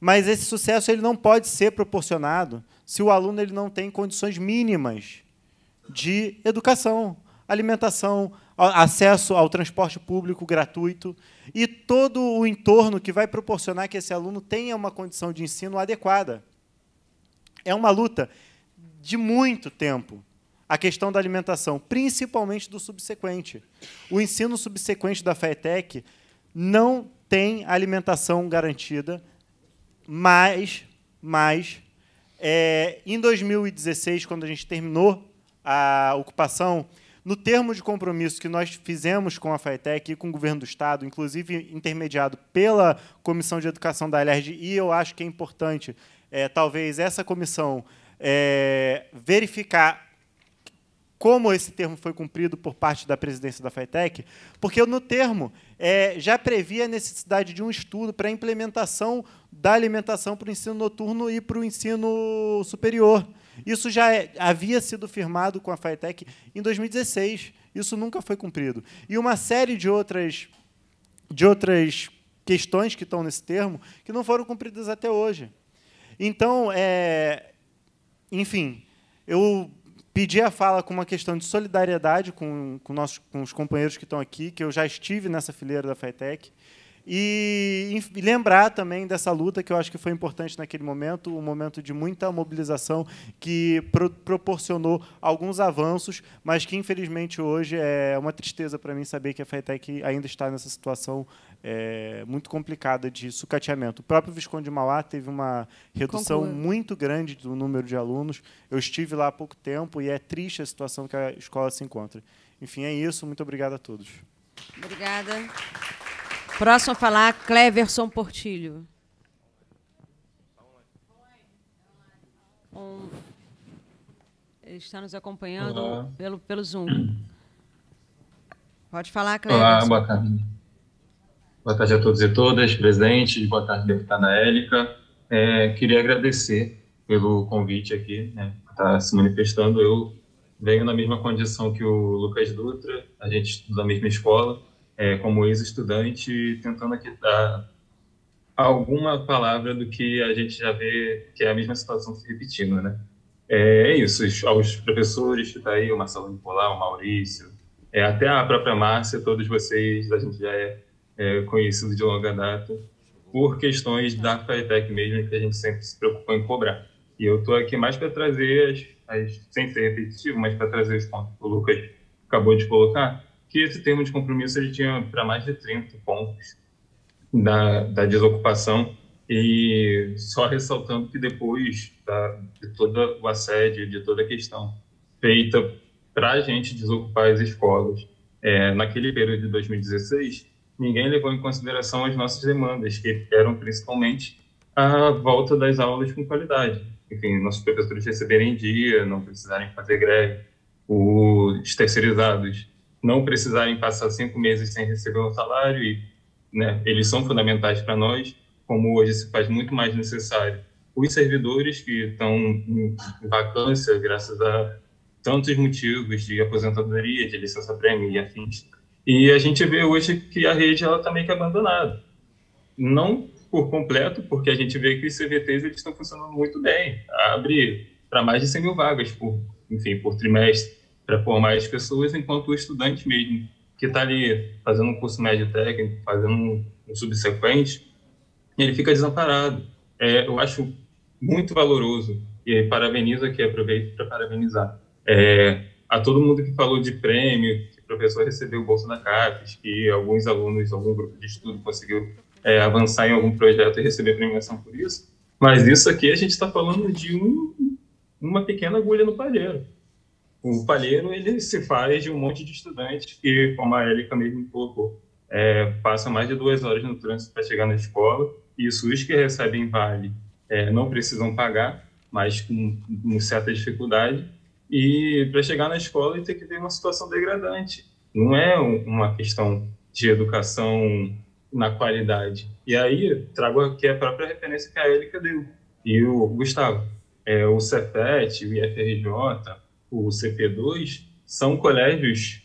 Mas esse sucesso ele não pode ser proporcionado se o aluno ele não tem condições mínimas de educação, alimentação, acesso ao transporte público gratuito e todo o entorno que vai proporcionar que esse aluno tenha uma condição de ensino adequada é uma luta de muito tempo a questão da alimentação, principalmente do subsequente. O ensino subsequente da FETEC não tem alimentação garantida, mas, mas é, em 2016, quando a gente terminou a ocupação, no termo de compromisso que nós fizemos com a FATEC e com o governo do Estado, inclusive intermediado pela Comissão de Educação da LERJ, e eu acho que é importante é, talvez essa comissão é, verificar como esse termo foi cumprido por parte da presidência da FITEC, porque no termo é, já previa a necessidade de um estudo para a implementação da alimentação para o ensino noturno e para o ensino superior. Isso já é, havia sido firmado com a FITEC em 2016. Isso nunca foi cumprido. E uma série de outras, de outras questões que estão nesse termo que não foram cumpridas até hoje. Então, é, enfim, eu pedi a fala com uma questão de solidariedade com, com, nossos, com os companheiros que estão aqui, que eu já estive nessa fileira da FITEC. E, e, lembrar também dessa luta que eu acho que foi importante naquele momento, um momento de muita mobilização que pro, proporcionou alguns avanços, mas que infelizmente hoje é uma tristeza para mim saber que a FETEC ainda está nessa situação é, muito complicada de sucateamento. O próprio Visconde de Mauá teve uma redução muito grande do número de alunos. Eu estive lá há pouco tempo e é triste a situação que a escola se encontra. Enfim, é isso. Muito obrigado a todos. Obrigada. Próximo a falar, Cleverson Portilho. Um, ele está nos acompanhando Olá. pelo, pelo Zoom. Pode falar, Cleverson. Olá, boa tarde. Boa tarde a todos e todas presentes. Boa tarde, deputada Élica. É, queria agradecer pelo convite aqui, né, estar se manifestando. Eu venho na mesma condição que o Lucas Dutra, a gente estuda na mesma escola, é, como ex-estudante, tentando aqui dar alguma palavra do que a gente já vê que é a mesma situação se repetindo, né? É, é isso, aos professores que tipo tá aí, o Marcelo Nicolau, o Maurício, é, até a própria Márcia, todos vocês, a gente já é, é conhecido de longa data por questões da FATEC mesmo, que a gente sempre se preocupou em cobrar. E eu estou aqui mais para trazer, as, as, sem ser repetitivo, mas para trazer os pontos que o Lucas acabou de colocar, que esse termo de compromisso ele tinha para mais de 30 pontos da, da desocupação e só ressaltando que depois da, de todo o assédio, de toda a questão feita para a gente desocupar as escolas, é, naquele período de 2016, ninguém levou em consideração as nossas demandas, que eram principalmente a volta das aulas com qualidade. Enfim, nossos professores receberem dia, não precisarem fazer greve, os terceirizados não precisarem passar cinco meses sem receber um salário e né, eles são fundamentais para nós, como hoje se faz muito mais necessário. Os servidores que estão em vacância, graças a tantos motivos de aposentadoria, de licença-prêmio e afins. E a gente vê hoje que a rede ela está meio que abandonada. Não por completo, porque a gente vê que os CVTs eles estão funcionando muito bem. Abre para mais de 100 mil vagas por, enfim, por trimestre para formar as pessoas, enquanto o estudante mesmo, que está ali fazendo um curso médio técnico, fazendo um, subsequente, ele fica desamparado. É, eu acho muito valoroso e parabenizo aqui, aproveito para parabenizar é, a todo mundo que falou de prêmio, que o professor recebeu o bolsa da CAPES, que alguns alunos, algum grupo de estudo conseguiu é, avançar em algum projeto e receber premiação por isso. Mas isso aqui a gente está falando de um, uma pequena agulha no palheiro o palheiro ele se faz de um monte de estudantes que, como a Érica mesmo colocou, é, passam mais de duas horas no trânsito para chegar na escola e os SUS que recebem vale é, não precisam pagar, mas com, com certa dificuldade, e para chegar na escola e ter que ver uma situação degradante. Não é uma questão de educação na qualidade. E aí, trago aqui a própria referência que a Érica deu, e o Gustavo. É, o CEPET, o IFRJ, o CP2, são colégios,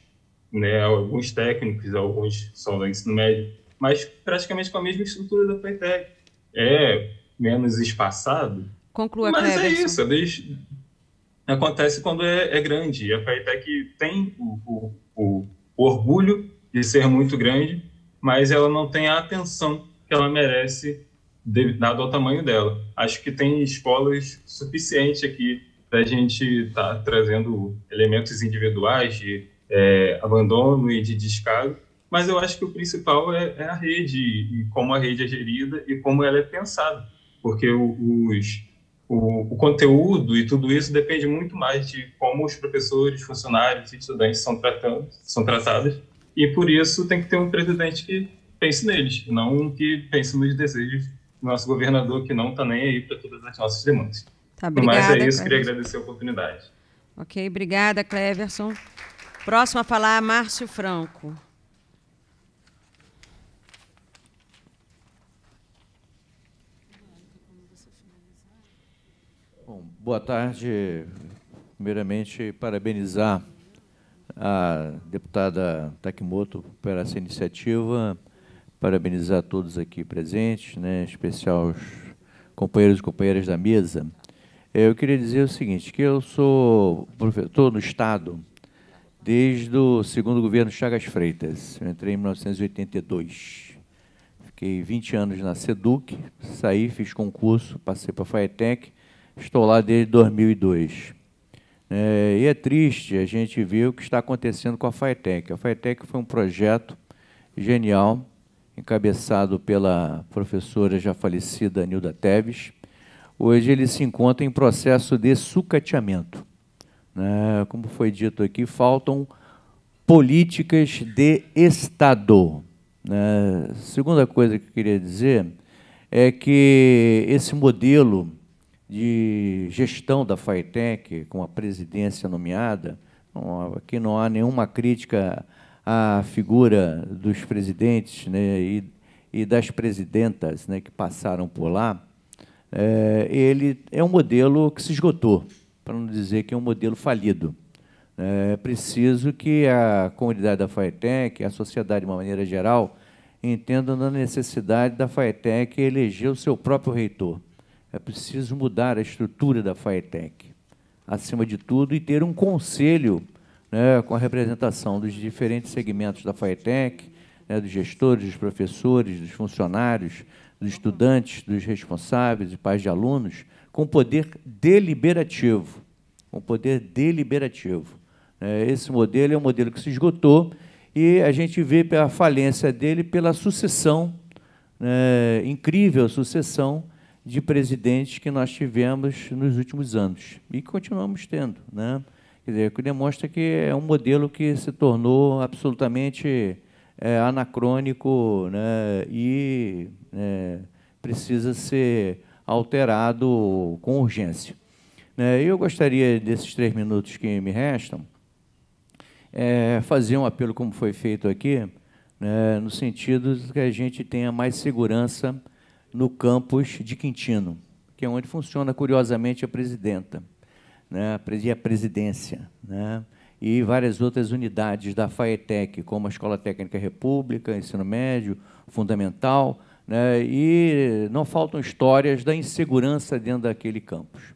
né, alguns técnicos, alguns são do ensino médio, mas praticamente com a mesma estrutura da Playtech. É menos espaçado. Conclua, Mas Cleverson. é isso, desde... acontece quando é, é grande. E a Playtech tem o, o, o, orgulho de ser muito grande, mas ela não tem a atenção que ela merece dado ao tamanho dela. Acho que tem escolas suficiente aqui da gente estar tá trazendo elementos individuais de é, abandono e de descaso, mas eu acho que o principal é, é, a rede e como a rede é gerida e como ela é pensada, porque os, o, o, conteúdo e tudo isso depende muito mais de como os professores, funcionários e estudantes são, tratando, são tratados, e por isso tem que ter um presidente que pense neles, não que pense nos desejos do nosso governador, que não está nem aí para todas as nossas demandas. Tá, obrigada. Mas é isso, Cleverson. queria agradecer a oportunidade. Ok, obrigada, Cleverson. Próximo a falar, Márcio Franco. Bom, boa tarde. Primeiramente, parabenizar a deputada Takimoto por essa iniciativa, parabenizar todos aqui presentes, né, em especial os companheiros e companheiras da mesa. É, eu queria dizer o seguinte, que eu sou professor no Estado desde o segundo governo Chagas Freitas. Eu entrei em 1982. Fiquei 20 anos na SEDUC, saí, fiz concurso, passei para a FAETEC, estou lá desde 2002. É, e é triste a gente ver o que está acontecendo com a FAETEC. A FAETEC foi um projeto genial, encabeçado pela professora já falecida Nilda Teves, hoje ele se encontra em processo de sucateamento. Né? Como foi dito aqui, faltam políticas de Estado. Né? Segunda coisa que eu queria dizer é que esse modelo de gestão da FATEC, com a presidência nomeada, aqui não há nenhuma crítica à figura dos presidentes né, e, e das presidentas né, que passaram por lá, é, ele é um modelo que se esgotou, para não dizer que é um modelo falido. É preciso que a comunidade da FAETEC, a sociedade de uma maneira geral, entenda na necessidade da FAETEC eleger o seu próprio reitor. É preciso mudar a estrutura da FAETEC, acima de tudo, e ter um conselho né, com a representação dos diferentes segmentos da FAETEC, né, dos gestores, dos professores, dos funcionários, dos estudantes, dos responsáveis e pais de alunos, com poder deliberativo. Com poder deliberativo. É, esse modelo é um modelo que se esgotou e a gente vê a falência dele pela sucessão, né, incrível sucessão de presidentes que nós tivemos nos últimos anos e continuamos tendo. Né? Quer dizer, que demonstra que é um modelo que se tornou absolutamente é, anacrônico né, e é, precisa ser alterado com urgência. Né, eu gostaria, desses três minutos que me restam, é, fazer um apelo, como foi feito aqui, né, no sentido de que a gente tenha mais segurança no campus de Quintino, que é onde funciona, curiosamente, a presidenta né, e a presidência. Né? e várias outras unidades da FAETEC, como a Escola Técnica República, Ensino Médio, Fundamental, né, e não faltam histórias da insegurança dentro daquele campus.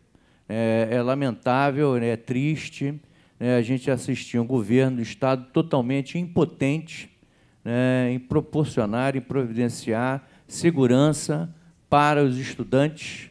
É, é lamentável, né, é triste né, a gente assistir um governo do Estado totalmente impotente né? em proporcionar e providenciar segurança para os estudantes,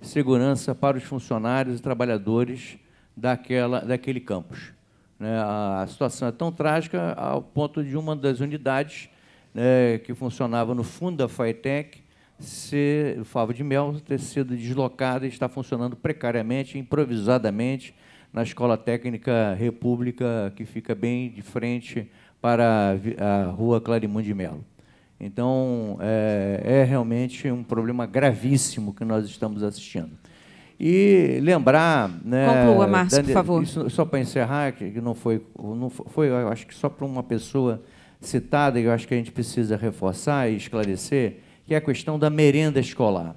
segurança para os funcionários e trabalhadores daquela, daquele campus. Né? A situação é tão trágica ao ponto de uma das unidades né, que funcionava no fundo da FATEC, ser, Favo de Mel, ter sido deslocada e está funcionando precariamente, improvisadamente, na Escola Técnica República, que fica bem de frente para a Rua Clarimundo de Melo. Então, é, é realmente um problema gravíssimo que nós estamos assistindo. E lembrar, né? Conclua, Márcio, Dani, por favor. Isso, só para encerrar, que não foi, não foi, eu acho que só para uma pessoa citada, eu acho que a gente precisa reforçar e esclarecer, que é a questão da merenda escolar.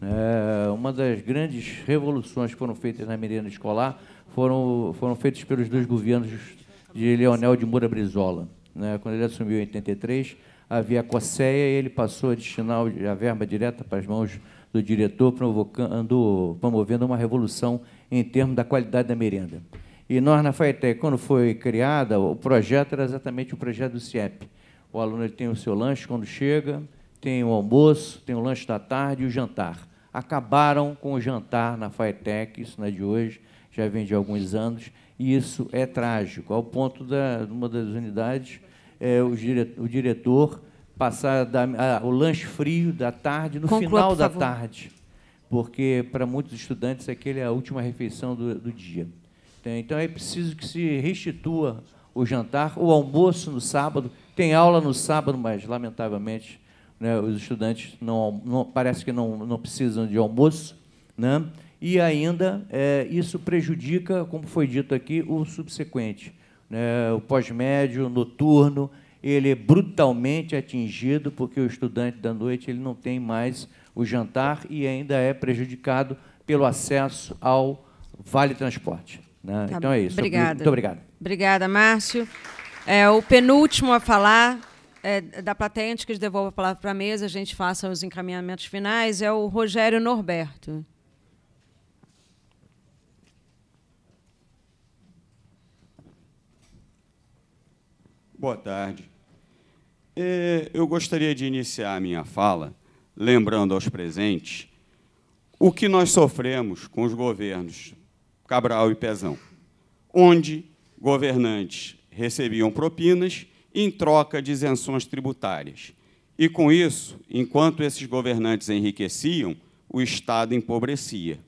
É, uma das grandes revoluções que foram feitas na merenda escolar foram, foram feitas pelos dois governos de Leonel de Moura Brizola. Né? Quando ele assumiu em 83, havia a COSEA e ele passou a destinar a verba direta para as mãos do diretor, provocando, promovendo uma revolução em termos da qualidade da merenda. E nós, na FAETEC, quando foi criada, o projeto era exatamente o projeto do CIEP. O aluno tem o seu lanche quando chega, tem o almoço, tem o lanche da tarde e o jantar. Acabaram com o jantar na FAETEC, isso não é de hoje, já vem de alguns anos, e isso é trágico, ao ponto da uma das unidades, é, o, dire, o diretor passar da, a, o lanche frio da tarde, no Conclua, final da tarde, porque para muitos estudantes aquele é a última refeição do, do dia. Então é preciso que se restitua o jantar, o almoço no sábado. Tem aula no sábado, mas lamentavelmente né, os estudantes não, não, parece que não, não precisam de almoço, né? E ainda é, isso prejudica, como foi dito aqui, o subsequente, né, o pós-médio, noturno, ele é brutalmente atingido porque o estudante da noite ele não tem mais o jantar e ainda é prejudicado pelo acesso ao vale transporte. Né? Tá então é isso. Obrigada. Muito obrigado. Obrigada, Márcio. É, o penúltimo a falar é, da plateia, antes que devolva a palavra para a mesa, a gente faça os encaminhamentos finais, é o Rogério Norberto. Boa tarde. É, eu gostaria de iniciar a minha fala lembrando aos presentes o que nós sofremos com os governos Cabral e Pezão, onde governantes recebiam propinas em troca de isenções tributárias. E com isso, enquanto esses governantes enriqueciam, o Estado empobrecia.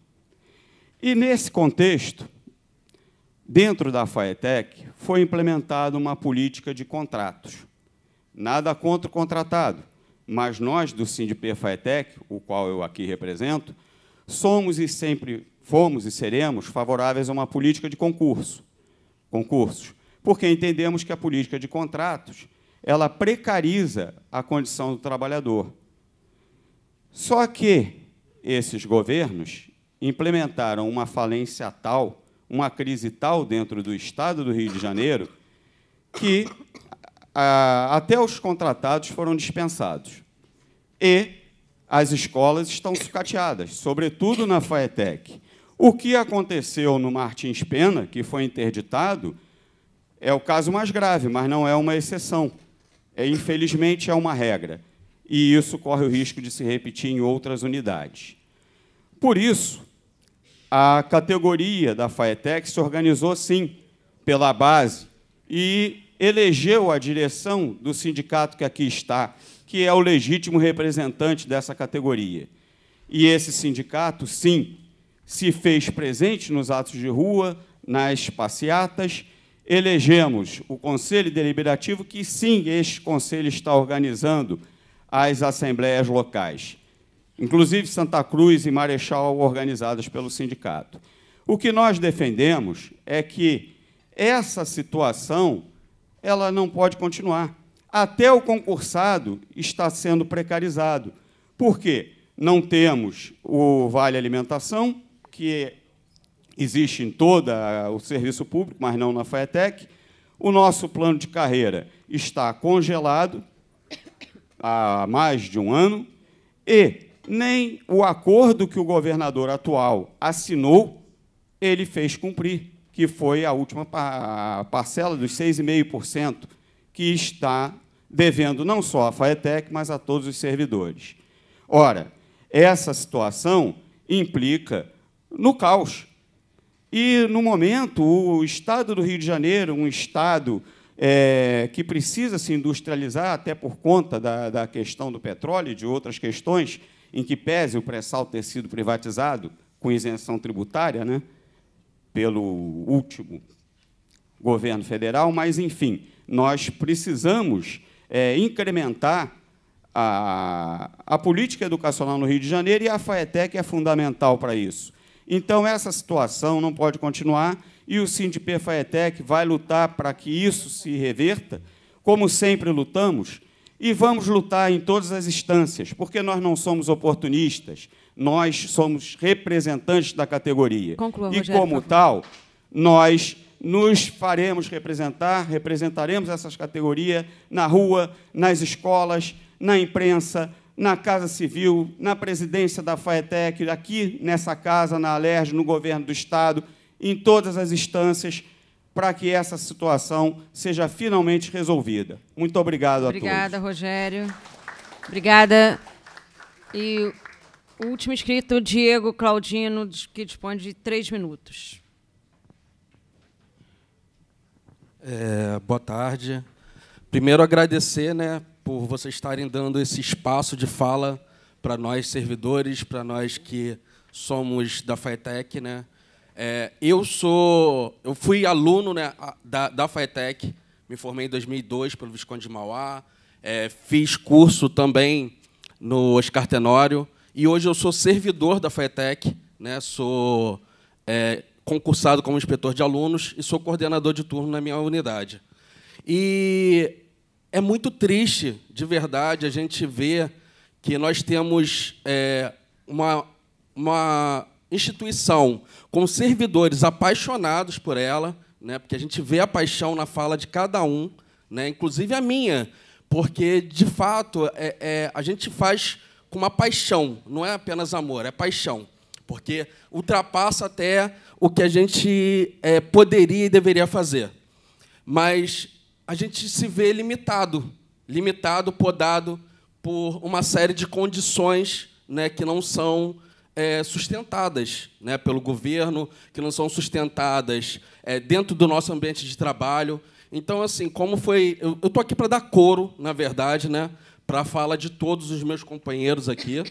E nesse contexto, dentro da FAETEC, foi implementada uma política de contratos Nada contra o contratado, mas nós do Sindipê Faetec, o qual eu aqui represento, somos e sempre fomos e seremos favoráveis a uma política de concurso, concursos, porque entendemos que a política de contratos ela precariza a condição do trabalhador. Só que esses governos implementaram uma falência tal, uma crise tal dentro do Estado do Rio de Janeiro, que até os contratados foram dispensados. E as escolas estão sucateadas, sobretudo na FAETEC. O que aconteceu no Martins Pena, que foi interditado, é o caso mais grave, mas não é uma exceção. É, infelizmente, é uma regra. E isso corre o risco de se repetir em outras unidades. Por isso, a categoria da FAETEC se organizou, sim, pela base e elegeu a direção do sindicato que aqui está, que é o legítimo representante dessa categoria. E esse sindicato, sim, se fez presente nos atos de rua, nas passeatas. Elegemos o Conselho Deliberativo, que sim, este Conselho está organizando as assembleias locais. Inclusive, Santa Cruz e Marechal organizadas pelo sindicato. O que nós defendemos é que essa situação ela não pode continuar. Até o concursado está sendo precarizado. Por quê? Não temos o Vale Alimentação, que existe em todo o serviço público, mas não na FAETEC. O nosso plano de carreira está congelado há mais de um ano e nem o acordo que o governador atual assinou ele fez cumprir que foi a última parcela dos 6,5% que está devendo não só à Faetec, mas a todos os servidores. Ora, essa situação implica no caos. E, no momento, o Estado do Rio de Janeiro, um Estado é, que precisa se industrializar, até por conta da, da questão do petróleo e de outras questões, em que pese o pré-sal ter sido privatizado, com isenção tributária, né? pelo último governo federal, mas, enfim, nós precisamos é, incrementar a, a política educacional no Rio de Janeiro e a FAETEC é fundamental para isso. Então, essa situação não pode continuar e o Sindipê FAETEC vai lutar para que isso se reverta, como sempre lutamos, e vamos lutar em todas as instâncias, porque nós não somos oportunistas. Nós somos representantes da categoria. Conclua, e Rogério, como tal, nós nos faremos representar, representaremos essas categorias na rua, nas escolas, na imprensa, na Casa Civil, na presidência da FAETEC, aqui nessa casa, na Alerj, no governo do Estado, em todas as instâncias, para que essa situação seja finalmente resolvida. Muito obrigado Obrigada, a todos. Obrigada, Rogério. Obrigada. E o último inscrito, Diego Claudino, que dispõe de três minutos. É, boa tarde. Primeiro, agradecer né, por vocês estarem dando esse espaço de fala para nós, servidores, para nós que somos da FATEC. Né? É, eu sou, eu fui aluno né, da, da FATEC, me formei em 2002 pelo Visconde de Mauá, é, fiz curso também no Oscar Tenório, e hoje eu sou servidor da FATEC, né? sou é, concursado como inspetor de alunos e sou coordenador de turno na minha unidade. E é muito triste, de verdade, a gente ver que nós temos é, uma, uma instituição com servidores apaixonados por ela, né? porque a gente vê a paixão na fala de cada um, né? inclusive a minha, porque, de fato, é, é a gente faz com uma paixão, não é apenas amor, é paixão, porque ultrapassa até o que a gente é, poderia e deveria fazer. Mas a gente se vê limitado, limitado, podado por uma série de condições né, que não são é, sustentadas né, pelo governo, que não são sustentadas é, dentro do nosso ambiente de trabalho. Então, assim, como foi. Eu estou aqui para dar coro, na verdade, né, para a fala de todos os meus companheiros aqui,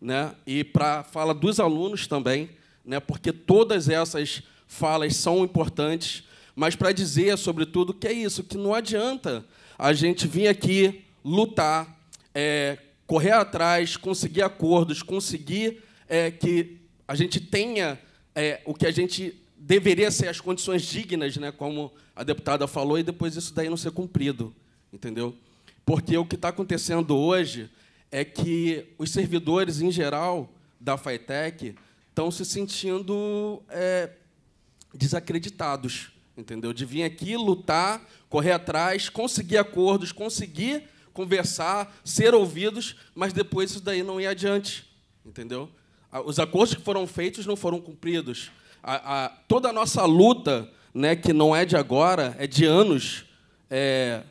né? E para a fala dos alunos também, né? Porque todas essas falas são importantes, mas para dizer, sobretudo, que é isso, que não adianta a gente vir aqui lutar, é, correr atrás, conseguir acordos, conseguir é, que a gente tenha é, o que a gente deveria ser as condições dignas, né, como a deputada falou, e depois isso daí não ser cumprido, entendeu? Porque o que está acontecendo hoje é que os servidores, em geral, da FITEC estão se sentindo é, desacreditados, entendeu? De vir aqui lutar, correr atrás, conseguir acordos, conseguir conversar, ser ouvidos, mas depois isso daí não ia adiante, entendeu? Os acordos que foram feitos não foram cumpridos. A, a, toda a nossa luta, né, que não é de agora, é de anos, é,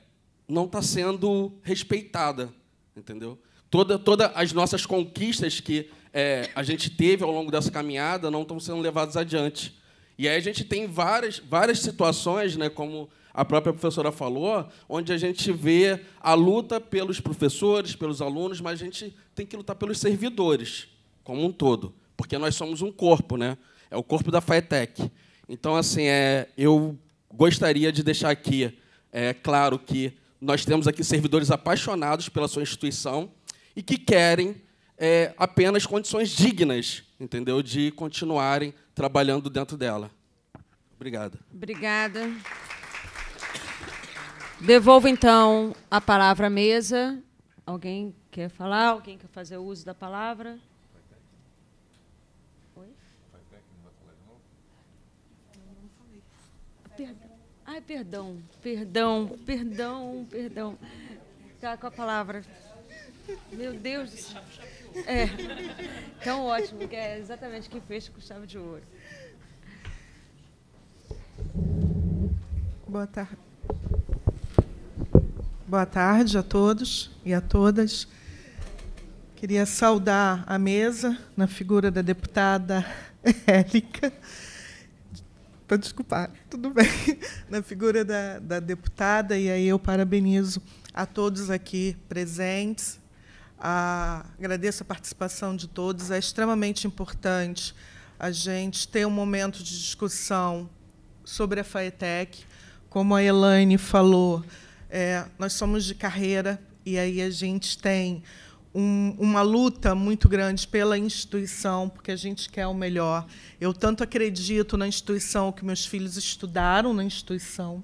não está sendo respeitada, entendeu? Toda, todas as nossas conquistas que é, a gente teve ao longo dessa caminhada não estão sendo levadas adiante. E aí a gente tem várias, várias situações, né, como a própria professora falou, onde a gente vê a luta pelos professores, pelos alunos, mas a gente tem que lutar pelos servidores como um todo, porque nós somos um corpo, né? É o corpo da FATEC. Então, assim, é, eu gostaria de deixar aqui é, claro que nós temos aqui servidores apaixonados pela sua instituição e que querem é, apenas condições dignas, entendeu, de continuarem trabalhando dentro dela. Obrigada. Obrigada. Devolvo então a palavra à mesa. Alguém quer falar? Alguém quer fazer uso da palavra? Ai, perdão, perdão, perdão, perdão. Tá com a palavra. Meu Deus É. Tão ótimo, que é exatamente que fez com chave de ouro. Boa tarde. Boa tarde a todos e a todas. Queria saudar a mesa na figura da deputada Élica para desculpar, tudo bem, na figura da, da deputada, e aí eu parabenizo a todos aqui presentes, a, agradeço a participação de todos, é extremamente importante a gente ter um momento de discussão sobre a FAETEC, como a Elaine falou, é, nós somos de carreira, e aí a gente tem um, uma luta muito grande pela instituição, porque a gente quer o melhor. Eu tanto acredito na instituição que meus filhos estudaram na instituição.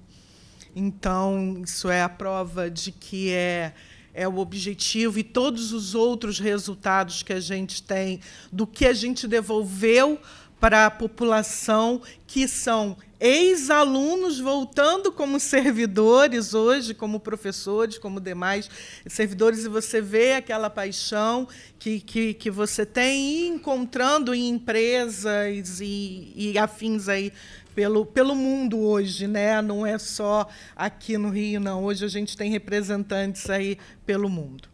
Então, isso é a prova de que é, é o objetivo e todos os outros resultados que a gente tem, do que a gente devolveu para a população que são ex-alunos voltando como servidores hoje, como professores, como demais servidores, e você vê aquela paixão que, que, que você tem encontrando em empresas e, e afins aí pelo, pelo mundo hoje, né? Não é só aqui no Rio, não. Hoje a gente tem representantes aí pelo mundo.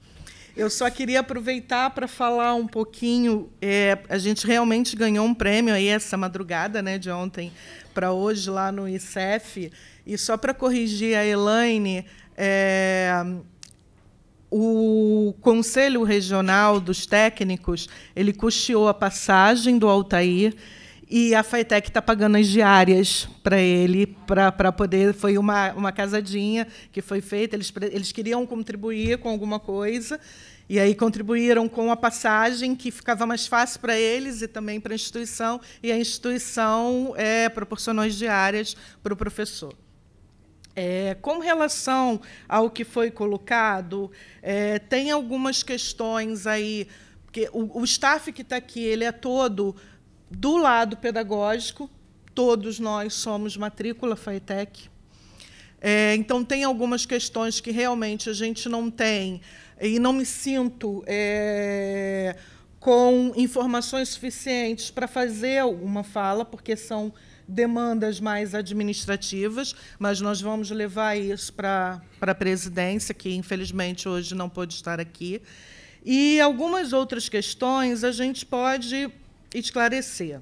Eu só queria aproveitar para falar um pouquinho. É, a gente realmente ganhou um prêmio aí essa madrugada, né, de ontem para hoje lá no ICEF. E só para corrigir a Elaine, é, o Conselho Regional dos Técnicos ele custeou a passagem do Altair e a Faitec está pagando as diárias para ele, para poder. Foi uma, uma casadinha que foi feita. Eles, eles queriam contribuir com alguma coisa. E aí contribuíram com a passagem que ficava mais fácil para eles e também para a instituição, e a instituição é, proporcionou as diárias para o professor. É, com relação ao que foi colocado, é, tem algumas questões aí, porque o, o staff que está aqui ele é todo do lado pedagógico, todos nós somos matrícula FAETEC. É, então, tem algumas questões que realmente a gente não tem, e não me sinto é, com informações suficientes para fazer uma fala, porque são demandas mais administrativas, mas nós vamos levar isso para, para a presidência, que infelizmente hoje não pôde estar aqui. E algumas outras questões a gente pode esclarecer.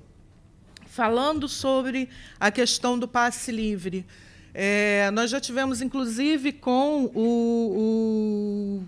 Falando sobre a questão do passe livre, é, nós já tivemos, inclusive, com o, o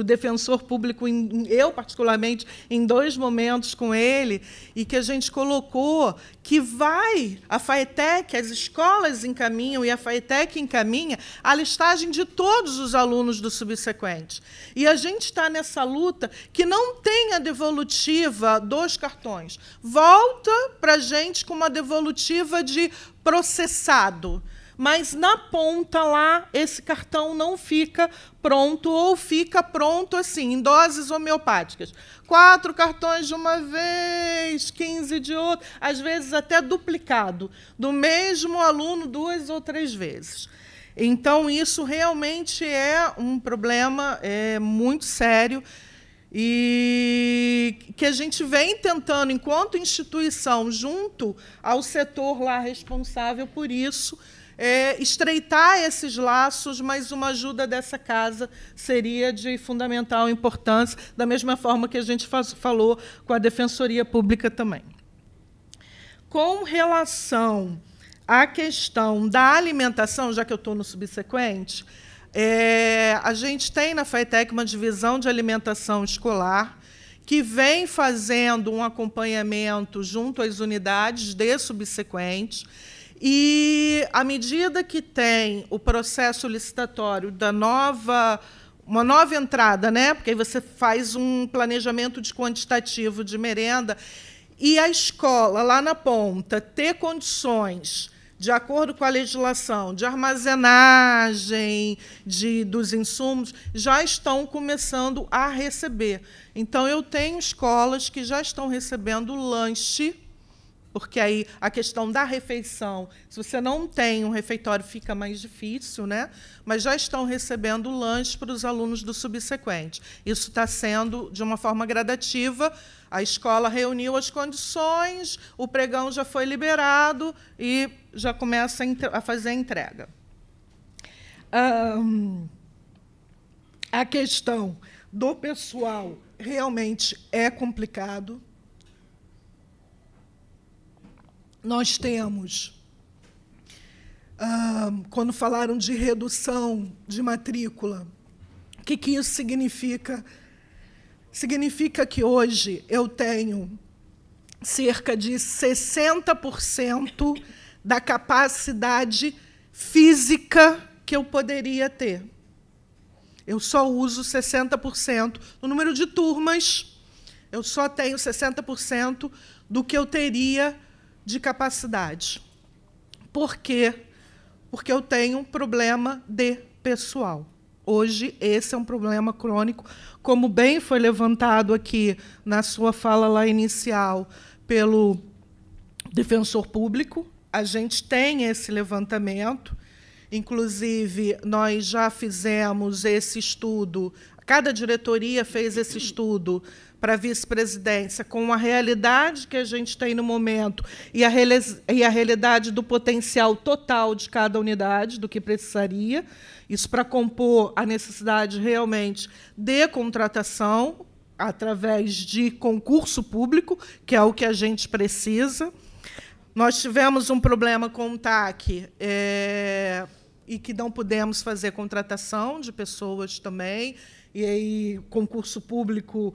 o defensor público, eu particularmente, em dois momentos com ele, e que a gente colocou que vai, a FAETEC, as escolas encaminham e a FAETEC encaminha a listagem de todos os alunos do subsequente. E a gente está nessa luta que não tem a devolutiva dos cartões. Volta para a gente com uma devolutiva de processado mas na ponta lá, esse cartão não fica pronto ou fica pronto assim, em doses homeopáticas. Quatro cartões de uma vez, 15 de outra, às vezes até duplicado, do mesmo aluno duas ou três vezes. Então, isso realmente é um problema é, muito sério e que a gente vem tentando, enquanto instituição, junto ao setor lá responsável por isso, é, estreitar esses laços, mas uma ajuda dessa casa seria de fundamental importância, da mesma forma que a gente faz, falou com a Defensoria Pública também. Com relação à questão da alimentação, já que eu estou no subsequente, é, a gente tem na FATEC uma divisão de alimentação escolar que vem fazendo um acompanhamento junto às unidades de subsequentes e à medida que tem o processo licitatório da nova uma nova entrada, né? Porque aí você faz um planejamento de quantitativo de merenda e a escola lá na ponta ter condições de acordo com a legislação de armazenagem de dos insumos já estão começando a receber. Então eu tenho escolas que já estão recebendo lanche porque aí a questão da refeição, se você não tem um refeitório, fica mais difícil, né? mas já estão recebendo lanche para os alunos do subsequente. Isso está sendo de uma forma gradativa. A escola reuniu as condições, o pregão já foi liberado e já começa a, a fazer a entrega. Um, a questão do pessoal realmente é complicado. nós temos, ah, quando falaram de redução de matrícula, o que, que isso significa? Significa que hoje eu tenho cerca de 60% da capacidade física que eu poderia ter. Eu só uso 60% do número de turmas. Eu só tenho 60% do que eu teria de capacidade. Por quê? Porque eu tenho um problema de pessoal. Hoje, esse é um problema crônico, como bem foi levantado aqui na sua fala lá inicial pelo defensor público. A gente tem esse levantamento. Inclusive, nós já fizemos esse estudo, cada diretoria fez esse estudo para a vice-presidência, com a realidade que a gente tem no momento e a, e a realidade do potencial total de cada unidade, do que precisaria, isso para compor a necessidade realmente de contratação através de concurso público, que é o que a gente precisa. Nós tivemos um problema com o TAC é, e que não pudemos fazer contratação de pessoas também, e aí concurso público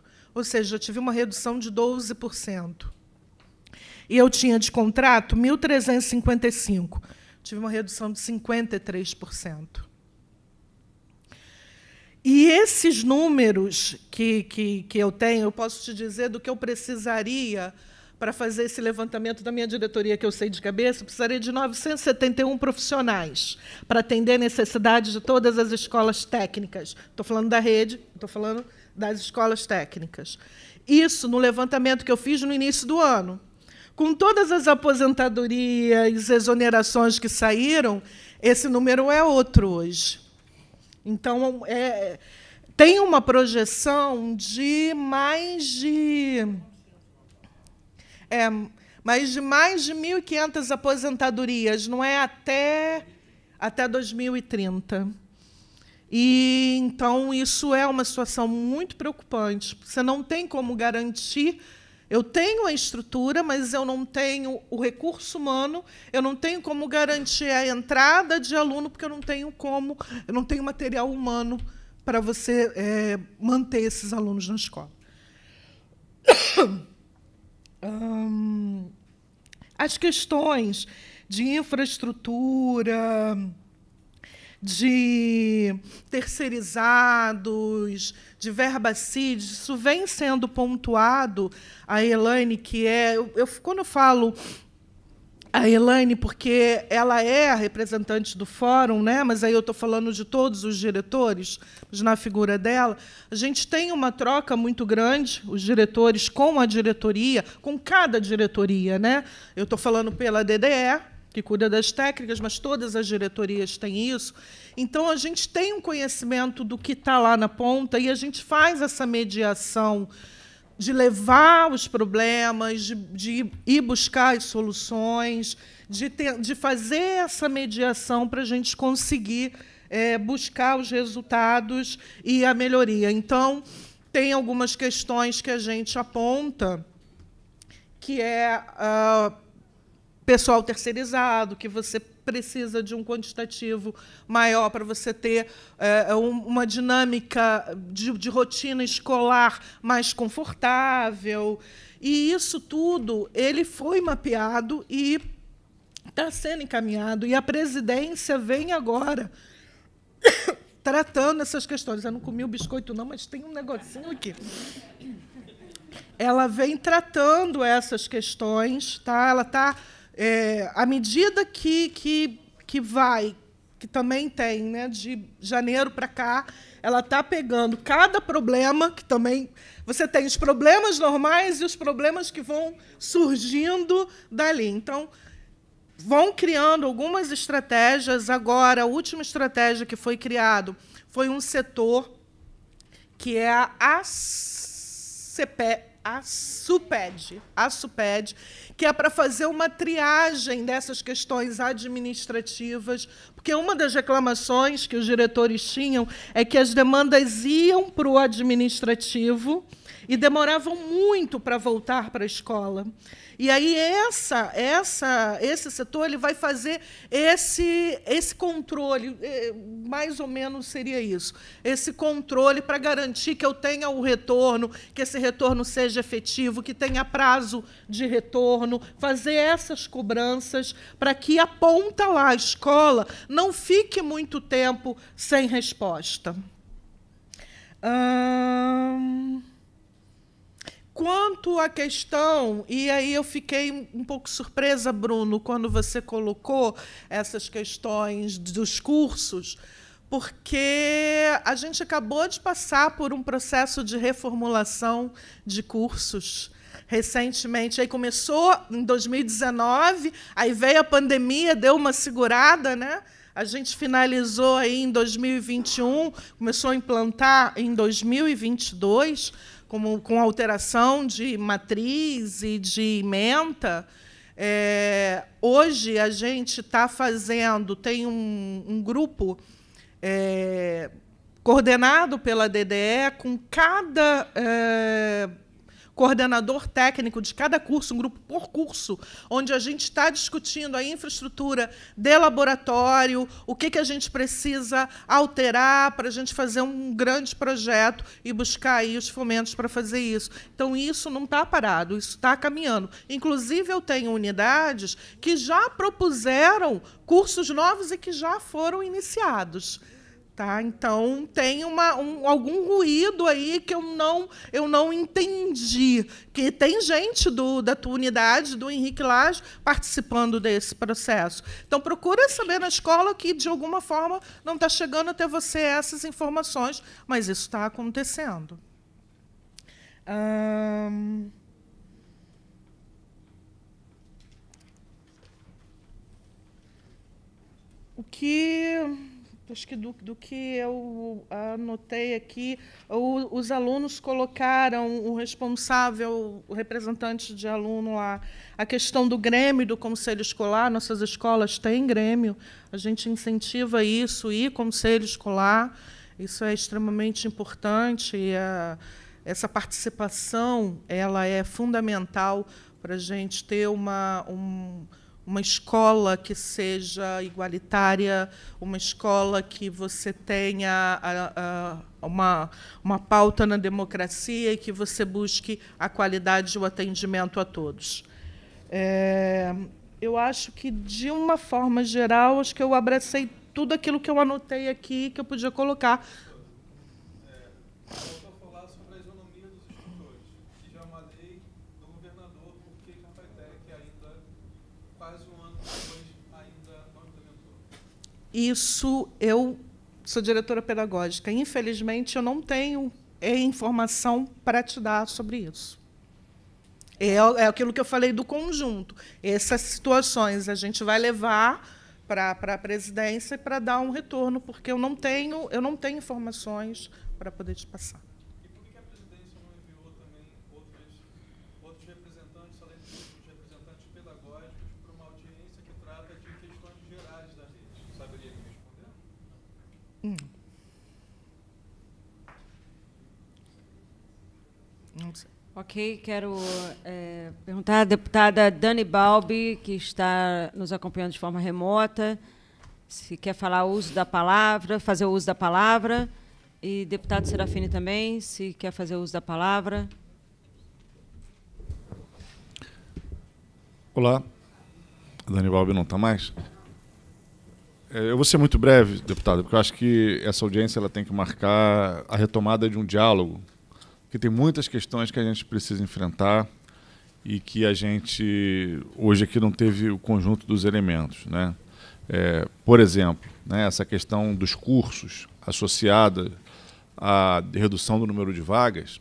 Ou seja, eu tive uma redução de 12%. E eu tinha de contrato 1.355. Tive uma redução de 53%. E esses números que, que, que eu tenho, eu posso te dizer do que eu precisaria para fazer esse levantamento da minha diretoria, que eu sei de cabeça, precisaria de 971 profissionais para atender a necessidade de todas as escolas técnicas. Estou falando da rede, estou falando das escolas técnicas. Isso no levantamento que eu fiz no início do ano. Com todas as aposentadorias, exonerações que saíram, esse número é outro hoje. Então, é, tem uma projeção de mais de. É, mais de mais de 1.500 aposentadorias, não é até, até 2030. E então isso é uma situação muito preocupante. Você não tem como garantir. Eu tenho a estrutura, mas eu não tenho o recurso humano, eu não tenho como garantir a entrada de aluno, porque eu não tenho como, eu não tenho material humano para você é, manter esses alunos na escola. as questões de infraestrutura, de terceirizados, de verbacídios, isso vem sendo pontuado. A Elaine, que é. Eu, eu, quando eu falo a Elaine, porque ela é a representante do fórum, né? mas aí eu estou falando de todos os diretores, mas na figura dela, a gente tem uma troca muito grande, os diretores com a diretoria, com cada diretoria. Né? Eu estou falando pela DDE, que cuida das técnicas, mas todas as diretorias têm isso. Então, a gente tem um conhecimento do que está lá na ponta e a gente faz essa mediação de levar os problemas, de, de ir buscar as soluções, de, ter, de fazer essa mediação para a gente conseguir é, buscar os resultados e a melhoria. Então, tem algumas questões que a gente aponta, que é. Uh, pessoal terceirizado, que você precisa de um quantitativo maior para você ter é, é uma dinâmica de, de, rotina escolar mais confortável. E isso tudo ele foi mapeado e está sendo encaminhado. E a presidência vem agora tratando essas questões. Eu não comi o biscoito, não, mas tem um negocinho aqui ela vem tratando essas questões, tá? Ela está é, à medida que, que, que vai, que também tem, né, de janeiro para cá, ela está pegando cada problema, que também. Você tem os problemas normais e os problemas que vão surgindo dali. Então, vão criando algumas estratégias. Agora, a última estratégia que foi criado foi um setor que é a ACP, a SUPED, a SUPED, que é para fazer uma triagem dessas questões administrativas, porque uma das reclamações que os diretores tinham é que as demandas iam para o administrativo e demoravam muito para voltar para a escola. E aí essa, essa, esse setor ele vai fazer esse, esse controle, é, mais ou menos seria isso, esse controle para garantir que eu tenha o retorno, que esse retorno seja efetivo, que tenha prazo de retorno, fazer essas cobranças para que a ponta lá, a escola, não fique muito tempo sem resposta. Hum... Quanto à questão, e aí eu fiquei um pouco surpresa, Bruno, quando você colocou essas questões dos cursos, porque a gente acabou de passar por um processo de reformulação de cursos recentemente. Aí começou em 2019, aí veio a pandemia, deu uma segurada, né? A gente finalizou aí em 2021, começou a implantar em 2022 como com alteração de matriz e de menta, é, hoje a gente está fazendo, tem um, um grupo é, coordenado pela DDE com cada é, coordenador técnico de cada curso, um grupo por curso, onde a gente está discutindo a infraestrutura de laboratório, o que, que a gente precisa alterar para a gente fazer um grande projeto e buscar aí os fomentos para fazer isso. Então, isso não está parado, isso está caminhando. Inclusive, eu tenho unidades que já propuseram cursos novos e que já foram iniciados. Tá? Então tem uma, um, algum ruído aí que eu não, eu não entendi. Que tem gente do, da tua unidade, do Henrique Lage, participando desse processo. Então procura saber na escola que, de alguma forma, não está chegando até você essas informações, mas isso está acontecendo. Hum... O que acho que do, do que eu anotei aqui, o, os alunos colocaram o responsável, o representante de aluno lá, a questão do Grêmio do Conselho Escolar. Nossas escolas têm Grêmio, a gente incentiva isso e Conselho Escolar. Isso é extremamente importante. A, essa participação ela é fundamental para a gente ter uma. Um, uma escola que seja igualitária, uma escola que você tenha a, ah, a, ah, uma, uma pauta na democracia e que você busque a qualidade e o atendimento a todos. É, eu acho que, de uma forma geral, acho que eu abracei tudo aquilo que eu anotei aqui que eu podia colocar. É, Isso eu sou diretora pedagógica. Infelizmente, eu não tenho eh, informação para te dar sobre isso. É, é aquilo que eu falei do conjunto. Essas situações a gente vai levar para a presidência para dar um retorno, porque eu não tenho, eu não tenho informações para poder te passar. Ok, quero é, perguntar à deputada Dani Balbi, que está nos acompanhando de forma remota, se quer falar o uso da palavra, fazer o uso da palavra, e deputado Serafini também, se quer fazer o uso da palavra. Olá, a Dani Balbi não está mais. É, eu vou ser muito breve, deputado, porque eu acho que essa audiência ela tem que marcar a retomada de um diálogo, que tem muitas questões que a gente precisa enfrentar e que a gente hoje aqui não teve o conjunto dos elementos, né? É, por exemplo, né, essa questão dos cursos associada à redução do número de vagas,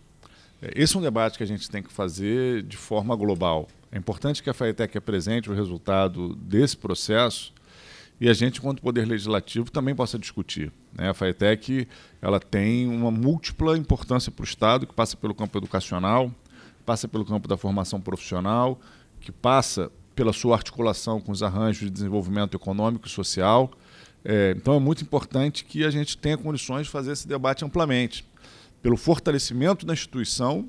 é, esse é um debate que a gente tem que fazer de forma global. É importante que a FAETEC apresente o resultado desse processo e a gente, quanto Poder Legislativo, também possa discutir. Né? A FAETEC ela tem uma múltipla importância para o Estado, que passa pelo campo educacional, passa pelo campo da formação profissional, que passa pela sua articulação com os arranjos de desenvolvimento econômico e social. É, então é muito importante que a gente tenha condições de fazer esse debate amplamente, pelo fortalecimento da instituição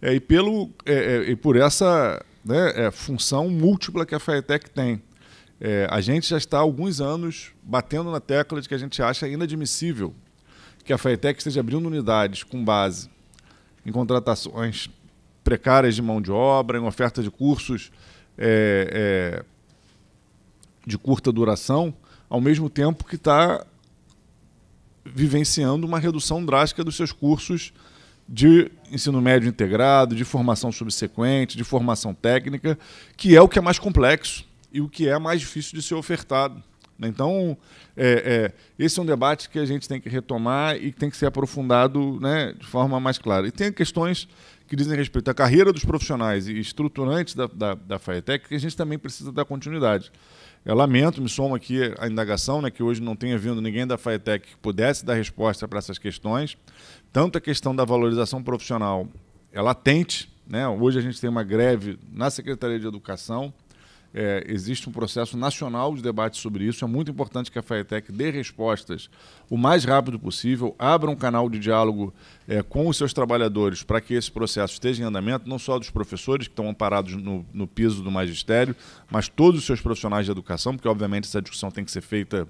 é, e, pelo, é, é e por essa né, é, função múltipla que a FAETEC tem. É, a gente já está há alguns anos batendo na tecla de que a gente acha inadmissível que a FATEC esteja abrindo unidades com base em contratações precárias de mão de obra, em oferta de cursos é, é, de curta duração, ao mesmo tempo que está vivenciando uma redução drástica dos seus cursos de ensino médio integrado, de formação subsequente, de formação técnica, que é o que é mais complexo e o que é mais difícil de ser ofertado. Né? Então, é, é, esse é um debate que a gente tem que retomar e tem que ser aprofundado né, de forma mais clara. E tem questões que dizem respeito à carreira dos profissionais e estruturantes da, da, da FAETEC que a gente também precisa dar continuidade. Eu lamento, me soma aqui a indagação, né, que hoje não tenha vindo ninguém da FAETEC que pudesse dar resposta para essas questões. Tanto a questão da valorização profissional ela latente. Né? Hoje a gente tem uma greve na Secretaria de Educação é, existe um processo nacional de debate sobre isso. É muito importante que a FAETEC dê respostas o mais rápido possível, abra um canal de diálogo é, com os seus trabalhadores para que esse processo esteja em andamento, não só dos professores que estão amparados no, no piso do magistério, mas todos os seus profissionais de educação, porque, obviamente, essa discussão tem que ser feita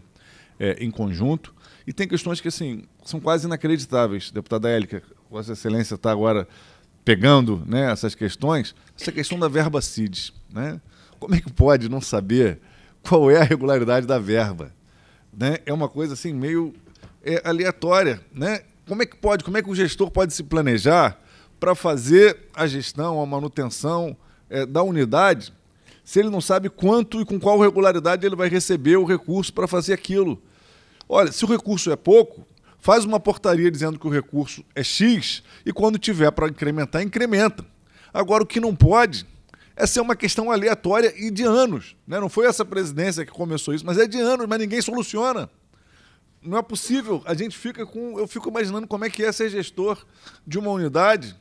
é, em conjunto. E tem questões que, assim, são quase inacreditáveis. Deputada Élica, Vossa Excelência está agora pegando né, essas questões. Essa questão da verba CIDES, né? Como é que pode não saber qual é a regularidade da verba? Né? É uma coisa assim meio é, aleatória, né? Como é que pode? Como é que o gestor pode se planejar para fazer a gestão, a manutenção é, da unidade, se ele não sabe quanto e com qual regularidade ele vai receber o recurso para fazer aquilo? Olha, se o recurso é pouco, faz uma portaria dizendo que o recurso é X e quando tiver para incrementar, incrementa. Agora, o que não pode essa é uma questão aleatória e de anos. Né? Não foi essa presidência que começou isso, mas é de anos, mas ninguém soluciona. Não é possível. A gente fica com. Eu fico imaginando como é que é ser gestor de uma unidade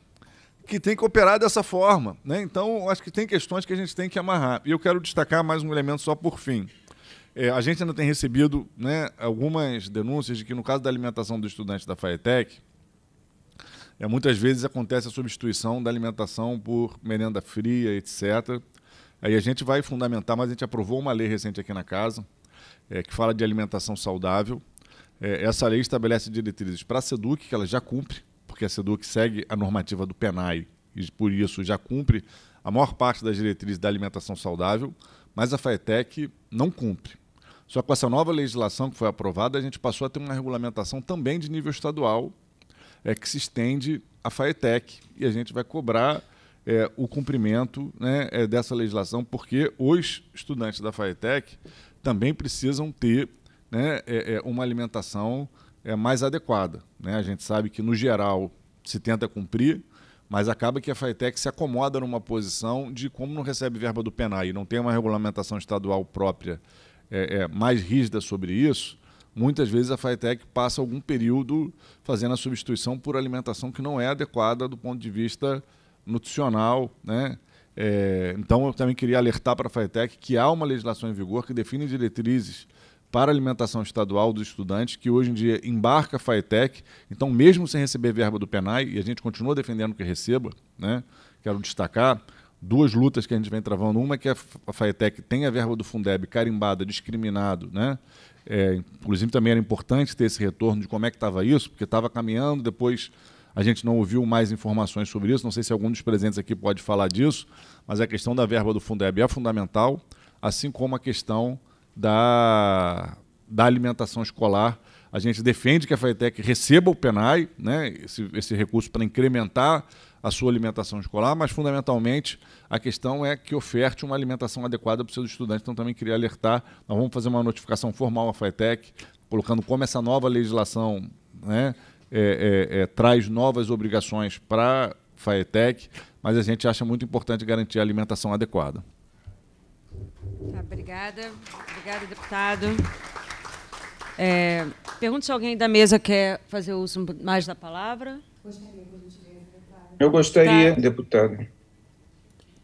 que tem que operar dessa forma. Né? Então, acho que tem questões que a gente tem que amarrar. E eu quero destacar mais um elemento só por fim. É, a gente ainda tem recebido né, algumas denúncias de que, no caso da alimentação do estudante da FAETEC, é, muitas vezes acontece a substituição da alimentação por merenda fria, etc. Aí a gente vai fundamentar, mas a gente aprovou uma lei recente aqui na casa, é, que fala de alimentação saudável. É, essa lei estabelece diretrizes para a SEDUC, que ela já cumpre, porque a SEDUC segue a normativa do PENAI e, por isso, já cumpre a maior parte das diretrizes da alimentação saudável, mas a FAETEC não cumpre. Só que com essa nova legislação que foi aprovada, a gente passou a ter uma regulamentação também de nível estadual é, que se estende à FAETEC. E a gente vai cobrar é, o cumprimento né, é, dessa legislação, porque os estudantes da FAETEC também precisam ter né, é, é, uma alimentação é, mais adequada. Né? A gente sabe que, no geral, se tenta cumprir, mas acaba que a FATEC se acomoda numa posição de como não recebe verba do PENAI e não tem uma regulamentação estadual própria é, é, mais rígida sobre isso, muitas vezes a Faetec passa algum período fazendo a substituição por alimentação que não é adequada do ponto de vista nutricional, né? É, então eu também queria alertar para a Faetec que há uma legislação em vigor que define diretrizes para alimentação estadual dos estudantes, que hoje em dia embarca a Faetec, então mesmo sem receber verba do PENAI, e a gente continua defendendo que receba, né? quero destacar, duas lutas que a gente vem travando. Uma é que a FAETEC tem a verba do Fundeb carimbada, discriminado, né? É, inclusive também era importante ter esse retorno de como é que estava isso, porque estava caminhando, depois a gente não ouviu mais informações sobre isso, não sei se algum dos presentes aqui pode falar disso, mas a questão da verba do Fundeb é fundamental, assim como a questão da, da alimentação escolar, a gente defende que a FATEC receba o PENAI, né, esse, esse recurso para incrementar a sua alimentação escolar, mas fundamentalmente a questão é que oferte uma alimentação adequada para os seus estudantes. Então também queria alertar, nós vamos fazer uma notificação formal à FATEC, colocando como essa nova legislação né, é, é, é, traz novas obrigações para a FAETEC, mas a gente acha muito importante garantir a alimentação adequada. Tá, obrigada. Obrigada, deputado. É, pergunto se alguém da mesa quer fazer uso mais da palavra. Eu gostaria, tá. deputado.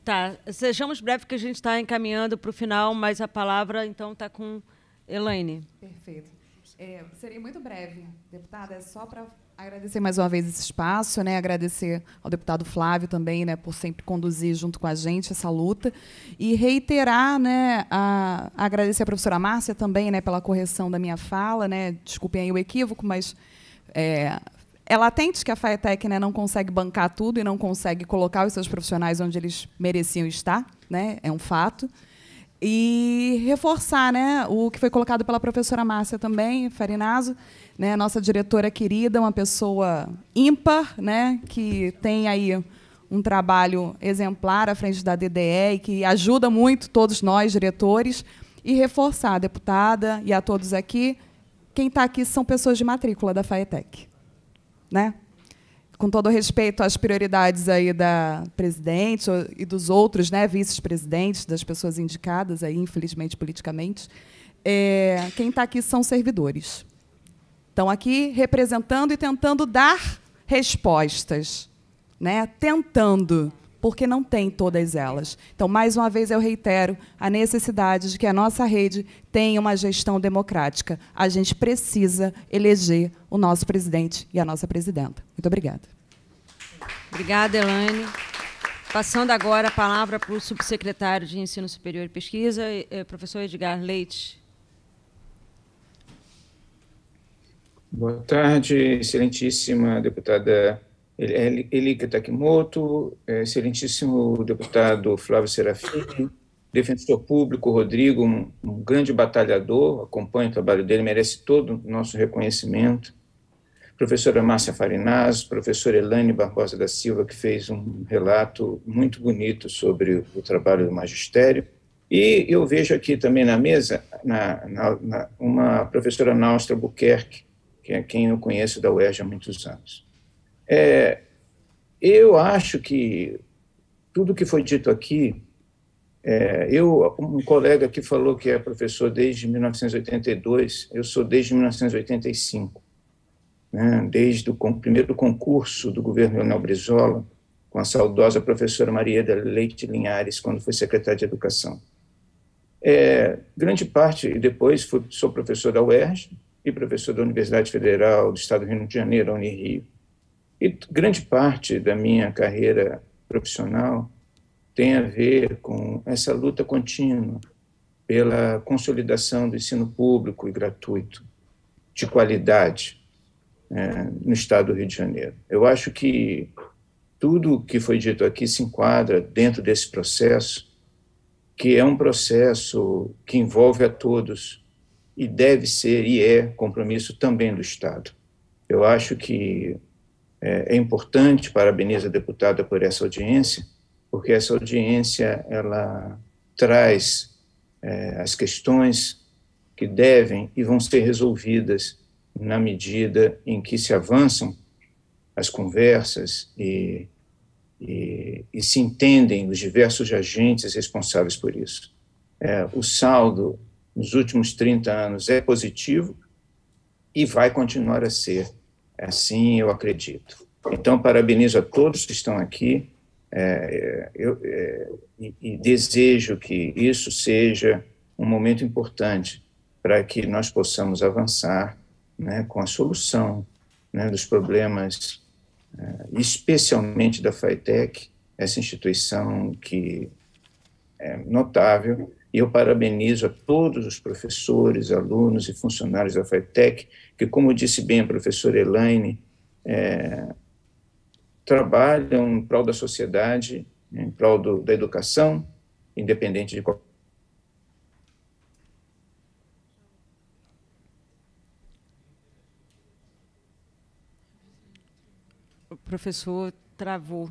Tá, sejamos breves, que a gente está encaminhando para o final, mas a palavra então está com Elaine. Perfeito. É, seria muito breve, deputada, é só para Agradecer mais uma vez esse espaço, né? agradecer ao deputado Flávio também né, por sempre conduzir junto com a gente essa luta e reiterar, né, a, a agradecer à professora Márcia também né, pela correção da minha fala. Né? Desculpem aí o equívoco, mas é, é latente que a FATEC né, não consegue bancar tudo e não consegue colocar os seus profissionais onde eles mereciam estar, né? é um fato e reforçar né, o que foi colocado pela professora Márcia também, Farinaso, né, nossa diretora querida, uma pessoa ímpar, né, que tem aí um trabalho exemplar à frente da DDE e que ajuda muito todos nós, diretores, e reforçar a deputada e a todos aqui, quem está aqui são pessoas de matrícula da FAETEC. Né? Com todo respeito às prioridades aí da presidente e dos outros né, vice presidentes das pessoas indicadas, aí, infelizmente, politicamente, é, quem está aqui são servidores. Estão aqui representando e tentando dar respostas, né? Tentando, porque não tem todas elas. Então, mais uma vez eu reitero a necessidade de que a nossa rede tenha uma gestão democrática. A gente precisa eleger o nosso presidente e a nossa presidenta. Muito obrigada. Obrigada, Elaine. Passando agora a palavra para o subsecretário de Ensino Superior e Pesquisa, eh, professor Edgar Leite. Boa tarde, excelentíssima deputada Elika Takimoto, é, excelentíssimo deputado Flávio Serafim, defensor público Rodrigo, um, um grande batalhador, acompanha o trabalho dele, merece todo o nosso reconhecimento. Professora Márcia Farinaz, professora Elane Barbosa da Silva, que fez um relato muito bonito sobre o trabalho do magistério. E eu vejo aqui também na mesa na, na, na, uma professora Naustra Buquerque, que é quem eu conheço da UERJ há muitos anos. É, eu acho que tudo que foi dito aqui, é, eu um colega que falou que é professor desde 1982, eu sou desde 1985, né, desde o primeiro concurso do governo Leonel Brizola, com a saudosa professora Maria da Leite Linhares, quando foi secretária de Educação. É, grande parte, depois fui, sou professor da UERJ, e professor da Universidade Federal do Estado do Rio de Janeiro, Unirio. E grande parte da minha carreira profissional tem a ver com essa luta contínua pela consolidação do ensino público e gratuito, de qualidade, é, no Estado do Rio de Janeiro. Eu acho que tudo o que foi dito aqui se enquadra dentro desse processo, que é um processo que envolve a todos e deve ser e é compromisso também do Estado. Eu acho que é, é importante, parabenizar a deputada por essa audiência, porque essa audiência ela traz é, as questões que devem e vão ser resolvidas na medida em que se avançam as conversas e, e, e se entendem os diversos agentes responsáveis por isso. É, o saldo nos últimos 30 anos é positivo e vai continuar a ser. É assim eu acredito. Então, parabenizo a todos que estão aqui é, é, eu, é, e, e desejo que isso seja um momento importante para que nós possamos avançar né, com a solução né, dos problemas, é, especialmente da FITEC, essa instituição que é notável e eu parabenizo a todos os professores, alunos e funcionários da FITEC, que, como disse bem a professora Elaine, é, trabalham em prol da sociedade, em prol do, da educação, independente de qualquer. O professor travou.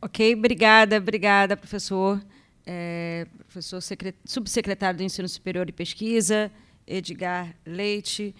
Ok, obrigada, obrigada, professor. É, professor subsecretário do Ensino Superior e Pesquisa, Edgar Leite.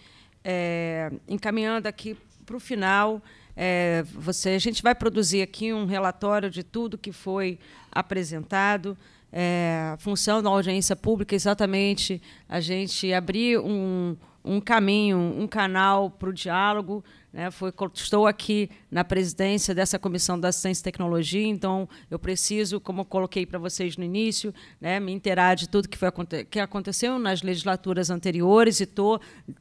É, encaminhando aqui para o final, é, você, a gente vai produzir aqui um relatório de tudo que foi apresentado. É, a função da audiência pública é exatamente a gente abrir um, um caminho, um canal para o diálogo, né, foi, estou aqui na presidência dessa comissão da ciência e tecnologia, então eu preciso, como eu coloquei para vocês no início, né, me inteirar de tudo que, foi, que aconteceu nas legislaturas anteriores e estou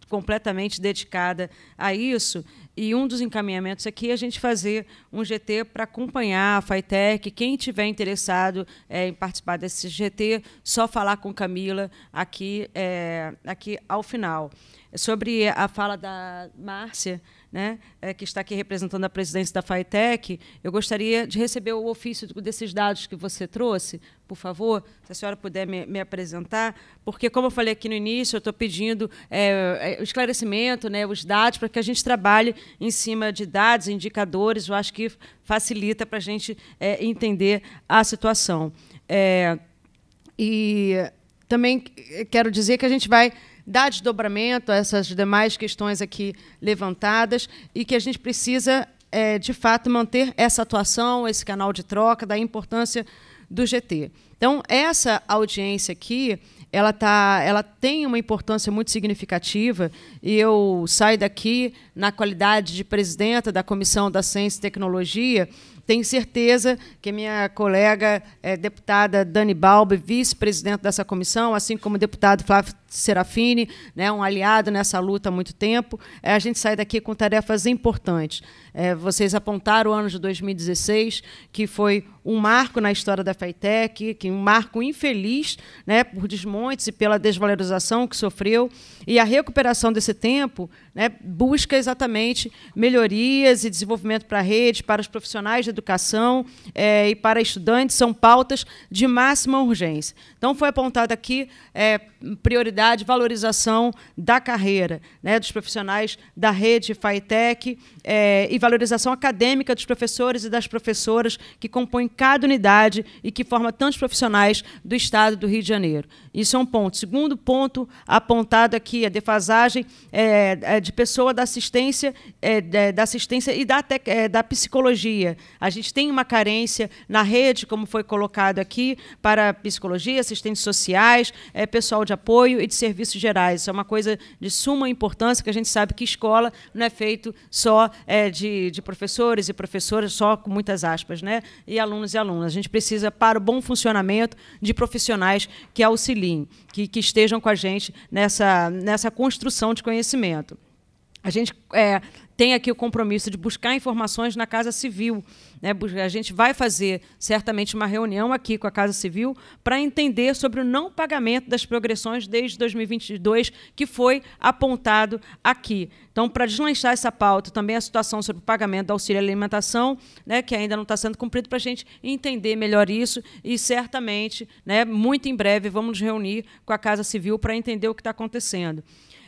completamente dedicada a isso. E um dos encaminhamentos aqui é a gente fazer um GT para acompanhar a FITEC. Quem tiver interessado é, em participar desse GT, só falar com Camila aqui, é, aqui ao final. Sobre a fala da Márcia, né, é, que está aqui representando a presidência da FATEC, eu gostaria de receber o ofício desses dados que você trouxe, por favor, se a senhora puder me, me apresentar, porque, como eu falei aqui no início, eu estou pedindo é, é esclarecimento, né, os dados, para que a gente trabalhe em cima de dados, indicadores, eu acho que facilita para a gente é, entender a situação. É, e também quero dizer que a gente vai dá desdobramento a essas demais questões aqui levantadas e que a gente precisa, é, de fato, manter essa atuação, esse canal de troca, da importância do GT. Então, essa audiência aqui, ela, tá, ela tem uma importância muito significativa e eu saio daqui na qualidade de presidenta da Comissão da Ciência e Tecnologia. Tenho certeza que minha colega é, deputada Dani Balbi, vice-presidente dessa comissão, assim como o deputado Flávio Serafine, né, um aliado nessa luta há muito tempo. É, a gente sai daqui com tarefas importantes. É, vocês apontaram o ano de 2016, que foi um marco na história da Feitec, que um marco infeliz né, por desmontes e pela desvalorização que sofreu. E a recuperação desse tempo né, busca exatamente melhorias e desenvolvimento para a rede, para os profissionais de educação é, e para estudantes, são pautas de máxima urgência. Então, foi apontado aqui é, prioridade qualidade, valorização da carreira né, dos profissionais da rede FAITEC é, eh, e valorização acadêmica dos professores e das professoras que compõem cada unidade e que forma tantos profissionais do Estado do Rio de Janeiro. Isso é um ponto. Segundo ponto apontado aqui, a defasagem é, de pessoa da assistência, é, da assistência e da, da psicologia. A gente tem uma carência na rede, como foi colocado aqui, para psicologia, assistentes sociais, pessoal de apoio lei de serviços gerais. Isso é uma coisa de suma importância, que a gente sabe que escola não é feito só é, de, de professores e professoras, só com muitas aspas, né? e alunos e alunas. A gente precisa, para o bom funcionamento, de profissionais que auxiliem, que, que estejam com a gente nessa, nessa construção de conhecimento. A gente é, tem aqui o compromisso de buscar informações na Casa Civil. Né? A gente vai fazer certamente uma reunião aqui com a Casa Civil para entender sobre o não pagamento das progressões desde 2022, que foi apontado aqui. Então, para deslanchar essa pauta, também a situação sobre o pagamento do auxílio alimentação, né, que ainda não está sendo cumprido, para a gente entender melhor isso e certamente, né, muito em breve, vamos nos reunir com a Casa Civil para entender o que está acontecendo.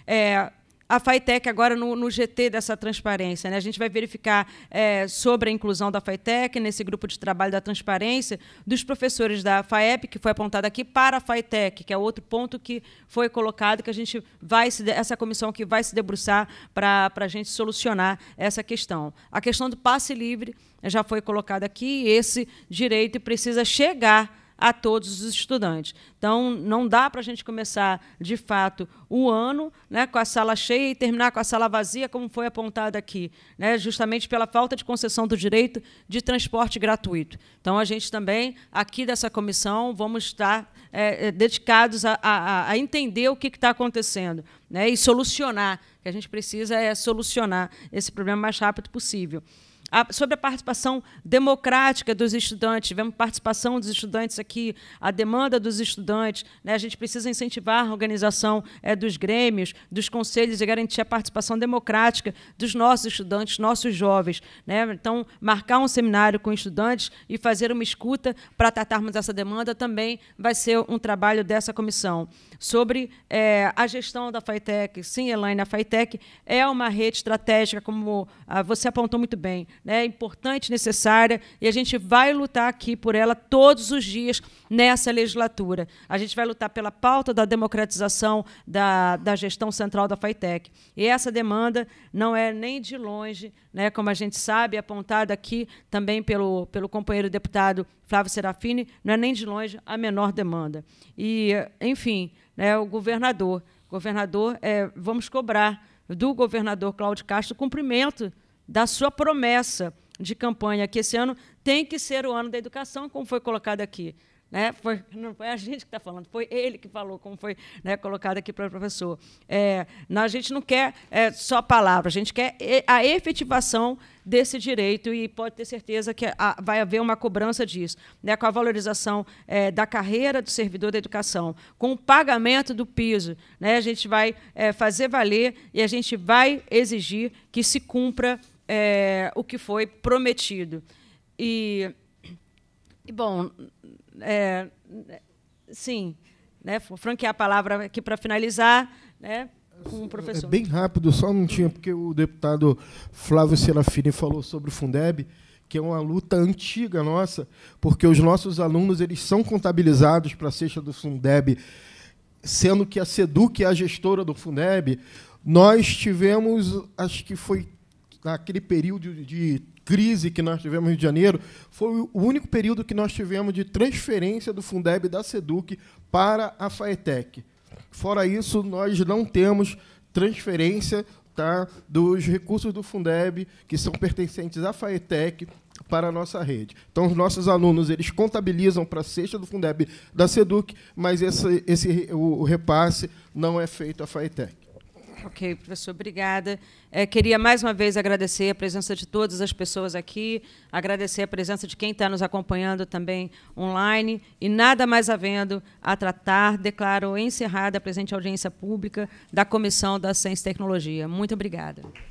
É, a FITEC agora no, no GT dessa transparência. Né? A gente vai verificar é, sobre a inclusão da FITEC nesse grupo de trabalho da transparência dos professores da FAEP, que foi apontada aqui, para a FITEC, que é outro ponto que foi colocado, que a gente vai se, essa comissão que vai se debruçar para a gente solucionar essa questão. A questão do passe livre já foi colocada aqui, e esse direito precisa chegar a todos os estudantes. Então, não dá para a gente começar, de fato, o ano né, com a sala cheia e terminar com a sala vazia, como foi apontado aqui, né, justamente pela falta de concessão do direito de transporte gratuito. Então, a gente também, aqui dessa comissão, vamos estar é, é dedicados a, a, a, entender o que está acontecendo né, e solucionar. O que a gente precisa é solucionar esse problema o mais rápido possível. A, sobre a participação democrática dos estudantes, tivemos participação dos estudantes aqui, a demanda dos estudantes. Né? A gente precisa incentivar a organização é, dos grêmios, dos conselhos e garantir a participação democrática dos nossos estudantes, nossos jovens. Né? Então, marcar um seminário com estudantes e fazer uma escuta para tratarmos essa demanda também vai ser um trabalho dessa comissão. Sobre é, a gestão da FITEC, sim, Elaine, a FITEC é uma rede estratégica, como ah, você apontou muito bem né, importante, necessária, e a gente vai lutar aqui por ela todos os dias nessa legislatura. A gente vai lutar pela pauta da democratização da, da gestão central da FITEC. E essa demanda não é nem de longe, né, como a gente sabe, apontada aqui também pelo, pelo companheiro deputado Flávio Serafini, não é nem de longe a menor demanda. E, enfim, né, o governador. Governador, é, vamos cobrar do governador Cláudio Castro cumprimento da sua promessa de campanha que esse ano tem que ser o ano da educação, como foi colocado aqui. Né? Foi, não foi a gente que está falando, foi ele que falou, como foi né, colocado aqui para o professor. É, a gente não quer é, só palavra, a gente quer a efetivação desse direito e pode ter certeza que a, vai haver uma cobrança disso, né, com a valorização é, da carreira do servidor da educação, com o pagamento do piso. Né, a gente vai é, fazer valer e a gente vai exigir que se cumpra é, o que foi prometido. E, e bom, é, sim, né, vou franquear a palavra aqui para finalizar, né, com o professor. É bem rápido, só não tinha, porque o deputado Flávio Serafini falou sobre o Fundeb, que é uma luta antiga nossa, porque os nossos alunos eles são contabilizados para a cesta do Fundeb, sendo que a SEDUC é a gestora do Fundeb. Nós tivemos, acho que foi naquele período de crise que nós tivemos em de Janeiro, foi o único período que nós tivemos de transferência do Fundeb da SEDUC para a FAETEC. Fora isso, nós não temos transferência tá, dos recursos do Fundeb que são pertencentes à FAETEC para a nossa rede. Então, os nossos alunos eles contabilizam para a cesta do Fundeb da SEDUC, mas esse, esse, o repasse não é feito à FAETEC. Ok, professor, obrigada. É, queria mais uma vez agradecer a presença de todas as pessoas aqui, agradecer a presença de quem está nos acompanhando também online. E nada mais havendo a tratar, declaro encerrada a presente audiência pública da Comissão da Ciência e Tecnologia. Muito obrigada.